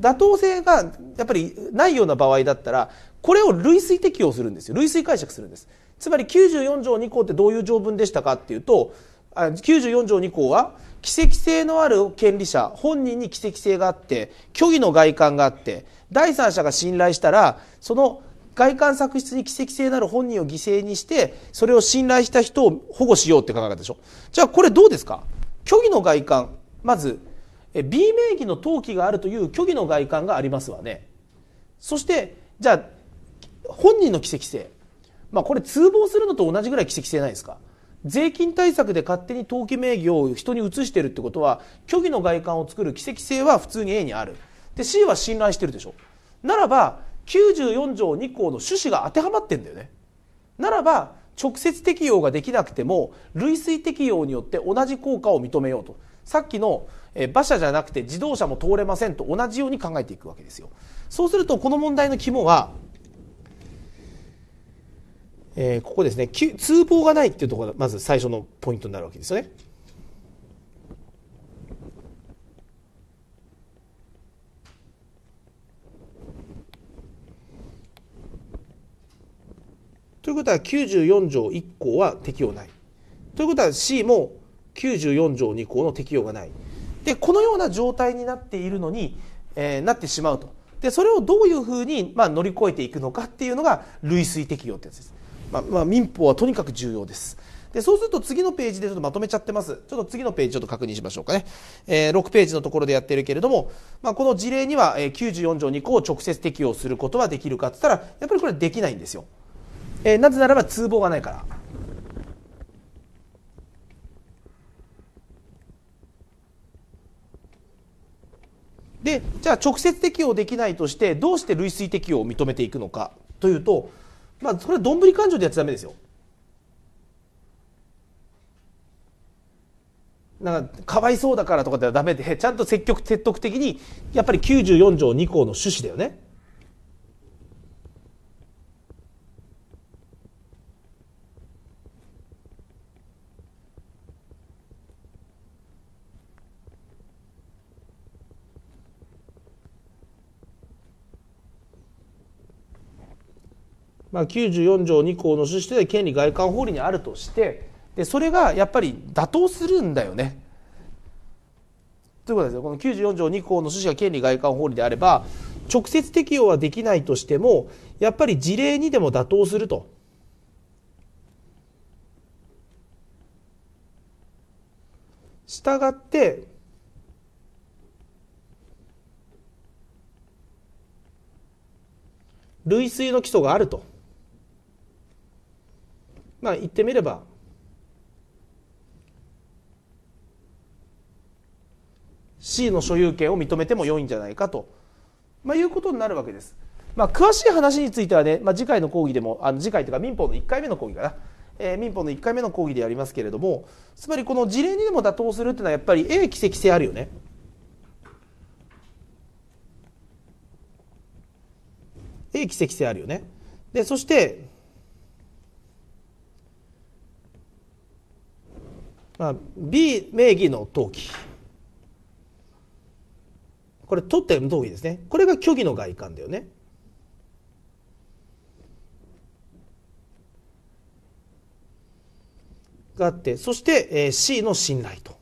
妥当性がやっぱりないような場合だったらこれを類推適用するんですよ類推解釈するんですつまり94条2項ってどういう条文でしたかっていうとあ94条2項は奇跡性のある権利者本人に奇跡性があって虚偽の外観があって第三者が信頼したらその外観作出に奇跡性なる本人を犠牲にしてそれを信頼した人を保護しようって考え方でしょじゃあこれどうですか虚偽の外観まず B 名義の登記があるという虚偽の外観がありますわねそしてじゃあ本人の奇跡性まあこれ通報するのと同じぐらい奇跡性ないですか税金対策で勝手に登記名義を人に移してるってことは虚偽の外観を作る奇跡性は普通に A にあるで C は信頼してるでしょならば94条2項の趣旨が当てはまってんだよねならば直接適用ができなくても類推適用によって同じ効果を認めようとさっきの馬車じゃなくて自動車も通れませんと同じように考えていくわけですよそうするとこの問題の肝はえー、ここですね通報がないっていうところがまず最初のポイントになるわけですよね。ということは94条1項は適用ない。ということは C も94条2項の適用がない。でこのような状態になっているのに、えー、なってしまうと。でそれをどういうふうに、まあ、乗り越えていくのかっていうのが類推適用ってやつです。まあ、まあ、民法はとにかく重要です。で、そうすると次のページでちょっとまとめちゃってます。ちょっと次のページちょっと確認しましょうかね。えー、6ページのところでやってるけれども、まあ、この事例には、え94条2項を直接適用することはできるかって言ったら、やっぱりこれできないんですよ。えー、なぜならば通報がないから。で、じゃあ直接適用できないとして、どうして類推適用を認めていくのかというと、まあ、それはどんぶり勘定でやっちゃダメですよ。なんか、かわいそうだからとかではダメで、ちゃんと積極、積極的に、やっぱり94条2項の趣旨だよね。まあ、94条2項の趣旨と権利外観法理にあるとしてでそれがやっぱり妥当するんだよね。ということですよこの94条2項の趣旨が権利外観法理であれば直接適用はできないとしてもやっぱり事例にでも妥当すると。したがって類推の基礎があると。まあ言ってみれば C の所有権を認めても良いんじゃないかと、まあ、いうことになるわけです。まあ、詳しい話についてはね、まあ、次回の講義でもあの次回というか民法の1回目の講義かな、えー、民法の1回目の講義でやりますけれどもつまりこの事例にでも妥当するっていうのはやっぱり A 奇跡性あるよね。A 奇跡性あるよね。でそしてまあ、B 名義の登記これ取っても同意ですねこれが虚偽の外観だよねがあってそして、えー、C の信頼と。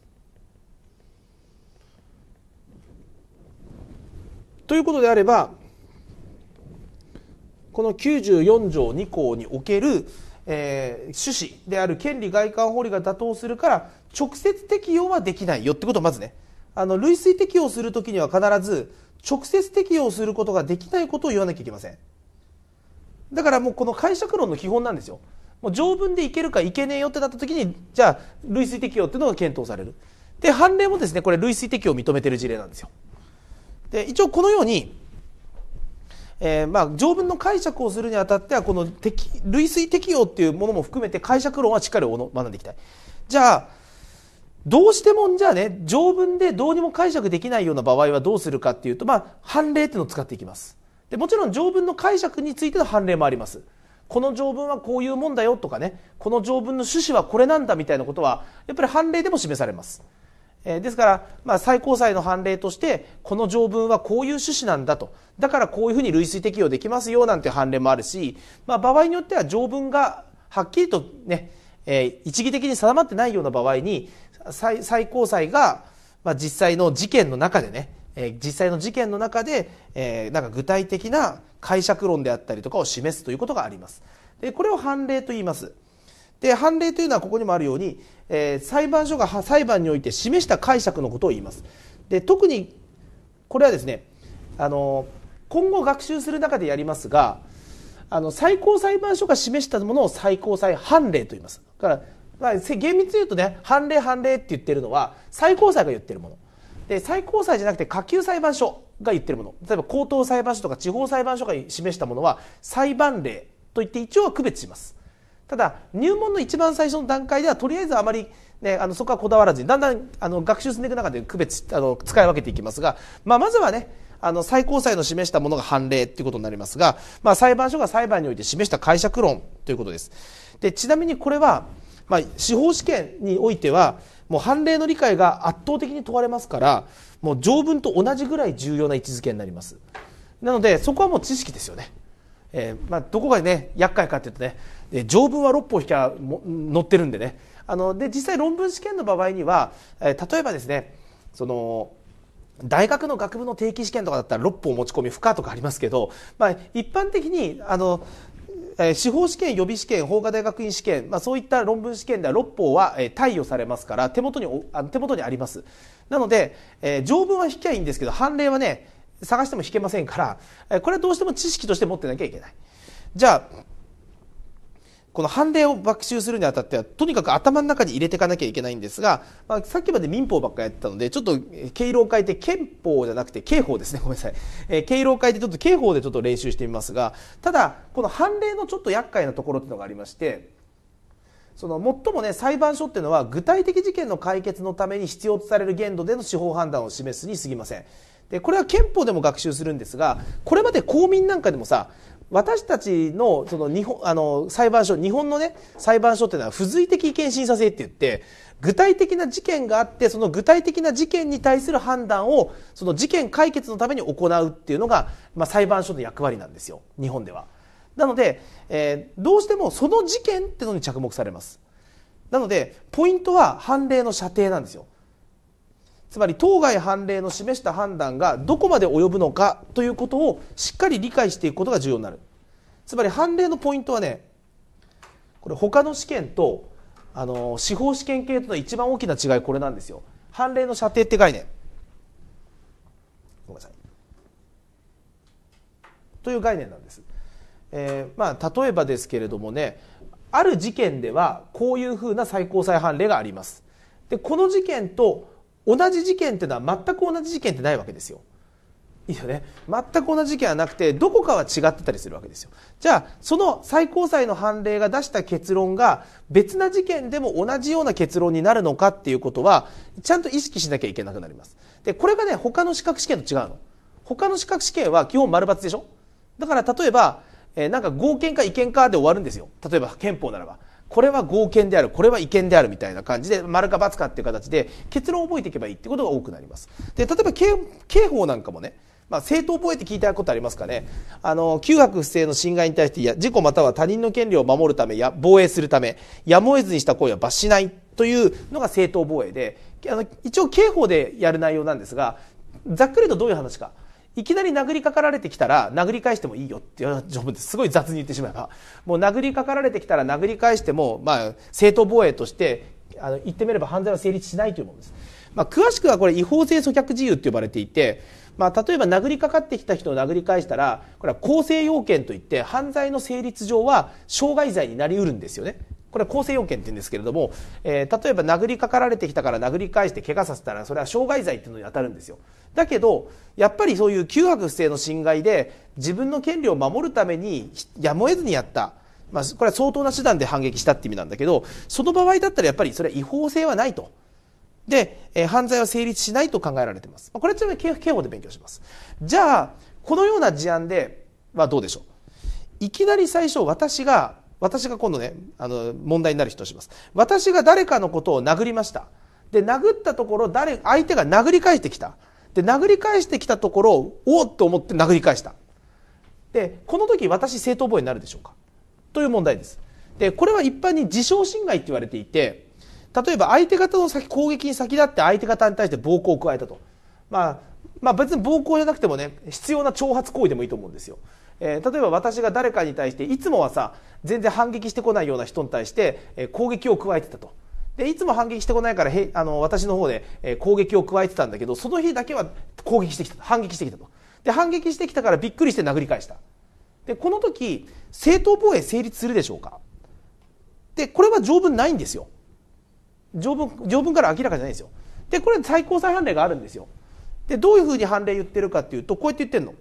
ということであればこの94条2項におけるえー、趣旨である権利外観法理が妥当するから直接適用はできないよってことをまずねあの類推適用するときには必ず直接適用することができないことを言わなきゃいけませんだからもうこの解釈論の基本なんですよもう条文でいけるかいけねえよってなった時にじゃあ類推適用っていうのが検討されるで判例もですねこれ類推適用を認めてる事例なんですよで一応このようにえー、まあ、条文の解釈をするにあたっては、この適、類推適用っていうものも含めて解釈論はしっかり学んでいきたい。じゃあ、どうしてもじゃあね、条文でどうにも解釈できないような場合はどうするかっていうと、まあ、判例っていうのを使っていきます。で、もちろん条文の解釈についての判例もあります。この条文はこういうもんだよとかね、この条文の趣旨はこれなんだみたいなことは、やっぱり判例でも示されます。ですから、まあ、最高裁の判例としてこの条文はこういう趣旨なんだとだからこういうふうに類推適用できますよなんて判例もあるし、まあ、場合によっては条文がはっきりとね、えー、一義的に定まってないような場合に最最高裁が、まあ、実際の事件の中でね、えー、実際の事件の中で、えー、なんか具体的な解釈論であったりとかを示すということがあります。でこれを判例と言います。で判例というのはここにもあるように、えー、裁判所が裁判において示した解釈のことを言います。で特にこれはですねあの今後学習する中でやりますがあの最高裁判所が示したものを最高裁判例と言います。だからまあ、厳密に言うとね判例判例って言ってるのは最高裁が言ってるもので最高裁じゃなくて下級裁判所が言ってるもの例えば高等裁判所とか地方裁判所が示したものは裁判例といって一応は区別しますただ入門の一番最初の段階ではとりあえずあまり、ね、あのそこはこだわらずにだんだんあの学習進んでいく中で区別あの使い分けていきますが、まあ、まずはねあの最高裁の示したものが判例ということになりますが、まあ、裁判所が裁判において示した解釈論ということです。でちなみにこれは、まあ、司法試験においてはもう判例の理解が圧倒的に問われますからもう条文と同じぐらい重要な位置づけになりますなのでそこはもう知識ですよね、えーまあ、どこがね厄介かっていうとね条文は6本引きゃ載ってるんでねあので実際論文試験の場合には、え例えばですねその大学の学部の定期試験とかだったら6本持ち込み不可とかありますけど、まあ、一般的にあのえ司法試験、予備試験、法科大学院試験、まあ、そういった論文試験では6法は、え貸与されますから手元にあ手元にあります。なので、え条文は引きゃいいんですけど判例はね探しても引けませんから、えこれはどうしても知識として持ってなきゃいけない。じゃあこの判例を学習するにあたってはとにかく頭の中に入れていかなきゃいけないんですが、まあ、さっきまで民法ばっかやってたのでちょっと経路を変えて憲法じゃなくて刑法ですねごめんなさい、えー、経路を変えてちょっと刑法でちょっと練習してみますがただこの判例のちょっと厄介なところっていうのがありましてその最もね裁判所っていうのは具体的事件の解決のために必要とされる限度での司法判断を示すにすぎません。でこれは憲法でも学習するんですがこれまで公民なんかでもさ私たちのその日本あの裁判所日本のね裁判所っていうのは付随的意見審査制って言って具体的な事件があってその具体的な事件に対する判断をその事件解決のために行うっていうのが、まあ、裁判所の役割なんですよ日本では。なので、えー、どうしてもその事件ってのに着目されます。なのでポイントは判例の射程なんですよ。つまり当該判例の示した判断がどこまで及ぶのかということをしっかり理解していくことが重要になるつまり判例のポイントはねこれ他の試験とあの司法試験系との一番大きな違いこれなんですよ判例の射程って概念ごめんなさいという概念なんです、えー、まあ例えばですけれどもねある事件ではこういうふうな最高裁判例がありますでこの事件と同じ事件ってのは全く同じ事件ってないわけですよ。いいよね。全く同じ事件はなくて、どこかは違ってたりするわけですよ。じゃあ、その最高裁の判例が出した結論が、別な事件でも同じような結論になるのかっていうことは、ちゃんと意識しなきゃいけなくなります。で、これがね、他の資格試験と違うの。他の資格試験は基本丸抜でしょだから例えば、えー、なんか合憲か違憲かで終わるんですよ。例えば憲法ならば。これは合憲であるこれは違憲であるみたいな感じで丸か×かっていう形で結論を覚えていけばいいってことが多くなります。で例えば刑法なんかもねまあ、正当防衛って聞いたことありますかね。あの、旧白不正の侵害に対して、事故または他人の権利を守るため、や、防衛するため、やむを得ずにした行為は罰しないというのが正当防衛で、あの、一応刑法でやる内容なんですが、ざっくりとどういう話か。いきなり殴りかかられてきたら殴り返してもいいよっていう条文ですごい雑に言ってしまえばもう殴りかかられてきたら殴り返しても、まあ、正当防衛としてあの言ってみれば犯罪は成立しないというものです、まあ、詳しくはこれ違法性阻却自由って呼ばれていて、まあ、例えば殴りかかってきた人を殴り返したらこれは構成要件といって犯罪の成立上は傷害罪になりうるんですよね。これは構成要件って言うんですけれども、えー、例えば殴りかかられてきたから殴り返して怪我させたらそれは傷害罪っていうのに当たるんですよ。だけど、やっぱりそういう旧白不正の侵害で自分の権利を守るためにやむを得ずにやった。まあ、これは相当な手段で反撃したって意味なんだけど、その場合だったらやっぱりそれは違法性はないと。で、えー、犯罪は成立しないと考えられています。これはちなみに刑法で勉強します。じゃあ、このような事案ではどうでしょういきなり最初私が私が今度ね、あの、問題になる人をします。私が誰かのことを殴りました。で、殴ったところ、誰、相手が殴り返してきた。で、殴り返してきたところを、おっと思って殴り返した。で、この時私正当防衛になるでしょうかという問題です。で、これは一般に自傷侵害って言われていて、例えば相手方の先攻撃に先立って相手方に対して暴行を加えたと。まあ、まあ別に暴行じゃなくてもね、必要な挑発行為でもいいと思うんですよ。えー、例えば私が誰かに対して、いつもはさ、全然反撃してこないような人に対して攻撃を加えてたと。でいつも反撃してこないからへあの私の方で攻撃を加えてたんだけどその日だけは攻撃してきた反撃してきたと。で反撃してきたからびっくりして殴り返した。でこの時正当防衛成立するでしょうかでこれは条文ないんですよ。条文条文から明らかじゃないんですよ。でこれ最高裁判例があるんですよ。でどういうふうに判例言ってるかっていうとこうやって言ってるの。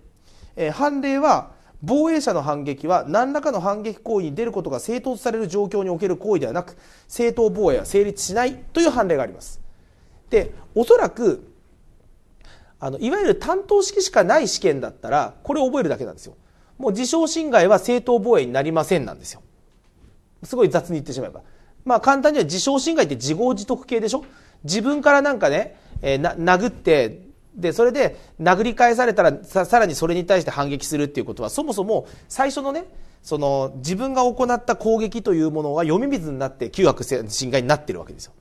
えー、判例は防衛者の反撃は何らかの反撃行為に出ることが正当とされる状況における行為ではなく正当防衛は成立しないという判例があります。でおそらくあのいわゆる担当式しかない試験だったらこれを覚えるだけなんですよ。もう自傷侵害は正当防衛になりませんなんですよ。すごい雑に言ってしまえば。まあ簡単には自傷侵害って自業自得系でしょ自分からなんかね、えー、殴ってでそれで殴り返されたらさらにそれに対して反撃するっていうことはそもそも最初のねその自分が行った攻撃というものは読み水になって旧悪侵害になってるわけですよ。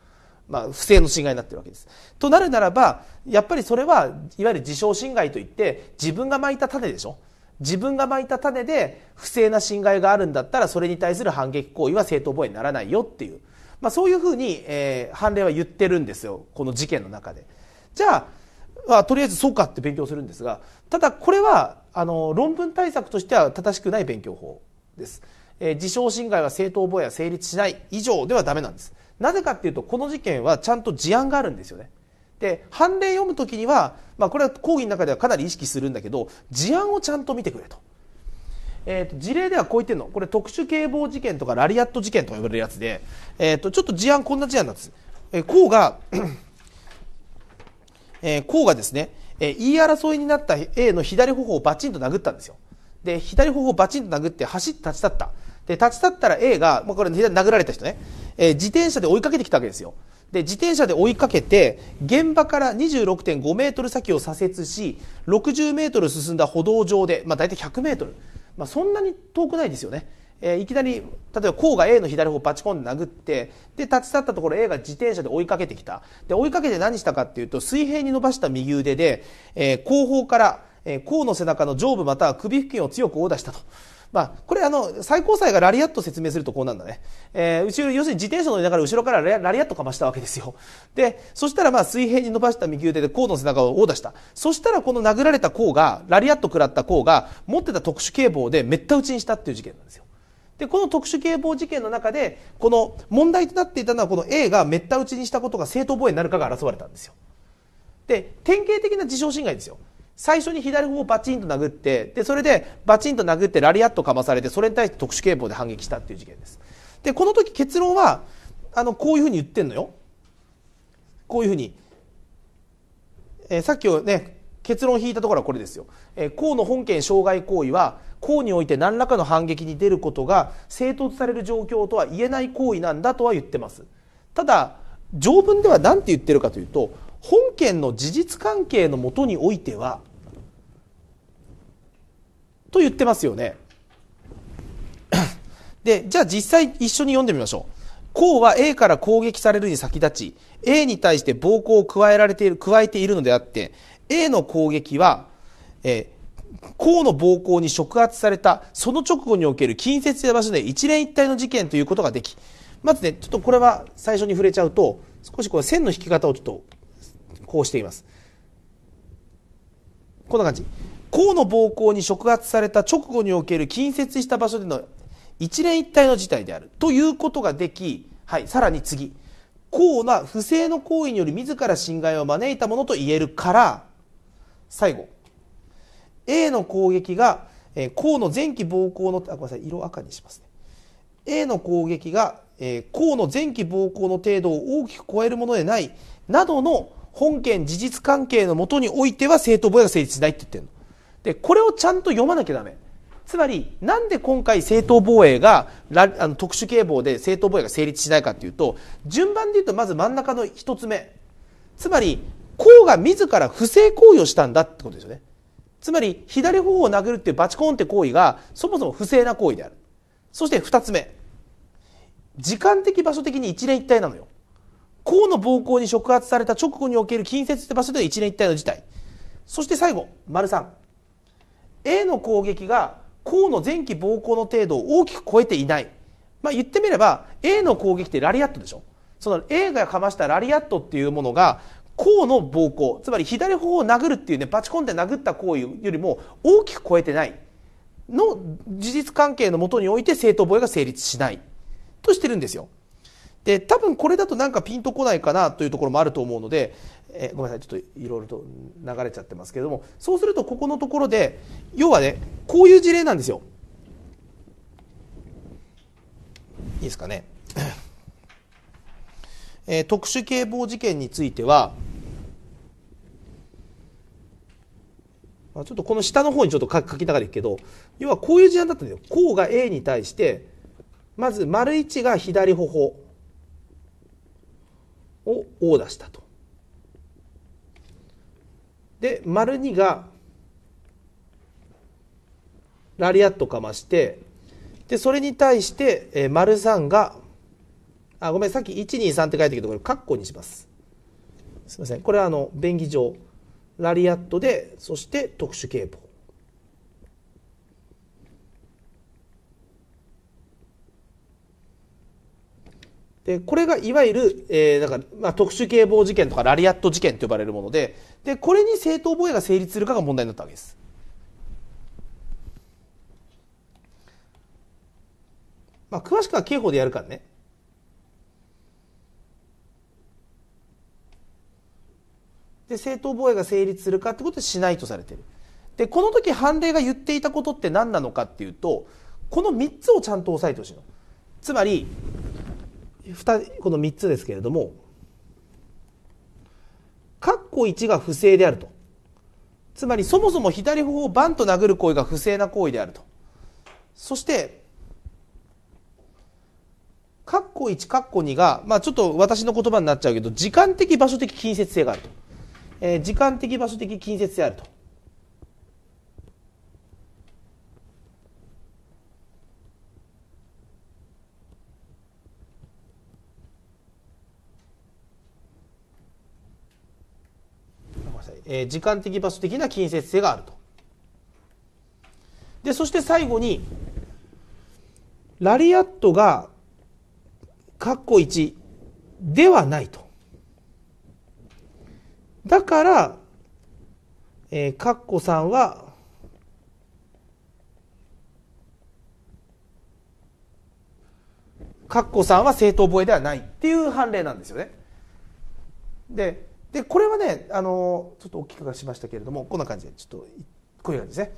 まあ、不正の侵害になってるわけです。となるならばやっぱりそれはいわゆる自傷侵害といって自分が巻いた種でしょ。自分が巻いた種で不正な侵害があるんだったらそれに対する反撃行為は正当防衛にならないよっていう、まあ、そういうふうに、えー、判例は言ってるんですよこの事件の中で。じゃああ、とりあえずそうかって勉強するんですがただこれはあの論文対策としては正しくない勉強法です、えー、自傷侵害は正当防衛は成立しない以上ではダメなんですなぜかっていうとこの事件はちゃんと事案があるんですよねで判例読む時には、まあ、これは講義の中ではかなり意識するんだけど事案をちゃんと見てくれと。えーと、事例ではこう言ってるのこれ特殊警棒事件とかラリアット事件とか呼ばれるやつで、えーと、とちょっと事案こんな事案なんです。えー、こうがえー、甲がですね、えー、言い争いになった A の左頬をバチンと殴ったんですよ。で、左頬をバチンと殴って走って立ち去った。で、立ち去ったら A が、まあ、これ左殴られた人ね、えー、自転車で追いかけてきたわけですよ。で、自転車で追いかけて、現場から26.5メートル先を左折し、60メートル進んだ歩道上で、まあ大体100メートル。まあそんなに遠くないですよね。えー、いきなり、例えば、甲が A の左方をバチコン殴って、で、立ち去ったところ A が自転車で追いかけてきた。で、追いかけて何したかっていうと、水平に伸ばした右腕で、えー、後方から、えー、甲の背中の上部または首付近を強く殴打したと。まあ、これあの、最高裁がラリアット説明するとこうなんだね。えー、後ろ、要するに自転車乗りながら後ろからラリアットかましたわけですよ。で、そしたらまあ水平に伸ばした右腕で甲の背中を殴打した。そしたらこの殴られた甲が、ラリアット食らった甲が、持ってた特殊警棒でめった打ちにしたっていう事件なんですよ。で、この特殊警棒事件の中で、この問題となっていたのは、この A がめった打ちにしたことが正当防衛になるかが争われたんですよ。で、典型的な自傷侵害ですよ。最初に左方をバチンと殴って、で、それでバチンと殴ってラリアットかまされて、それに対して特殊警棒で反撃したっていう事件です。で、この時結論は、あの、こういうふうに言ってんのよ。こういうふうに。えー、さっきをね、結論を引いたところはこれですよ。えー、公の本件障害行為は、公において何らかの反撃に出ることが正当とされる状況とは言えない行為なんだとは言ってます。ただ、条文では何て言ってるかというと、本件の事実関係のもとにおいては、と言ってますよね。*coughs* で、じゃあ実際一緒に読んでみましょう。公は A から攻撃されるに先立ち、A に対して暴行を加えられている、加えているのであって、A の攻撃は、えー、甲の暴行に触発されたその直後における近接や場所で一連一体の事件ということができまずねちょっとこれは最初に触れちゃうと少しこの線の引き方をちょっとこうしていますこんな感じ公の暴行に触発された直後における近接した場所での一連一体の事態であるということができ、はい、さらに次高な不正の行為により自ら侵害を招いたものと言えるから最後 A の攻撃が項の前期暴行のあごめんなさい色赤にしますね A の攻撃が項の前期暴行の程度を大きく超えるものでないなどの本件事実関係のもとにおいては正当防衛が成立しないって言ってるの。でこれをちゃんと読まなきゃダメ。つまり、なんで今回正当防衛が、あの特殊警棒で正当防衛が成立しないかというと、順番で言うとまず真ん中の一つ目。つまり、甲が自ら不正行為をしたんだってことですよね。つまり左頬を殴るっていうバチコンって行為がそもそも不正な行為である。そして二つ目。時間的場所的に一連一体なのよ。甲の暴行に触発された直後における近接って場所で一連一体の事態。そして最後、丸三。A の攻撃が甲の前期暴行の程度を大きく超えていない。まあ言ってみれば A の攻撃ってラリアットでしょ。その A がかましたラリアットっていうものが甲の暴行、つまり左方を殴るっていうね、バチコンで殴った行為よりも大きく超えてないの事実関係のもとにおいて正当防衛が成立しないとしてるんですよ。で、多分これだとなんかピンとこないかなというところもあると思うので、えごめんなさい、ちょっといろいろと流れちゃってますけれども、そうするとここのところで、要はね、こういう事例なんですよ。いいですかね。えー、特殊警棒事件については、ちょっとこの下の方にちょっと書きながらいくけど要はこういう事案だったんだよ項が A に対してまず丸1が左頬を O 出したと。で丸2がラリアットかましてでそれに対してえ丸3があごめんさっき123って書いてたけどこれ括弧にします。すみませんこれはあの便宜上。ラリアットでそして特殊警報でこれがいわゆる、えーなんかまあ、特殊警棒事件とかラリアット事件と呼ばれるものででこれに正当防衛が成立するかが問題になったわけです。まあ、詳しくは刑法でやるからねで正当防衛が成立するかってことでしないとされてるでこの時判例が言っていたことって何なのかっていうとこの3つをちゃんと押さえてほしいのつまりこの3つですけれども括弧1が不正であるとつまりそもそも左頬をバンと殴る行為が不正な行為であるとそして括弧1括弧2が、まあ、ちょっと私の言葉になっちゃうけど時間的場所的近接性があると。えー、時間的場所的近接であると。えー、時間的場所的な近接性があると。でそして最後にラリアットが括弧1ではないと。だから、えー、カッコさんは、カッコさんは正当防衛ではないっていう判例なんですよね。で、でこれはね、あのちょっと大きくしましたけれども、こんな感じで、ちょっと、こういう感じですね。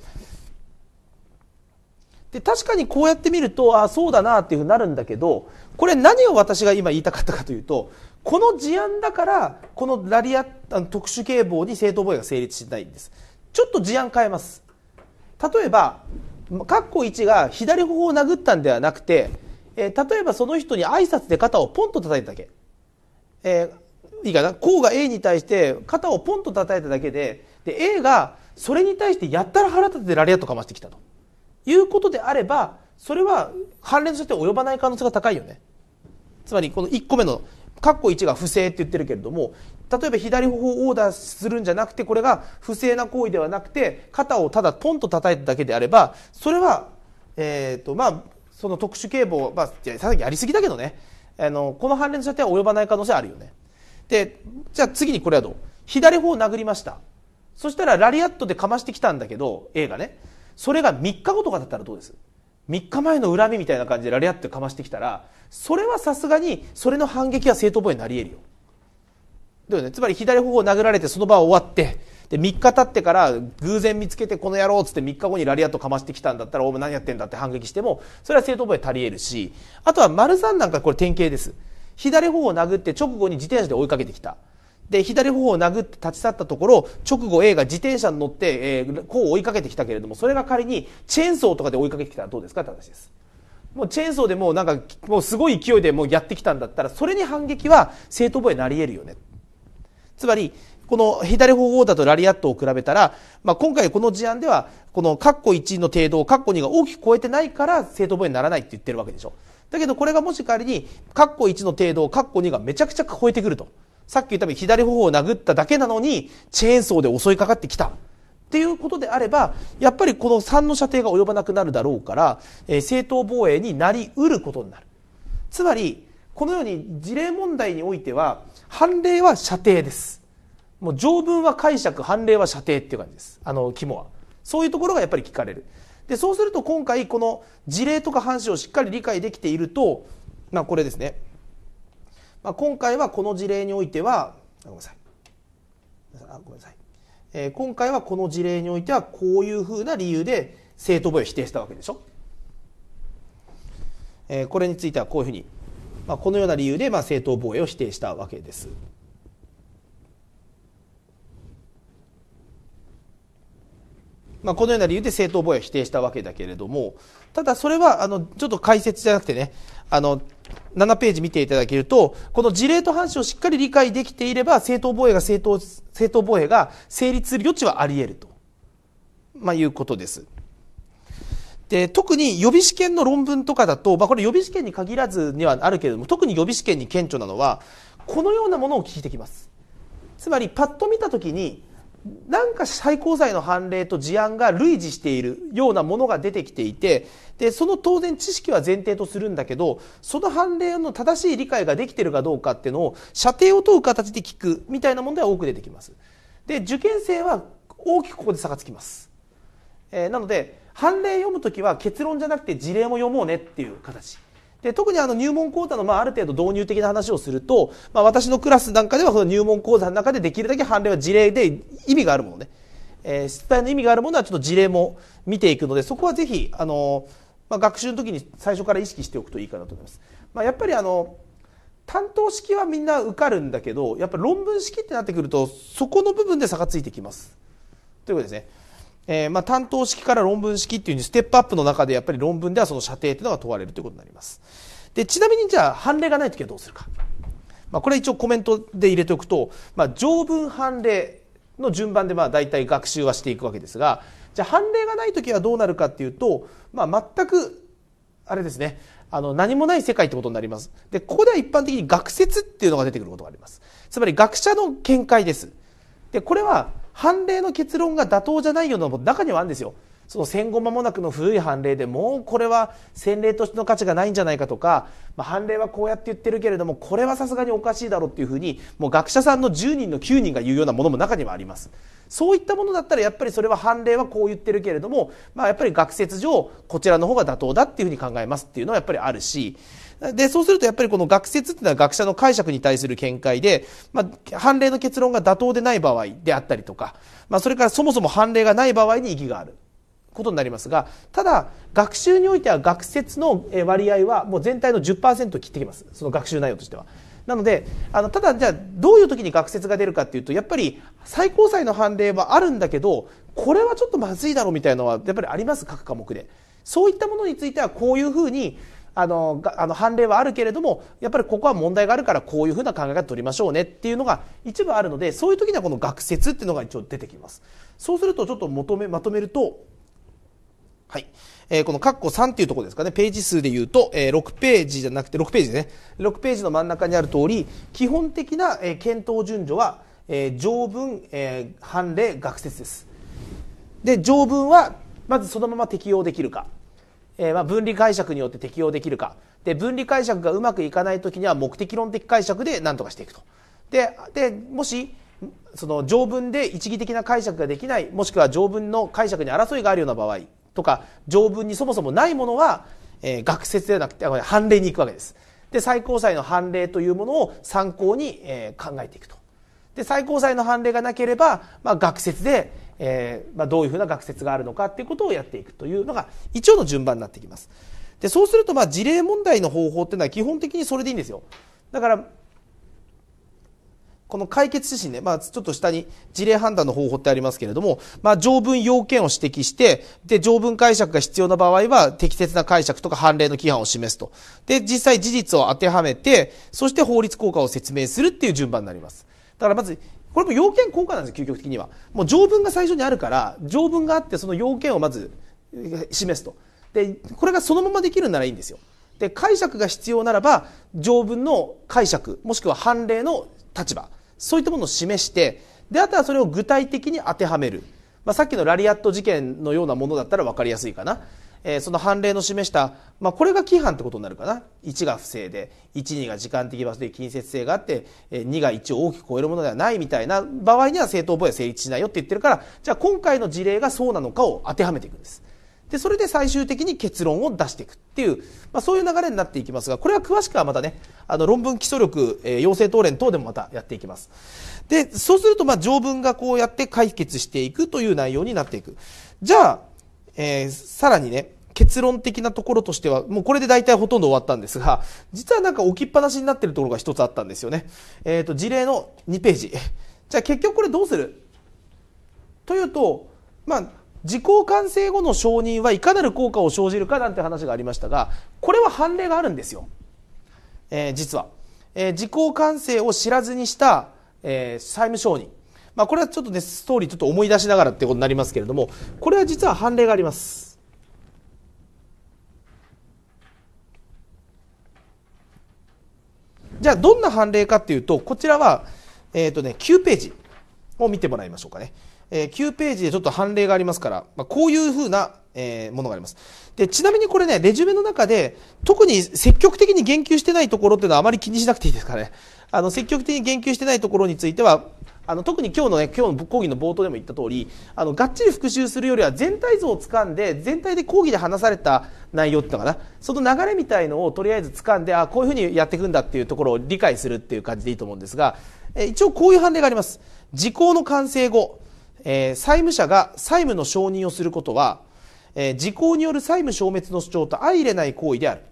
で確かにこうやって見るとああそうだなっていうふうになるんだけどこれ何を私が今言いたかったかというとこの事案だからこのラリアあの特殊警棒に正当防衛が成立しないんですちょっと事案変えます例えば括弧1が左頬を殴ったんではなくて、えー、例えばその人に挨拶で肩をポンと叩いただけ、えー、いいかな甲が A に対して肩をポンと叩いただけでで A がそれに対してやったら腹立ててラリアットかましてきたと。いうことであれば、それは関連として及ばない可能性が高いよね。つまりこの1個目の、括弧1が不正って言ってるけれども、例えば左方をオーダーするんじゃなくて、これが不正な行為ではなくて、肩をただポンと叩いただけであれば、それは、えっ、ー、と、まあ、その特殊警棒、まあ、さっきやりすぎだけどね、あの、この判例としては及ばない可能性あるよね。で、じゃあ次にこれはどう左方を殴りました。そしたらラリアットでかましてきたんだけど、A がね。それが3日後とかだったらどうです3日前の恨みみたいな感じでラリアってかましてきたらそれはさすがにそれの反撃は正当防衛になり得るよだよねつまり左頬を殴られてその場は終わってで3日経ってから偶然見つけてこの野郎っつって3日後にラリアットかましてきたんだったらおお、何やってんだって反撃してもそれは正当防衛足り得るしあとは丸三なんかこれ典型です左頬を殴って直後に自転車で追いかけてきたで、左頬を殴って立ち去ったところ、直後 A が自転車に乗って、えー、こう追いかけてきたけれども、それが仮にチェーンソーとかで追いかけてきたらどうですかって話です。もうチェーンソーでもうなんか、もうすごい勢いでもうやってきたんだったら、それに反撃は正当防衛になり得るよね。つまり、この左方向だとラリアットを比べたら、まあ、今回この事案では、このカッコ1の程度をカッコ2が大きく超えてないから正当防衛にならないって言ってるわけでしょ。だけどこれがもし仮にカッコ1の程度をカッコ2がめちゃくちゃ超えてくると。さっき言ったように左頬を殴っただけなのに、チェーンソーで襲いかかってきた。っていうことであれば、やっぱりこの3の射程が及ばなくなるだろうから、えー、正当防衛になり得ることになる。つまり、このように事例問題においては、判例は射程です。もう条文は解釈、判例は射程っていう感じです。あの、肝は。そういうところがやっぱり聞かれる。で、そうすると今回この事例とか話をしっかり理解できていると、まあこれですね。まあ、今回はこの事例においてはごめんなさいあごめんなさい、えー、今回はこの事例においてはこういうふうな理由で正当防衛を否定したわけでしょ、えー、これについてはこういうふうに、まあ、このような理由でまあ正当防衛を否定したわけです。まあ、このような理由で正当防衛を否定したわけだけれどもただそれはあのちょっと解説じゃなくてねあの7ページ見ていただけると、この事例と反紙をしっかり理解できていれば、正当防衛が正当、正当防衛が成立する余地はあり得ると。まあ、いうことです。で、特に予備試験の論文とかだと、まあ、これ予備試験に限らずにはあるけれども、特に予備試験に顕著なのは、このようなものを聞いてきます。つまり、パッと見たときに、なんか最高裁の判例と事案が類似しているようなものが出てきていてでその当然知識は前提とするんだけどその判例の正しい理解ができてるかどうかっていうのを射程を問う形で聞くみたいな問題は多く出てきます。で受験生は大きくここで差がつきます。えー、なので判例読む時は結論じゃなくて事例も読もうねっていう形。で特にあの入門講座のまあある程度導入的な話をすると、まあ、私のクラスなんかではその入門講座の中でできるだけ判例は事例で意味があるものね、えー、失敗の意味があるものはちょっと事例も見ていくのでそこはぜひあの、まあ、学習の時に最初から意識しておくといいかなと思います。まあ、やっぱりあの担当式はみんな受かるんだけどやっぱ論文式ってなってくるとそこの部分で差がついてきますということですね。えー、まあ、担当式から論文式っていうステップアップの中でやっぱり論文ではその射程というのが問われるということになります。でちなみにじゃあ判例がない時はどうするか、まあ、これ一応コメントで入れておくと、まあ、条文判例の順番でまあ大体学習はしていくわけですがじゃあ判例がない時はどうなるかっていうと、まあ、全くあれですねあの何もない世界ってことになりますでここでは一般的に学説っていうのが出てくることがありますつまり学者の見解ですでこれは判例の結論が妥当じゃないようなも中にはあるんですよ。その戦後間もなくの古い判例でもうこれは先例としての価値がないんじゃないかとか、まあ、判例はこうやって言ってるけれどもこれはさすがにおかしいだろうっていうふうにもう学者さんの10人の9人が言うようなものも中にはあります。そういったものだったらやっぱりそれは判例はこう言ってるけれども、まあ、やっぱり学説上こちらの方が妥当だっていうふうに考えますっていうのはやっぱりあるしで、そうするとやっぱりこの学説っていうのは学者の解釈に対する見解で、まあ、判例の結論が妥当でない場合であったりとか、まあ、それからそもそも判例がない場合に意義がある。ことになりますがただ学習においては学説の割合はもう全体の10%切ってきますその学習内容としては。なのであのただじゃあどういう時に学説が出るかっていうとやっぱり最高裁の判例はあるんだけどこれはちょっとまずいだろうみたいなのはやっぱりあります各科目で。そういったものについてはこういうふうにあのあの判例はあるけれどもやっぱりここは問題があるからこういうふうな考え方取りましょうねっていうのが一部あるのでそういう時にはこの学説っていうのが一応出てきます。そうするとちょっと求めまとめるとはい。えー、このカッコ3っていうところですかね、ページ数で言うと、えー、6ページじゃなくて、6ページね。6ページの真ん中にある通り、基本的な、えー、検討順序は、えー、条文、えー、判例、学説です。で、条文は、まずそのまま適用できるか。えー、ま分離解釈によって適用できるか。で、分離解釈がうまくいかない時には目的論的解釈で何とかしていくと。で、で、もし、その条文で一義的な解釈ができない、もしくは条文の解釈に争いがあるような場合とか、条文にそもそもないものは、えー、学説ではなくて、判例に行くわけです。で、最高裁の判例というものを参考に、えー、考えていくと。で、最高裁の判例がなければ、まあ、学説で、えー、まあ、どういうふうな学説があるのかっていうことをやっていくというのが一応の順番になってきます。でそうするとまあ事例問題の方法っていうのは基本的にそれでいいんですよ。だからこの解決指針ね、まあ、ちょっと下に事例判断の方法ってありますけれども、まあ、条文要件を指摘して、で、条文解釈が必要な場合は、適切な解釈とか判例の規範を示すと。で、実際事実を当てはめて、そして法律効果を説明するっていう順番になります。だからまず、これも要件効果なんですよ、究極的には。もう条文が最初にあるから、条文があってその要件をまず示すと。で、これがそのままできるならいいんですよ。で、解釈が必要ならば、条文の解釈、もしくは判例の立場、そういったものを示して、で、あとはそれを具体的に当てはめる。まあ、さっきのラリアット事件のようなものだったら分かりやすいかな。えー、その判例の示した、まあ、これが規範ってことになるかな1が不正で12が時間的場所で近接性があって、え2が1を大きく超えるものではないみたいな場合には正当防衛は成立しないよって言ってるからじゃあ今回の事例がそうなのかを当てはめていくんです。でそれで最終的に結論を出していくっていう、まあ、そういう流れになっていきますがこれは詳しくはまたねあの論文基礎力、えー、要請答練等でもまたやっていきますでそうするとまあ条文がこうやって解決していくという内容になっていくじゃあえー、さらにね、結論的なところとしては、もうこれで大体ほとんど終わったんですが、実はなんか置きっぱなしになってるところが一つあったんですよね。えっ、ー、と、事例の2ページ。じゃあ結局これどうするというと、まあ、時効完成後の承認はいかなる効果を生じるかなんて話がありましたが、これは判例があるんですよ。えー、実は。えー、時効完成を知らずにした、えー、債務承認。まあ、これはちょっとね、ストーリーちょっと思い出しながらってことになりますけれども、これは実は判例があります。じゃあ、どんな判例かっていうと、こちらは、えっ、ー、とね、9ページを見てもらいましょうかね。えー、9ページでちょっと判例がありますから、まあ、こういうふうな、えー、ものがあります。で、ちなみにこれね、レジュメの中で、特に積極的に言及してないところっていうのはあまり気にしなくていいですからね。あの、積極的に言及してないところについては、あの特に今日のね今日の講義の冒頭でも言った通りあのがっちり復習するよりは全体像をつかんで全体で講義で話された内容ってのかなその流れみたいのをとりあえずつかんであこういうふうにやっていくんだっていうところを理解するっていう感じでいいと思うんですが、え一応こういう判例があります。時効の完成後、えー、債務者が債務の承認をすることは、えー、時効による債務消滅の主張と相入れない行為である。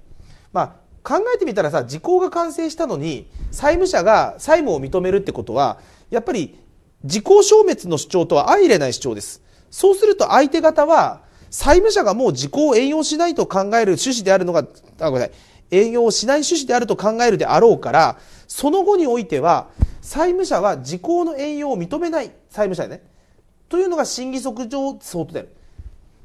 まあ考えてみたらさ時効が完成したのに債務者が債務を認めるってことはやっぱり時効消滅の主張とは相入れない主張です。そうすると相手方は、債務者がもう時効を援用しないと考える趣旨であるのが、あ、ごめんなさい。援用しない趣旨であると考えるであろうから、その後においては、債務者は時効の援用を認めない債務者ね。というのが審議則上相当である。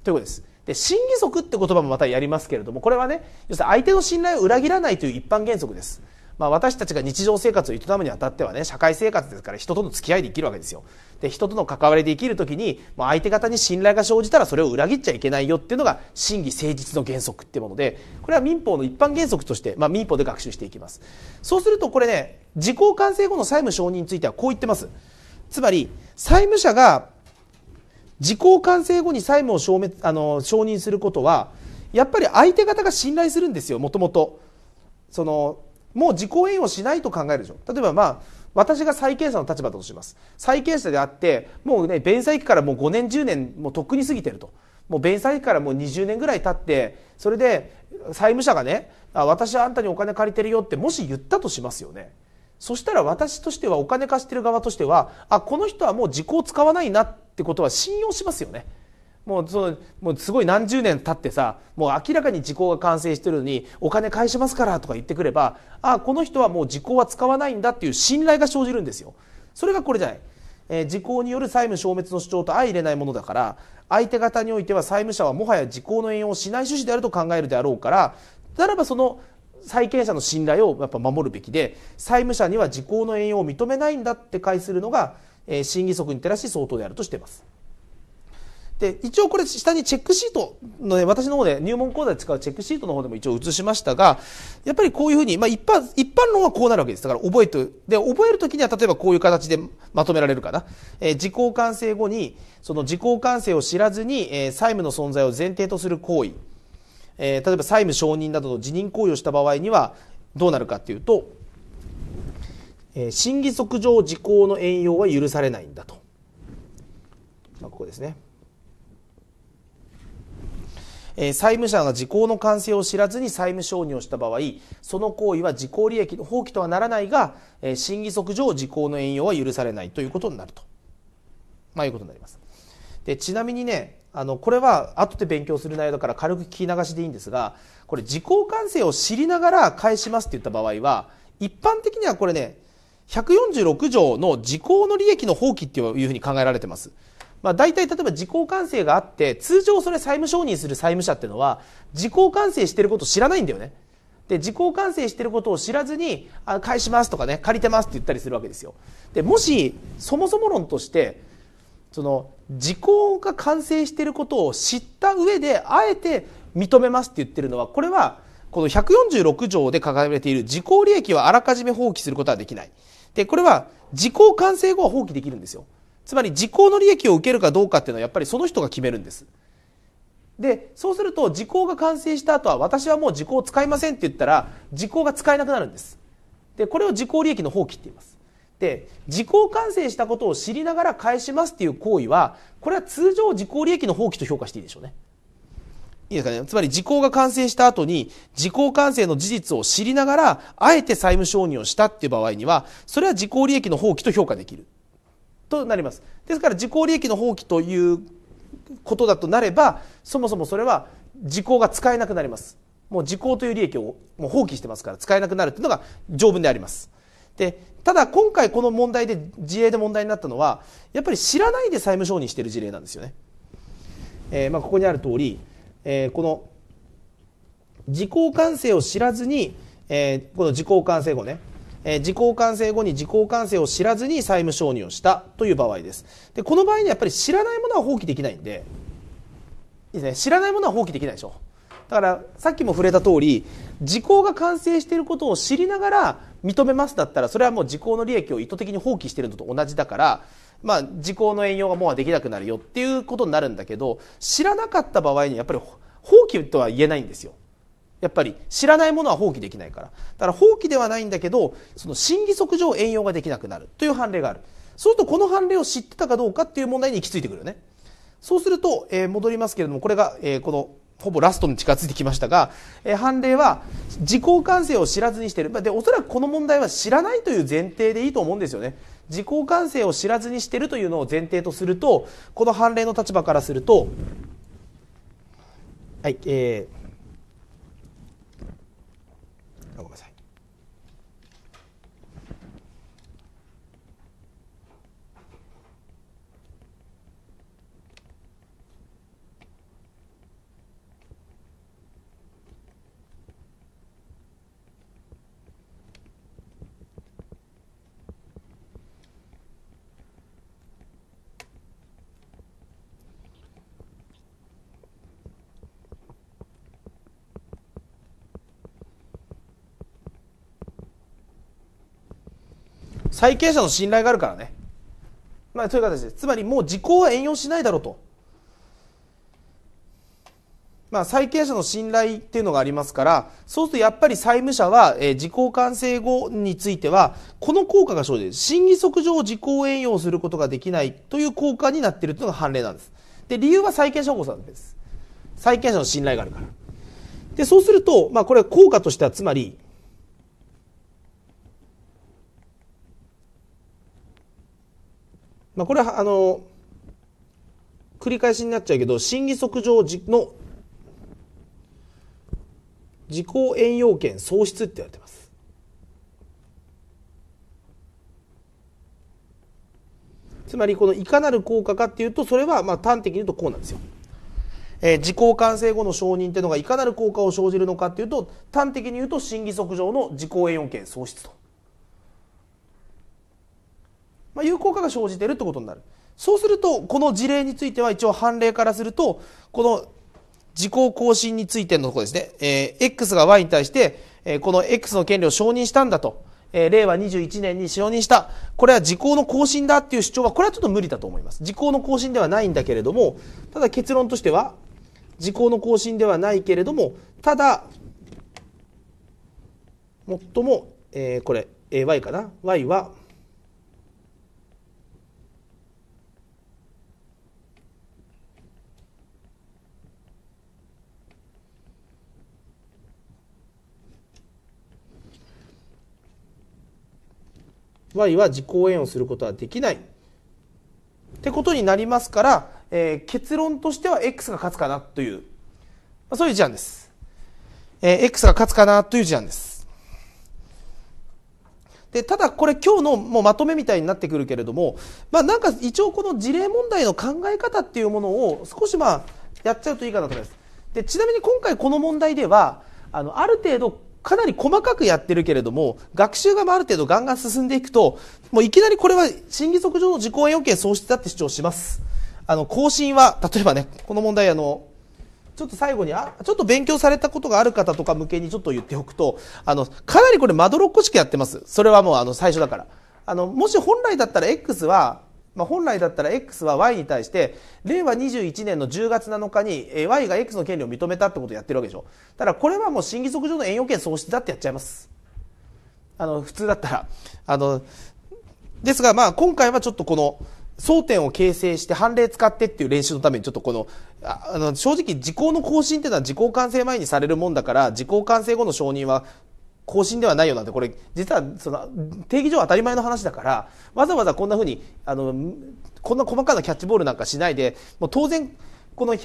ということです。で、審議則って言葉もまたやりますけれども、これはね、要するに相手の信頼を裏切らないという一般原則です。まあ、私たちが日常生活を営むにあたってはね社会生活ですから人との付き合いで生きるわけですよ。で人との関わりで生きるときに、まあ、相手方に信頼が生じたらそれを裏切っちゃいけないよっていうのが真偽誠実の原則っていうものでこれは民法の一般原則として、まあ、民法で学習していきます。そうするとこれね時効完成後の債務承認についてはこう言ってます。つまり債務者が時効完成後に債務を消滅あの承認することはやっぱり相手方が信頼するんですよもともと。そのもう自己栄養しないと考えるでしょ例えばまあ私が債権者の立場だとします。債権者であって、もうね、弁済期からもう5年、10年、もうとっくに過ぎてると。もう弁済期からもう20年ぐらい経って、それで債務者がね、あ私はあんたにお金借りてるよってもし言ったとしますよね。そしたら私としてはお金貸してる側としては、あ、この人はもう時効使わないなってことは信用しますよね。もうそのもうすごい何十年経ってさもう明らかに時効が完成してるのにお金返しますからとか言ってくればあこの人はもう時効は使わないんだっていう信頼が生じるんですよそれがこれじゃない、えー、時効による債務消滅の主張と相入れないものだから相手方においては債務者はもはや時効の援用をしない趣旨であると考えるであろうからならばその債権者の信頼をやっぱ守るべきで債務者には時効の援用を認めないんだって解するのが、えー、審議則に照らし相当であるとしています。で、一応これ下にチェックシートのね、私の方で入門講座で使うチェックシートの方でも一応映しましたが、やっぱりこういうふうに、まあ一般、一般論はこうなるわけです。だから覚えて、で、覚えるときには例えばこういう形でまとめられるかな。えー、時効完成後に、その時効完成を知らずに、えー、債務の存在を前提とする行為、えー、例えば債務承認などの辞任行為をした場合には、どうなるかっていうと、えー、審議則上時効の援用は許されないんだと。まあ、ここですね。えー、債務者が時効の完成を知らずに債務承認をした場合、その行為は時効利益の放棄とはならないが、えー、審議則上時効の援用は許されないということになると。まあいうことになります。で、ちなみにね、あの、これは後で勉強する内容だから軽く聞き流しでいいんですが、これ時効完成を知りながら返しますって言った場合は、一般的にはこれね、146条の時効の利益の放棄っていうふうに考えられてます。まあ、大体例えば時効完成があって通常それ債務承認する債務者っていうのは時効完成してることを知らないんだよね。で、時効完成してることを知らずに、あ返しますとかね、借りてますって言ったりするわけですよ。で、もし、そもそも論として、その、時効が完成してることを知った上で、あえて認めますって言ってるのは、これは、この146条で掲げている時効利益はあらかじめ放棄することはできない。で、これは、時効完成後は放棄できるんですよ。つまり時効の利益を受けるかどうかっていうのはやっぱりその人が決めるんです。で、そうすると時効が完成した後は私はもう時効を使いませんって言ったら時効が使えなくなるんです。で、これを時効利益の放棄って言います。で、時効完成したことを知りながら返しますっていう行為は、これは通常時効利益の放棄と評価していいでしょうね。いいですかね。つまり時効が完成した後に、時効完成の事実を知りながら、あえて債務承認をしたっていう場合には、それは時効利益の放棄と評価できる。となりますですから自己利益の放棄ということだとなればそもそもそれは時効が使えなくなりますもう時効という利益をもう放棄してますから使えなくなるというのが条文でありますでただ今回この問題で事例で問題になったのはやっぱり知らないで債務承認している事例なんですよね、えー、まあここにある通り、えー、この時効完成を知らずに、えー、この時効完成後ねえー、時効完成後に時効完成を知らずに債務承認をしたという場合ですでこの場合にやっぱり知らないものは放棄できないんでいいですね知らないものは放棄できないでしょだからさっきも触れた通り時効が完成していることを知りながら認めますだったらそれはもう時効の利益を意図的に放棄しているのと同じだから、まあ、時効の援用がもうできなくなるよっていうことになるんだけど知らなかった場合にやっぱり放棄とは言えないんですよ。やっぱり知らないものは放棄できないからだから放棄ではないんだけどその心理則上援用ができなくなるという判例があるそうするとこの判例を知ってたかどうかっていう問題に行き着いてくるよねそうすると、えー、戻りますけれどもこれが、えー、このほぼラストに近づいてきましたが、えー、判例は自己完成を知らずにしているでおそらくこの問題は知らないという前提でいいと思うんですよね自己完成を知らずにしているというのを前提とするとこの判例の立場からするとはいえー債権者の信頼があるからね、まあ、そういう形でつまりもう時効は援用しないだろうと、まあ、債権者の信頼っていうのがありますからそうするとやっぱり債務者は、えー、時効完成後についてはこの効果が生じる審議則上時効援用することができないという効果になっているというのが判例なんですで理由は債権者保護さんです債権者の信頼があるからでそうすると、まあ、これは効果としてはつまりまあ、これは、あの、繰り返しになっちゃうけど、審議則上の時効延用権喪失って言われてます。つまりこのいかなる効果かっていうとそれはまあ端的に言うとこうなんですよ。えー、時効完成後の承認っていうのがいかなる効果を生じるのかっていうと端的に言うと審議則上の時効栄養権喪失と。まあ、有効化が生じているということになる。そうすると、この事例については一応判例からすると、この時効更新についてのところですね、えー、X が Y に対して、えー、この X の権利を承認したんだと、えー、令和21年に承認した、これは時効の更新だっていう主張は、これはちょっと無理だと思います。時効の更新ではないんだけれども、ただ結論としては、時効の更新ではないけれども、ただ、最も、えー、これ、えー、Y かな ?Y は、y は自己応援をすることはできないってことになりますから、えー、結論としては x が勝つかなという、まあ、そういう事案です、えー、x が勝つかなという事案ですでただこれ今日のもうまとめみたいになってくるけれども、まあ、なんか一応この事例問題の考え方っていうものを少しまあやっちゃうといいかなと思いますでちなみに今回この問題ではあのある程度かなり細かくやってるけれども、学習がある程度ガンガン進んでいくと、もういきなりこれは審議則上の自己要件喪失だって主張します。あの、更新は、例えばね、この問題あの、ちょっと最後に、あ、ちょっと勉強されたことがある方とか向けにちょっと言っておくと、あの、かなりこれまどろっこしくやってます。それはもうあの、最初だから。あの、もし本来だったら X は、まあ、本来だったら X は Y に対して、令和21年の10月7日に Y が X の権利を認めたってことをやってるわけでしょ。ただこれはもう審議則上の栄養権喪失だってやっちゃいます。あの、普通だったら。あの、ですがまあ今回はちょっとこの、争点を形成して判例使ってっていう練習のためにちょっとこの、あの、正直時効の更新っていうのは時効完成前にされるもんだから、時効完成後の承認は更新ではないよなんてこれ実はその定義上当たり前の話だからわざわざこんなふうにあのこんな細かなキャッチボールなんかしないでもう当然この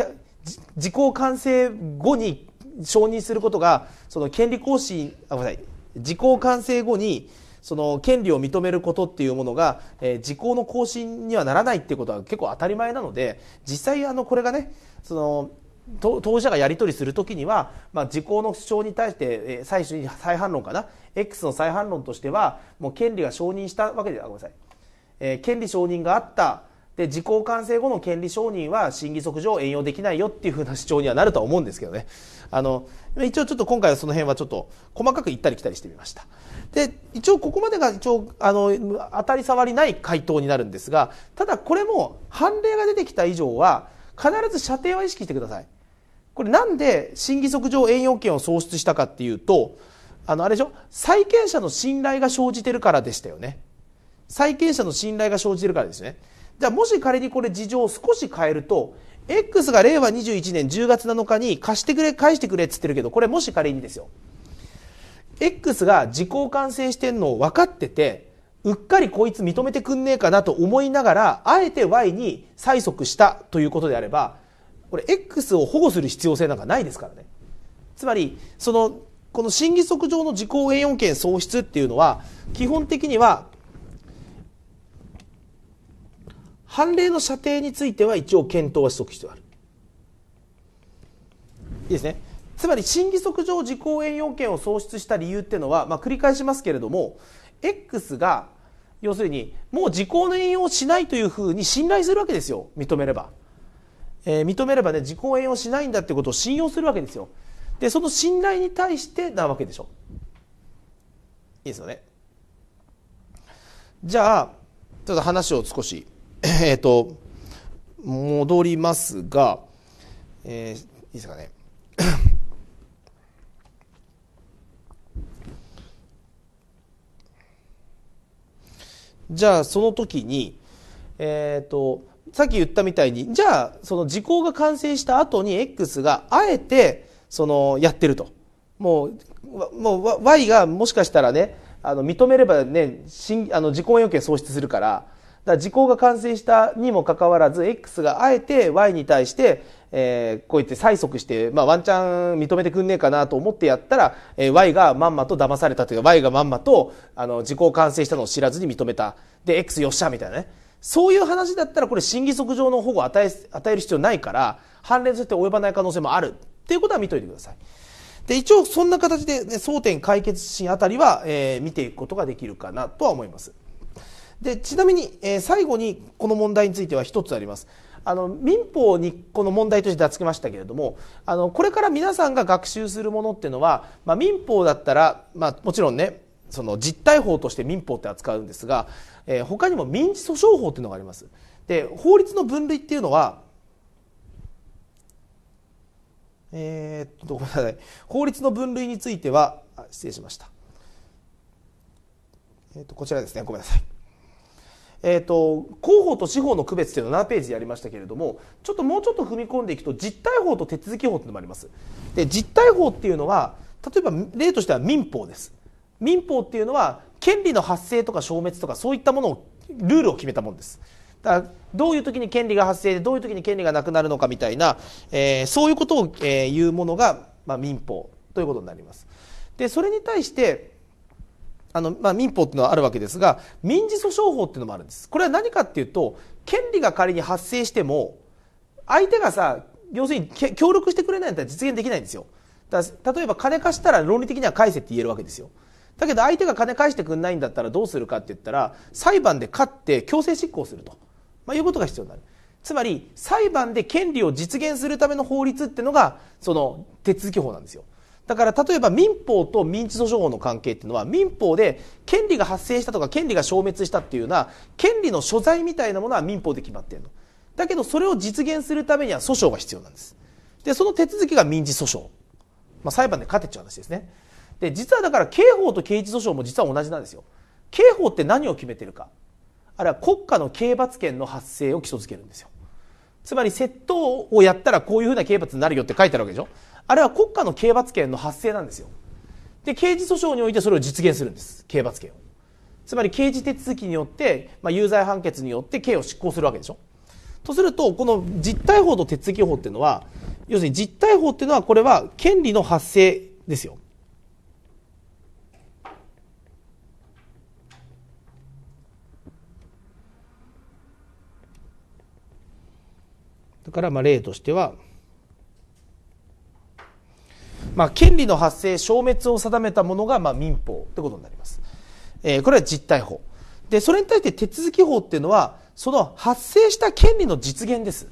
時効完成後に承認することがその権利行使あごめんなさい時効完成後にその権利を認めることっていうものが、えー、時効の更新にはならないっていうことは結構当たり前なので実際あのこれがねその当事者がやり取りするときには、まあ、時効の主張に対して、えー、最初に再反論かな X の再反論としてはもう権利が承認したわけでは、ごめんなさい、えー、権利承認があったで時効完成後の権利承認は審議則上援用できないよっていうふうな主張にはなるとは思うんですけどねあの一応ちょっと今回はその辺はちょっと細かく行ったり来たりしてみましたで一応ここまでが一応あの当たり障りない回答になるんですがただこれも判例が出てきた以上は必ず射程は意識してくださいこれなんで審議則上栄養権を創出したかっていうと、あの、あれでしょ債権者の信頼が生じてるからでしたよね。債権者の信頼が生じてるからですね。じゃあもし仮にこれ事情を少し変えると、X が令和21年10月7日に貸してくれ、返してくれって言ってるけど、これもし仮にですよ。X が時効完成してんのを分かってて、うっかりこいつ認めてくんねえかなと思いながら、あえて Y に催促したということであれば、これ X を保護する必要性なんかないですからね。つまり、その、この審議則上の時効栄養権喪失っていうのは、基本的には、判例の射程については一応検討はしとく必要ある。いいですね。つまり、審議則上時効栄養権を喪失した理由っていうのは、まあ、繰り返しますけれども、X が、要するに、もう時効の援用をしないというふうに信頼するわけですよ、認めれば。えー、認めればね自己応援をしないんだってことを信用するわけですよでその信頼に対してなわけでしょいいですよねじゃあちょっと話を少しえっ、ー、と戻りますが、えー、いいですかねじゃあその時にえっ、ー、とさっき言ったみたいに、じゃあ、その時効が完成した後に X があえて、その、やってると。もう、もう Y がもしかしたらね、あの、認めればね、新、あの、時効要件喪失するから、だ時効が完成したにもかかわらず、X があえて Y に対して、えー、こうやって催促して、まあ、ワンチャン認めてくんねえかなと思ってやったら、えー、Y がまんまと騙されたというか、Y がまんまと、あの、時効完成したのを知らずに認めた。で、X よっしゃみたいなね。そういう話だったらこれ審議則上の保護を与え与える必要ないから判例として及ばない可能性もあるっていうことは見といてください。で一応そんな形で、ね、争点解決審あたりは、えー、見ていくことができるかなとは思います。でちなみに、えー、最後にこの問題については1つあります。あの民法にこの問題として出つきましたけれどもあのこれから皆さんが学習するものっていうのは、まあ、民法だったら、まあ、もちろんねその実態法として民法って扱うんですがえー、他にも民事訴訟法というのがあります。で法律の分類っていうのはえー、っとごめんなさい法律の分類については失礼しました、えー、っとこちらですねごめんなさいえーと、広報と司法の区別というのを7ページでやりましたけれどもちょっともうちょっと踏み込んでいくと実態法と手続き法というのもありますで実態法っていうのは例えば例としては民法です民法っていうのは権利の発生とか消滅とかそういったものをルールを決めたものです。だからどういう時に権利が発生でどういう時に権利がなくなるのかみたいな、えー、そういうことを、えー、言うものが、まあ、民法ということになります。でそれに対してあの、まあ、民法っていうのはあるわけですが民事訴訟法っていうのもあるんです。これは何かっていうと権利が仮に発生しても相手がさ要するに協力してくれないんだったら実現できないんですよ。だ例えば金貸したら論理的には返せって言えるわけですよ。だけど相手が金返してくんないんだったらどうするかって言ったら裁判で勝って強制執行すると、まあ、いうことが必要になる。つまり裁判で権利を実現するための法律ってのがその手続き法なんですよ。だから例えば民法と民事訴訟法の関係っていうのは民法で権利が発生したとか権利が消滅したっていうような権利の所在みたいなものは民法で決まってるの。だけどそれを実現するためには訴訟が必要なんです。で、その手続きが民事訴訟。まあ、裁判で勝てっちゃう話ですね。で、実はだから刑法と刑事訴訟も実は同じなんですよ。刑法って何を決めてるか。あるいは国家の刑罰権の発生を基礎づけるんですよ。つまり窃盗をやったらこういうふうな刑罰になるよって書いてあるわけでしょあれは国家の刑罰権の発生なんですよ。で、刑事訴訟においてそれを実現するんです。刑罰権を。つまり刑事手続きによって、まあ、有罪判決によって刑を執行するわけでしょとすると、この実態法と手続き法っていうのは、要するに実態法っていうのはこれは権利の発生ですよ。だからまあ例としては、まあ、権利の発生消滅を定めたものがまあ民法ってことになります、えー、これは実態法でそれに対して手続き法っていうのはその発生した権利の実現です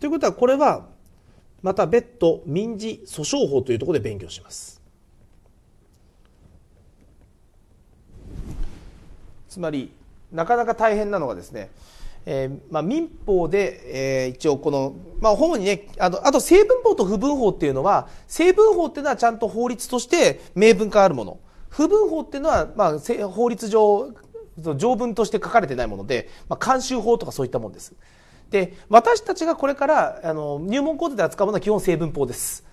ということはこれはまた別途民事訴訟法というところで勉強します。つまりなかなか大変なのがですね、えーまあ、民法で、えー、一応この、まあ、主にねあとあと成分法と不分法っていうのは成分法っていうのはちゃんと法律として明文化あるもの不分法っていうのは、まあ、法律上条文として書かれてないもので、まあ、慣習法とかそういったものです。で、私たちがこれから、あの、入門講座で扱うものは基本成分法です。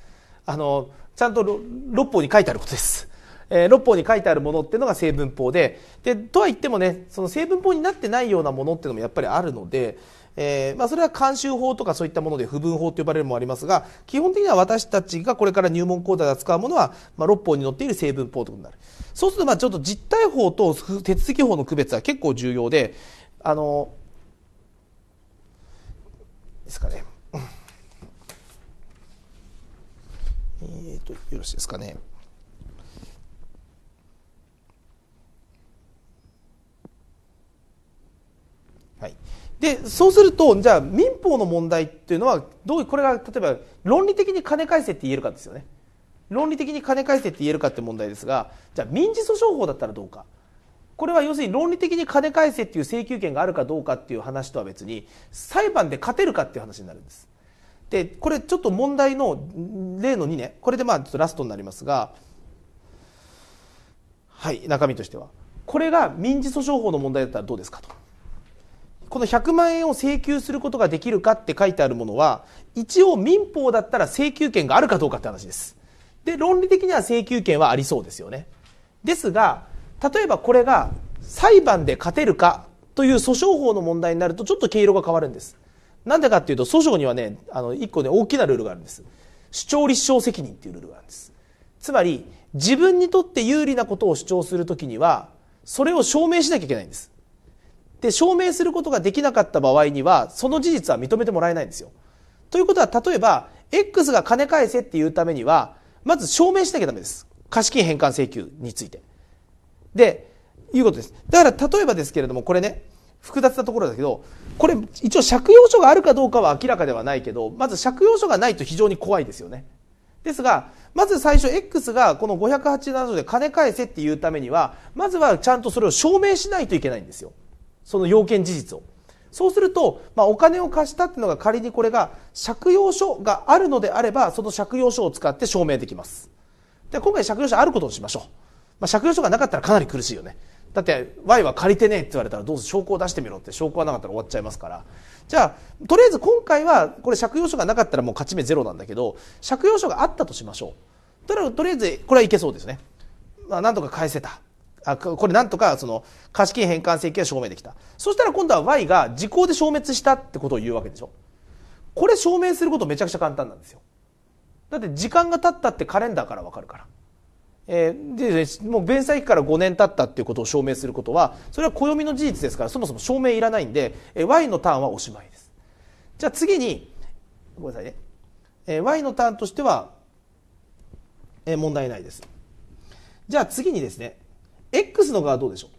あの、ちゃんと六法に書いてあることです。えー、六法に書いてあるものっていうのが成分法で、で、とは言ってもね、その成分法になってないようなものっていうのもやっぱりあるので、えー、まあ、それは慣習法とかそういったもので不分法と呼ばれるもありますが、基本的には私たちがこれから入門講座で扱うものは、まあ、六法に載っている成分法ということになる。そうすると、まあ、ちょっと実態法と手続き法の区別は結構重要で、あの、ですかね。えっ、と、よろしいですかね。はい、でそうするとじゃあ民法の問題っていうのはどうこれが例えば論理的に金返せって言えるかですよね論理的に金返せって言えるかって問題ですがじゃあ民事訴訟法だったらどうかこれは要するに論理的に金返せっていう請求権があるかどうかっていう話とは別に裁判で勝てるかっていう話になるんです。でこれちょっと問題の例の2ねこれでまあちょっとラストになりますがはい中身としてはこれが民事訴訟法の問題だったらどうですかと。この100万円を請求することができるかって書いてあるものは一応民法だったら請求権があるかどうかって話です。で論理的には請求権はありそうですよね。ですが例えばこれが裁判で勝てるかという訴訟法の問題になるとちょっと毛色が変わるんです。なんでかっていうと訴訟にはね、あの、一個ね、大きなルールがあるんです。主張立証責任っていうルールがあるんです。つまり、自分にとって有利なことを主張するときには、それを証明しなきゃいけないんです。で、証明することができなかった場合には、その事実は認めてもらえないんですよ。ということは、例えば、X が金返せっていうためには、まず証明しなきゃダメです。貸金返還請求について。で、いうことです。だから例えばですけれども、これね、複雑なところだけど、これ一応借用書があるかどうかは明らかではないけど、まず借用書がないと非常に怖いですよね。ですが、まず最初 X がこの587条で金返せっていうためには、まずはちゃんとそれを証明しないといけないんですよ。その要件事実を。そうすると、まあ、お金を貸したっていうのが仮にこれが借用書があるのであれば、その借用書を使って証明できます。で今回借用書あることにしましょう。まあ、借用書がなかったらかなり苦しいよね。だって Y は借りてねえって言われたらどうぞ証拠を出してみろって証拠がなかったら終わっちゃいますからじゃあとりあえず今回はこれ借用書がなかったらもう勝ち目ゼロなんだけど借用書があったとしましょうととりあえずこれはいけそうですね、まあ、なんとか返せたあこれなんとかその貸金返還請求は証明できたそしたら今度は Y が時効で消滅したってことを言うわけでしょこれ証明することめちゃくちゃ簡単なんですよだって時間が経ったってカレンダーからわかるからえー、でもう弁済期から5年経ったっていうことを証明することはそれは暦の事実ですからそもそも証明いらないんで、えー、Y のターンはおしまいですじゃあ次にごめんなさいね、えー、Y のターンとしては、えー、問題ないですじゃあ次にですね X の側どうでしょう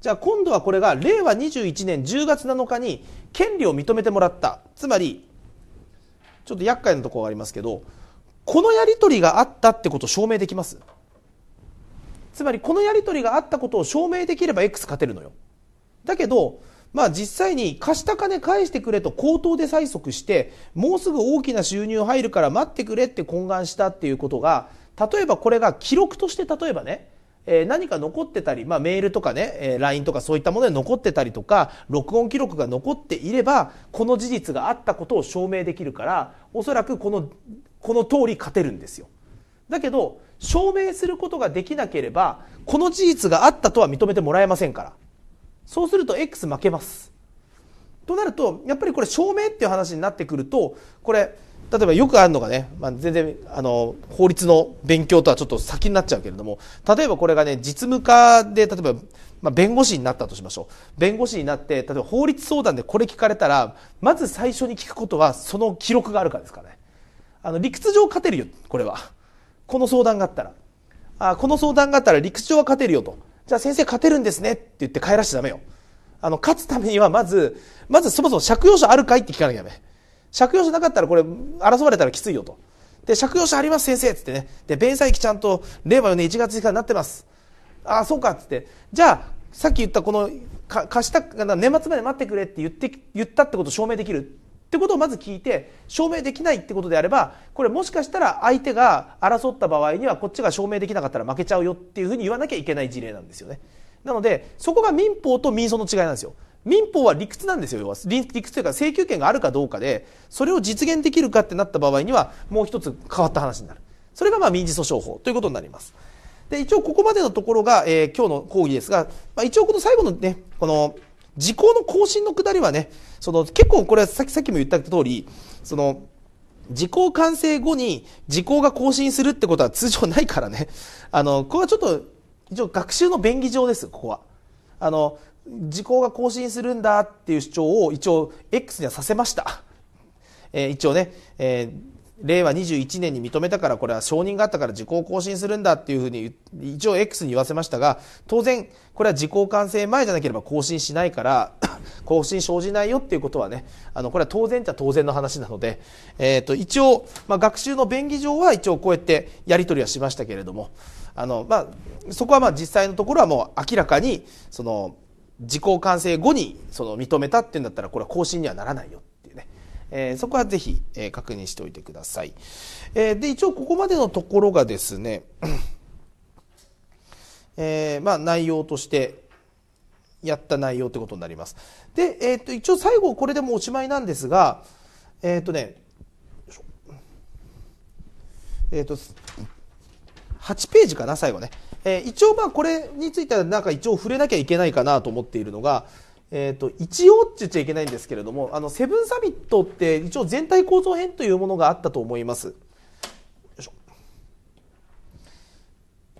じゃあ今度はこれが令和21年10月7日に権利を認めてもらったつまりちょっと厄介なところがありますけどこのやり取りがあったってことを証明できますつまりこのやり取りがあったことを証明できれば X 勝てるのよだけどまあ実際に貸した金返してくれと口頭で催促してもうすぐ大きな収入入るから待ってくれって懇願したっていうことが例えばこれが記録として例えばねえー、何か残ってたり、まあ、メールとかね、えー、LINE とかそういったもので残ってたりとか録音記録が残っていればこの事実があったことを証明できるからおそらくこのこの通り勝てるんですよ。だけど、証明することができなければ、この事実があったとは認めてもらえませんから。そうすると X 負けます。となると、やっぱりこれ証明っていう話になってくると、これ、例えばよくあるのがね、まあ、全然、あの、法律の勉強とはちょっと先になっちゃうけれども、例えばこれがね、実務家で、例えば、まあ、弁護士になったとしましょう。弁護士になって、例えば法律相談でこれ聞かれたら、まず最初に聞くことは、その記録があるかですからね。あの理屈上勝てるよこれはこの相談があったらあこの相談があったら理屈上は勝てるよとじゃあ先生勝てるんですねって言って帰らしちゃダメよあの勝つためにはまずまずそもそも借用書あるかいって聞かなきゃダメ借用書なかったらこれ争われたらきついよとで借用書あります先生っつってねで弁済期ちゃんと令和4年1月1日になってますああそうかっつってじゃあさっき言ったこの貸した年末まで待ってくれって言って言ったってことを証明できるってことをまず聞いて証明できないってことであればこれもしかしたら相手が争った場合にはこっちが証明できなかったら負けちゃうよっていうふうに言わなきゃいけない事例なんですよねなのでそこが民法と民訴の違いなんですよ民法は理屈なんですよ要は理屈というか請求権があるかどうかでそれを実現できるかってなった場合にはもう一つ変わった話になるそれがまあ民事訴訟法ということになりますで一応ここまでのところが、えー、今日の講義ですが、まあ、一応この最後のねこの時効の更新のくだりはね、その結構これはさっきさっきも言った通り、その、時効完成後に時効が更新するってことは通常ないからね。*laughs* あの、これはちょっと、一応学習の便宜上です、ここは。あの、時効が更新するんだっていう主張を一応 X にはさせました。えー、一応ね、えー令和21年に認めたからこれは承認があったから時効更新するんだっていうふうに一応 X に言わせましたが当然これは時効完成前じゃなければ更新しないから *laughs* 更新生じないよっていうことはねあのこれは当然っちゃ当然の話なので、えー、と一応、まあ、学習の便宜上は一応こうやってやり取りはしましたけれどもあの、まあ、そこはまあ実際のところはもう明らかにその時効完成後にその認めたっていうんだったらこれは更新にはならないよえー、そこはぜひ、えー、確認しておいてください。えー、で、一応ここまでのところがですね、*clears throat* えまあ、内容として、やった内容ということになります。で、えっ、と、一応最後これでもおしまいなんですが、えっ、とね、えっ、と、8ページかな、最後ね。え一応まあこれについてはなんか一応触れなきゃいけないかなと思っているのが、えーと、一応って言っちゃいけないんですけれどもあのセブンサミットって一応全体構造編というものがあったと思います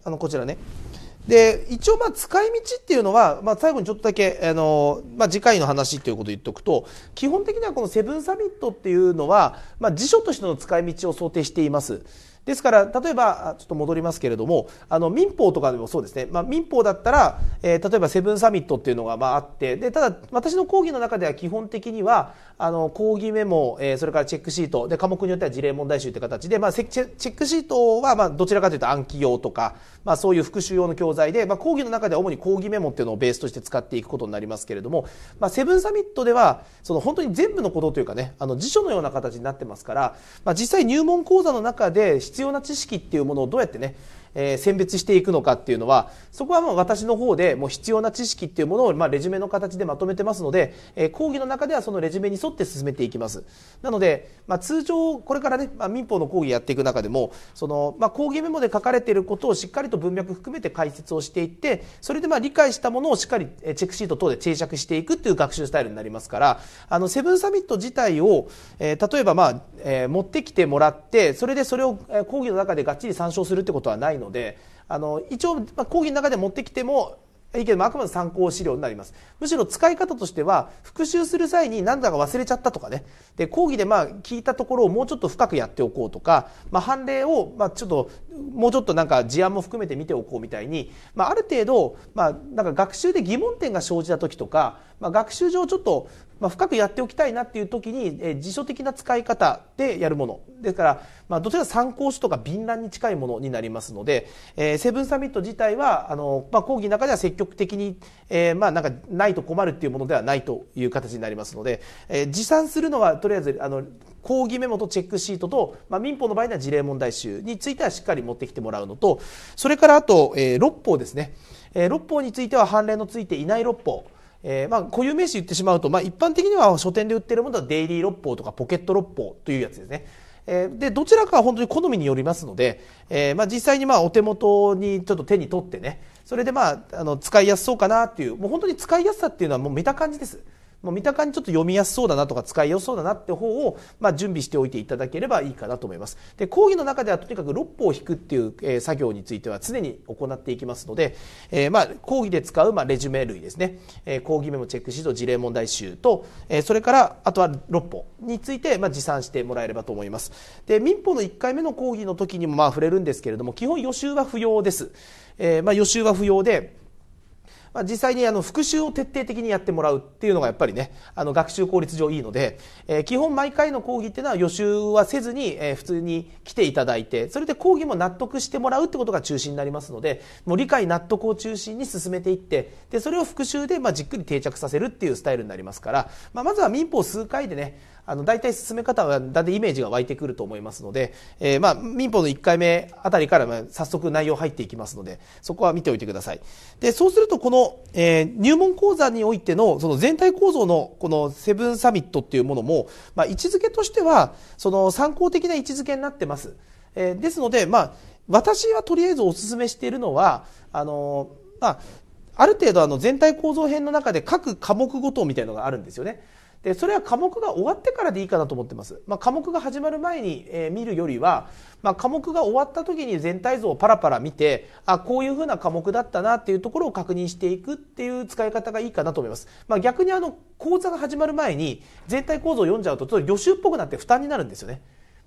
あのこちらねで一応まあ使い道っていうのは、まあ、最後にちょっとだけ、あのまあ、次回の話ということを言っておくと基本的にはこのセブンサミットっていうのは、まあ、辞書としての使い道を想定しています。ですから例えばちょっと戻りますけれどもあの民法とかでもそうですね、まあ、民法だったら、えー、例えばセブンサミットっていうのがまああってでただ私の講義の中では基本的にはあの講義メモ、えー、それからチェックシートで科目によっては事例問題集という形で、まあ、チェックシートはまあどちらかというと暗記用とかまあ、そういう復習用の教材で、まあ、講義の中では主に講義メモっていうのをベースとして使っていくことになりますけれども、まあ、セブンサミットではその本当に全部のことというかねあの辞書のような形になってますから、まあ、実際入門講座の中で必要な知識っていうものをどうやってねえー、選別していくのかっていうのはそこはもう私の方でもう必要な知識っていうものを、まあ、レジュメの形でまとめてますので、えー、講義の中ではそのレジュメに沿って進めていきますなので、まあ、通常これからね、まあ、民法の講義やっていく中でもその、まあ、講義メモで書かれていることをしっかりと文脈含めて解説をしていってそれでまあ理解したものをしっかりチェックシート等で定着していくっていう学習スタイルになりますからあのセブンサミット自体を、えー、例えばまあ、えー、持ってきてもらってそれでそれを講義の中でがっちり参照するってことはないのでのであの一応、まあ、講義の中で持ってきてもいいけどあくまで参考資料になります。むしろ使い方としては、復習する際に何だか忘れちゃったとかね。で、講義でまあ聞いたところをもうちょっと深くやっておこうとか、まあ判例をまあちょっと、もうちょっとなんか事案も含めて見ておこうみたいに、まあある程度、まあなんか学習で疑問点が生じた時とか、まあ学習上ちょっとまあ、深くやっておきたいなっていう時に、えー、辞書的な使い方でやるものですから、まあ、どちらか参考書とか敏乱に近いものになりますので、えー、セブンサミット自体はあの、まあ、講義の中では積極的に、えー、まあ、なんかないと困るっていうものではないという形になりますので、えー、持参するのはとりあえずあの講義メモとチェックシートと、まあ、民法の場合には事例問題集についてはしっかり持ってきてもらうのとそれからあと、えー、六法ですね、えー、六法については判例のついていない六法えー、まあ固有名詞言ってしまうと、まあ、一般的には書店で売ってるものはデイリー六法とかポケット六法というやつですね。えー、でどちらかは本当に好みによりますので、えー、まあ、実際にまあお手元にちょっと手に取ってねそれでまああの使いやすそうかなっていうもう本当に使いやすさっていうのはもう見た感じです。もう見た感じちょっと読みやすそうだなとか使いよそうだなって方を、まあ、準備しておいていただければいいかなと思います。で、講義の中ではとにかく6歩を引くっていう、え作業については常に行っていきますので、えー、まあ、講義で使う、まあ、レジュメ類ですね、えー、講義メモチェックシート、事例問題集と、えー、それからあとは6歩について、まあ、持参してもらえればと思います。で、民法の1回目の講義の時にもまあ触れるんですけれども、基本予習は不要です。えまあ、予習は不要で、まあ、実際にあの復習を徹底的にやってもらうっていうのがやっぱりねあの学習効率上いいので、えー、基本毎回の講義っていうのは予習はせずに、えー、普通に来ていただいてそれで講義も納得してもらうってことが中心になりますのでもう理解納得を中心に進めていってでそれを復習でまあじっくり定着させるっていうスタイルになりますから、まあ、まずは民法数回でねあの大体進め方はだんだんイメージが湧いてくると思いますので、えー、まあ民法の1回目あたりからまあ早速内容入っていきますのでそこは見ておいてくださいでそうするとこの、えー、入門講座においてのその全体構造のこのセブンサミットっていうものも、まあ、位置づけとしてはその参考的な位置づけになってます、えー、ですのでまあ私はとりあえずお勧めしているのはあのまあある程度あの全体構造編の中で各科目ごとみたいのがあるんですよね。で、それは科目が終わってからでいいかなと思ってます。まあ、科目が始まる前に、えー、見るよりは、まあ、科目が終わった時に全体像をパラパラ見て、あ、こういうふうな科目だったなっていうところを確認していくっていう使い方がいいかなと思います。まあ、逆にあの、講座が始まる前に全体構造を読んじゃうと、ちょっと予習っぽくなって負担になるんですよね。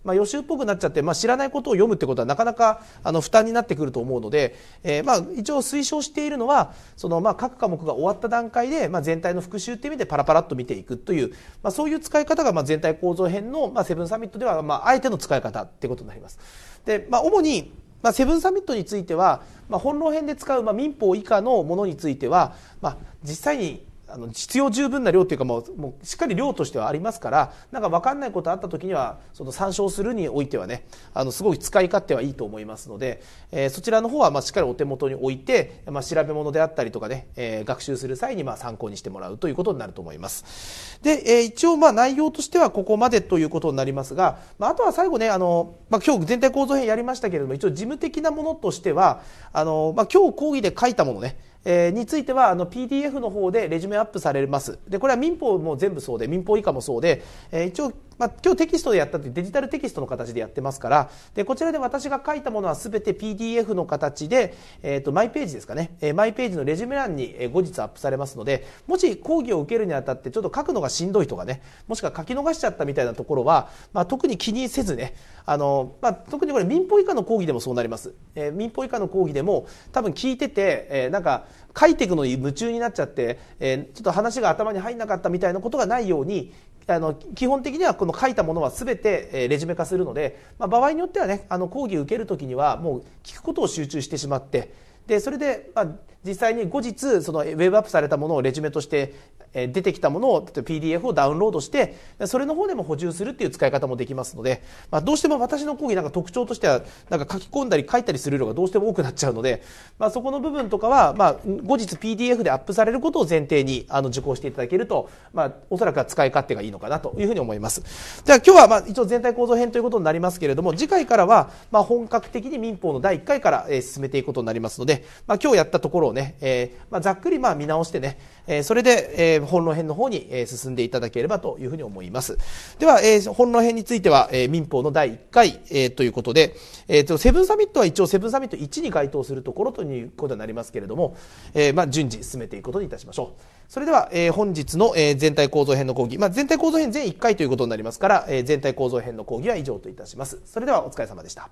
まあ、予習っぽくなっちゃって、まあ、知らないことを読むってことはなかなかあの負担になってくると思うので、えー、まあ一応推奨しているのはそのまあ各科目が終わった段階で、まあ、全体の復習っていう意味でパラパラっと見ていくという、まあ、そういう使い方がまあ全体構造編の、まあ、セブンサミットでは、まあ、あえての使い方ってことになります。でまあ、主にまあ、セブンサミットについては、まあ、本論編で使う、まあ、民法以下のものについては、まあ、実際にあの必要十分な量というかもうもうしっかり量としてはありますからなんか分かんないことあった時にはその参照するにおいてはねあのすごい使い勝手はいいと思いますので、えー、そちらの方はまあしっかりお手元に置いて、まあ、調べ物であったりとかね、えー、学習する際にまあ参考にしてもらうということになると思います。で、えー、一応まあ内容としてはここまでということになりますが、まあ、あとは最後ねあの、まあ、今日全体構造編やりましたけれども一応事務的なものとしてはあの、まあ、今日講義で書いたものねえー、についてはあの PDF の方でレジュメアップされますでこれは民法も全部そうで民法以下もそうで、えー、一応まあ、今日テキストでやったってデジタルテキストの形でやってますからでこちらで私が書いたものは全て PDF の形で、えーと、とマイページですかね、えー、マイページのレジュメ欄に後日アップされますのでもし講義を受けるにあたってちょっと書くのがしんどいとかねもしくは書き逃しちゃったみたいなところは、まあ、特に気にせずねあの、まあ、特にこれ民法以下の講義でもそうなります、えー、民法以下の講義でも多分聞いてて、えー、なんか書いていくのに夢中になっちゃって、えー、ちょっと話が頭に入んなかったみたいなことがないように、あの基本的にはこの書いたものは全て、レジュメ化するので、まあ、場合によってはねあの講義受ける時にはもう聞くことを集中してしまってでそれで、まあ実際に後日そのウェブアップされたものをレジュメとして出てきたものを例えば PDF をダウンロードしてそれの方でも補充するっていう使い方もできますので、まあ、どうしても私の講義なんか特徴としてはなんか書き込んだり書いたりする量がどうしても多くなっちゃうので、まあ、そこの部分とかは、まあ、後日 PDF でアップされることを前提にあの受講していただけると、まあ、おそらくは使い勝手がいいのかなというふうに思います。じゃあ今日はまあ一応全体構造編ということになりますけれども次回からはまあ本格的に民法の第1回から進めていくことになりますので、まあ、今日やったところをね、えー、まあ、ざっくりまあ見直してね、えー、それで、えー、本論編の方に、え進んでいただければというふうに思います。では、えー、本論編については、えー、民法の第1回、えー、ということで、えーと、セブンサミットは一応セブンサミット1に該当するところということになりますけれども、えー、まあ、順次進めていくことにいたしましょう。それでは、えー、本日の、えー、全体構造編の講義、まあ、全体構造編全1回ということになりますから、えー、全体構造編の講義は以上といたします。それではお疲れ様でした。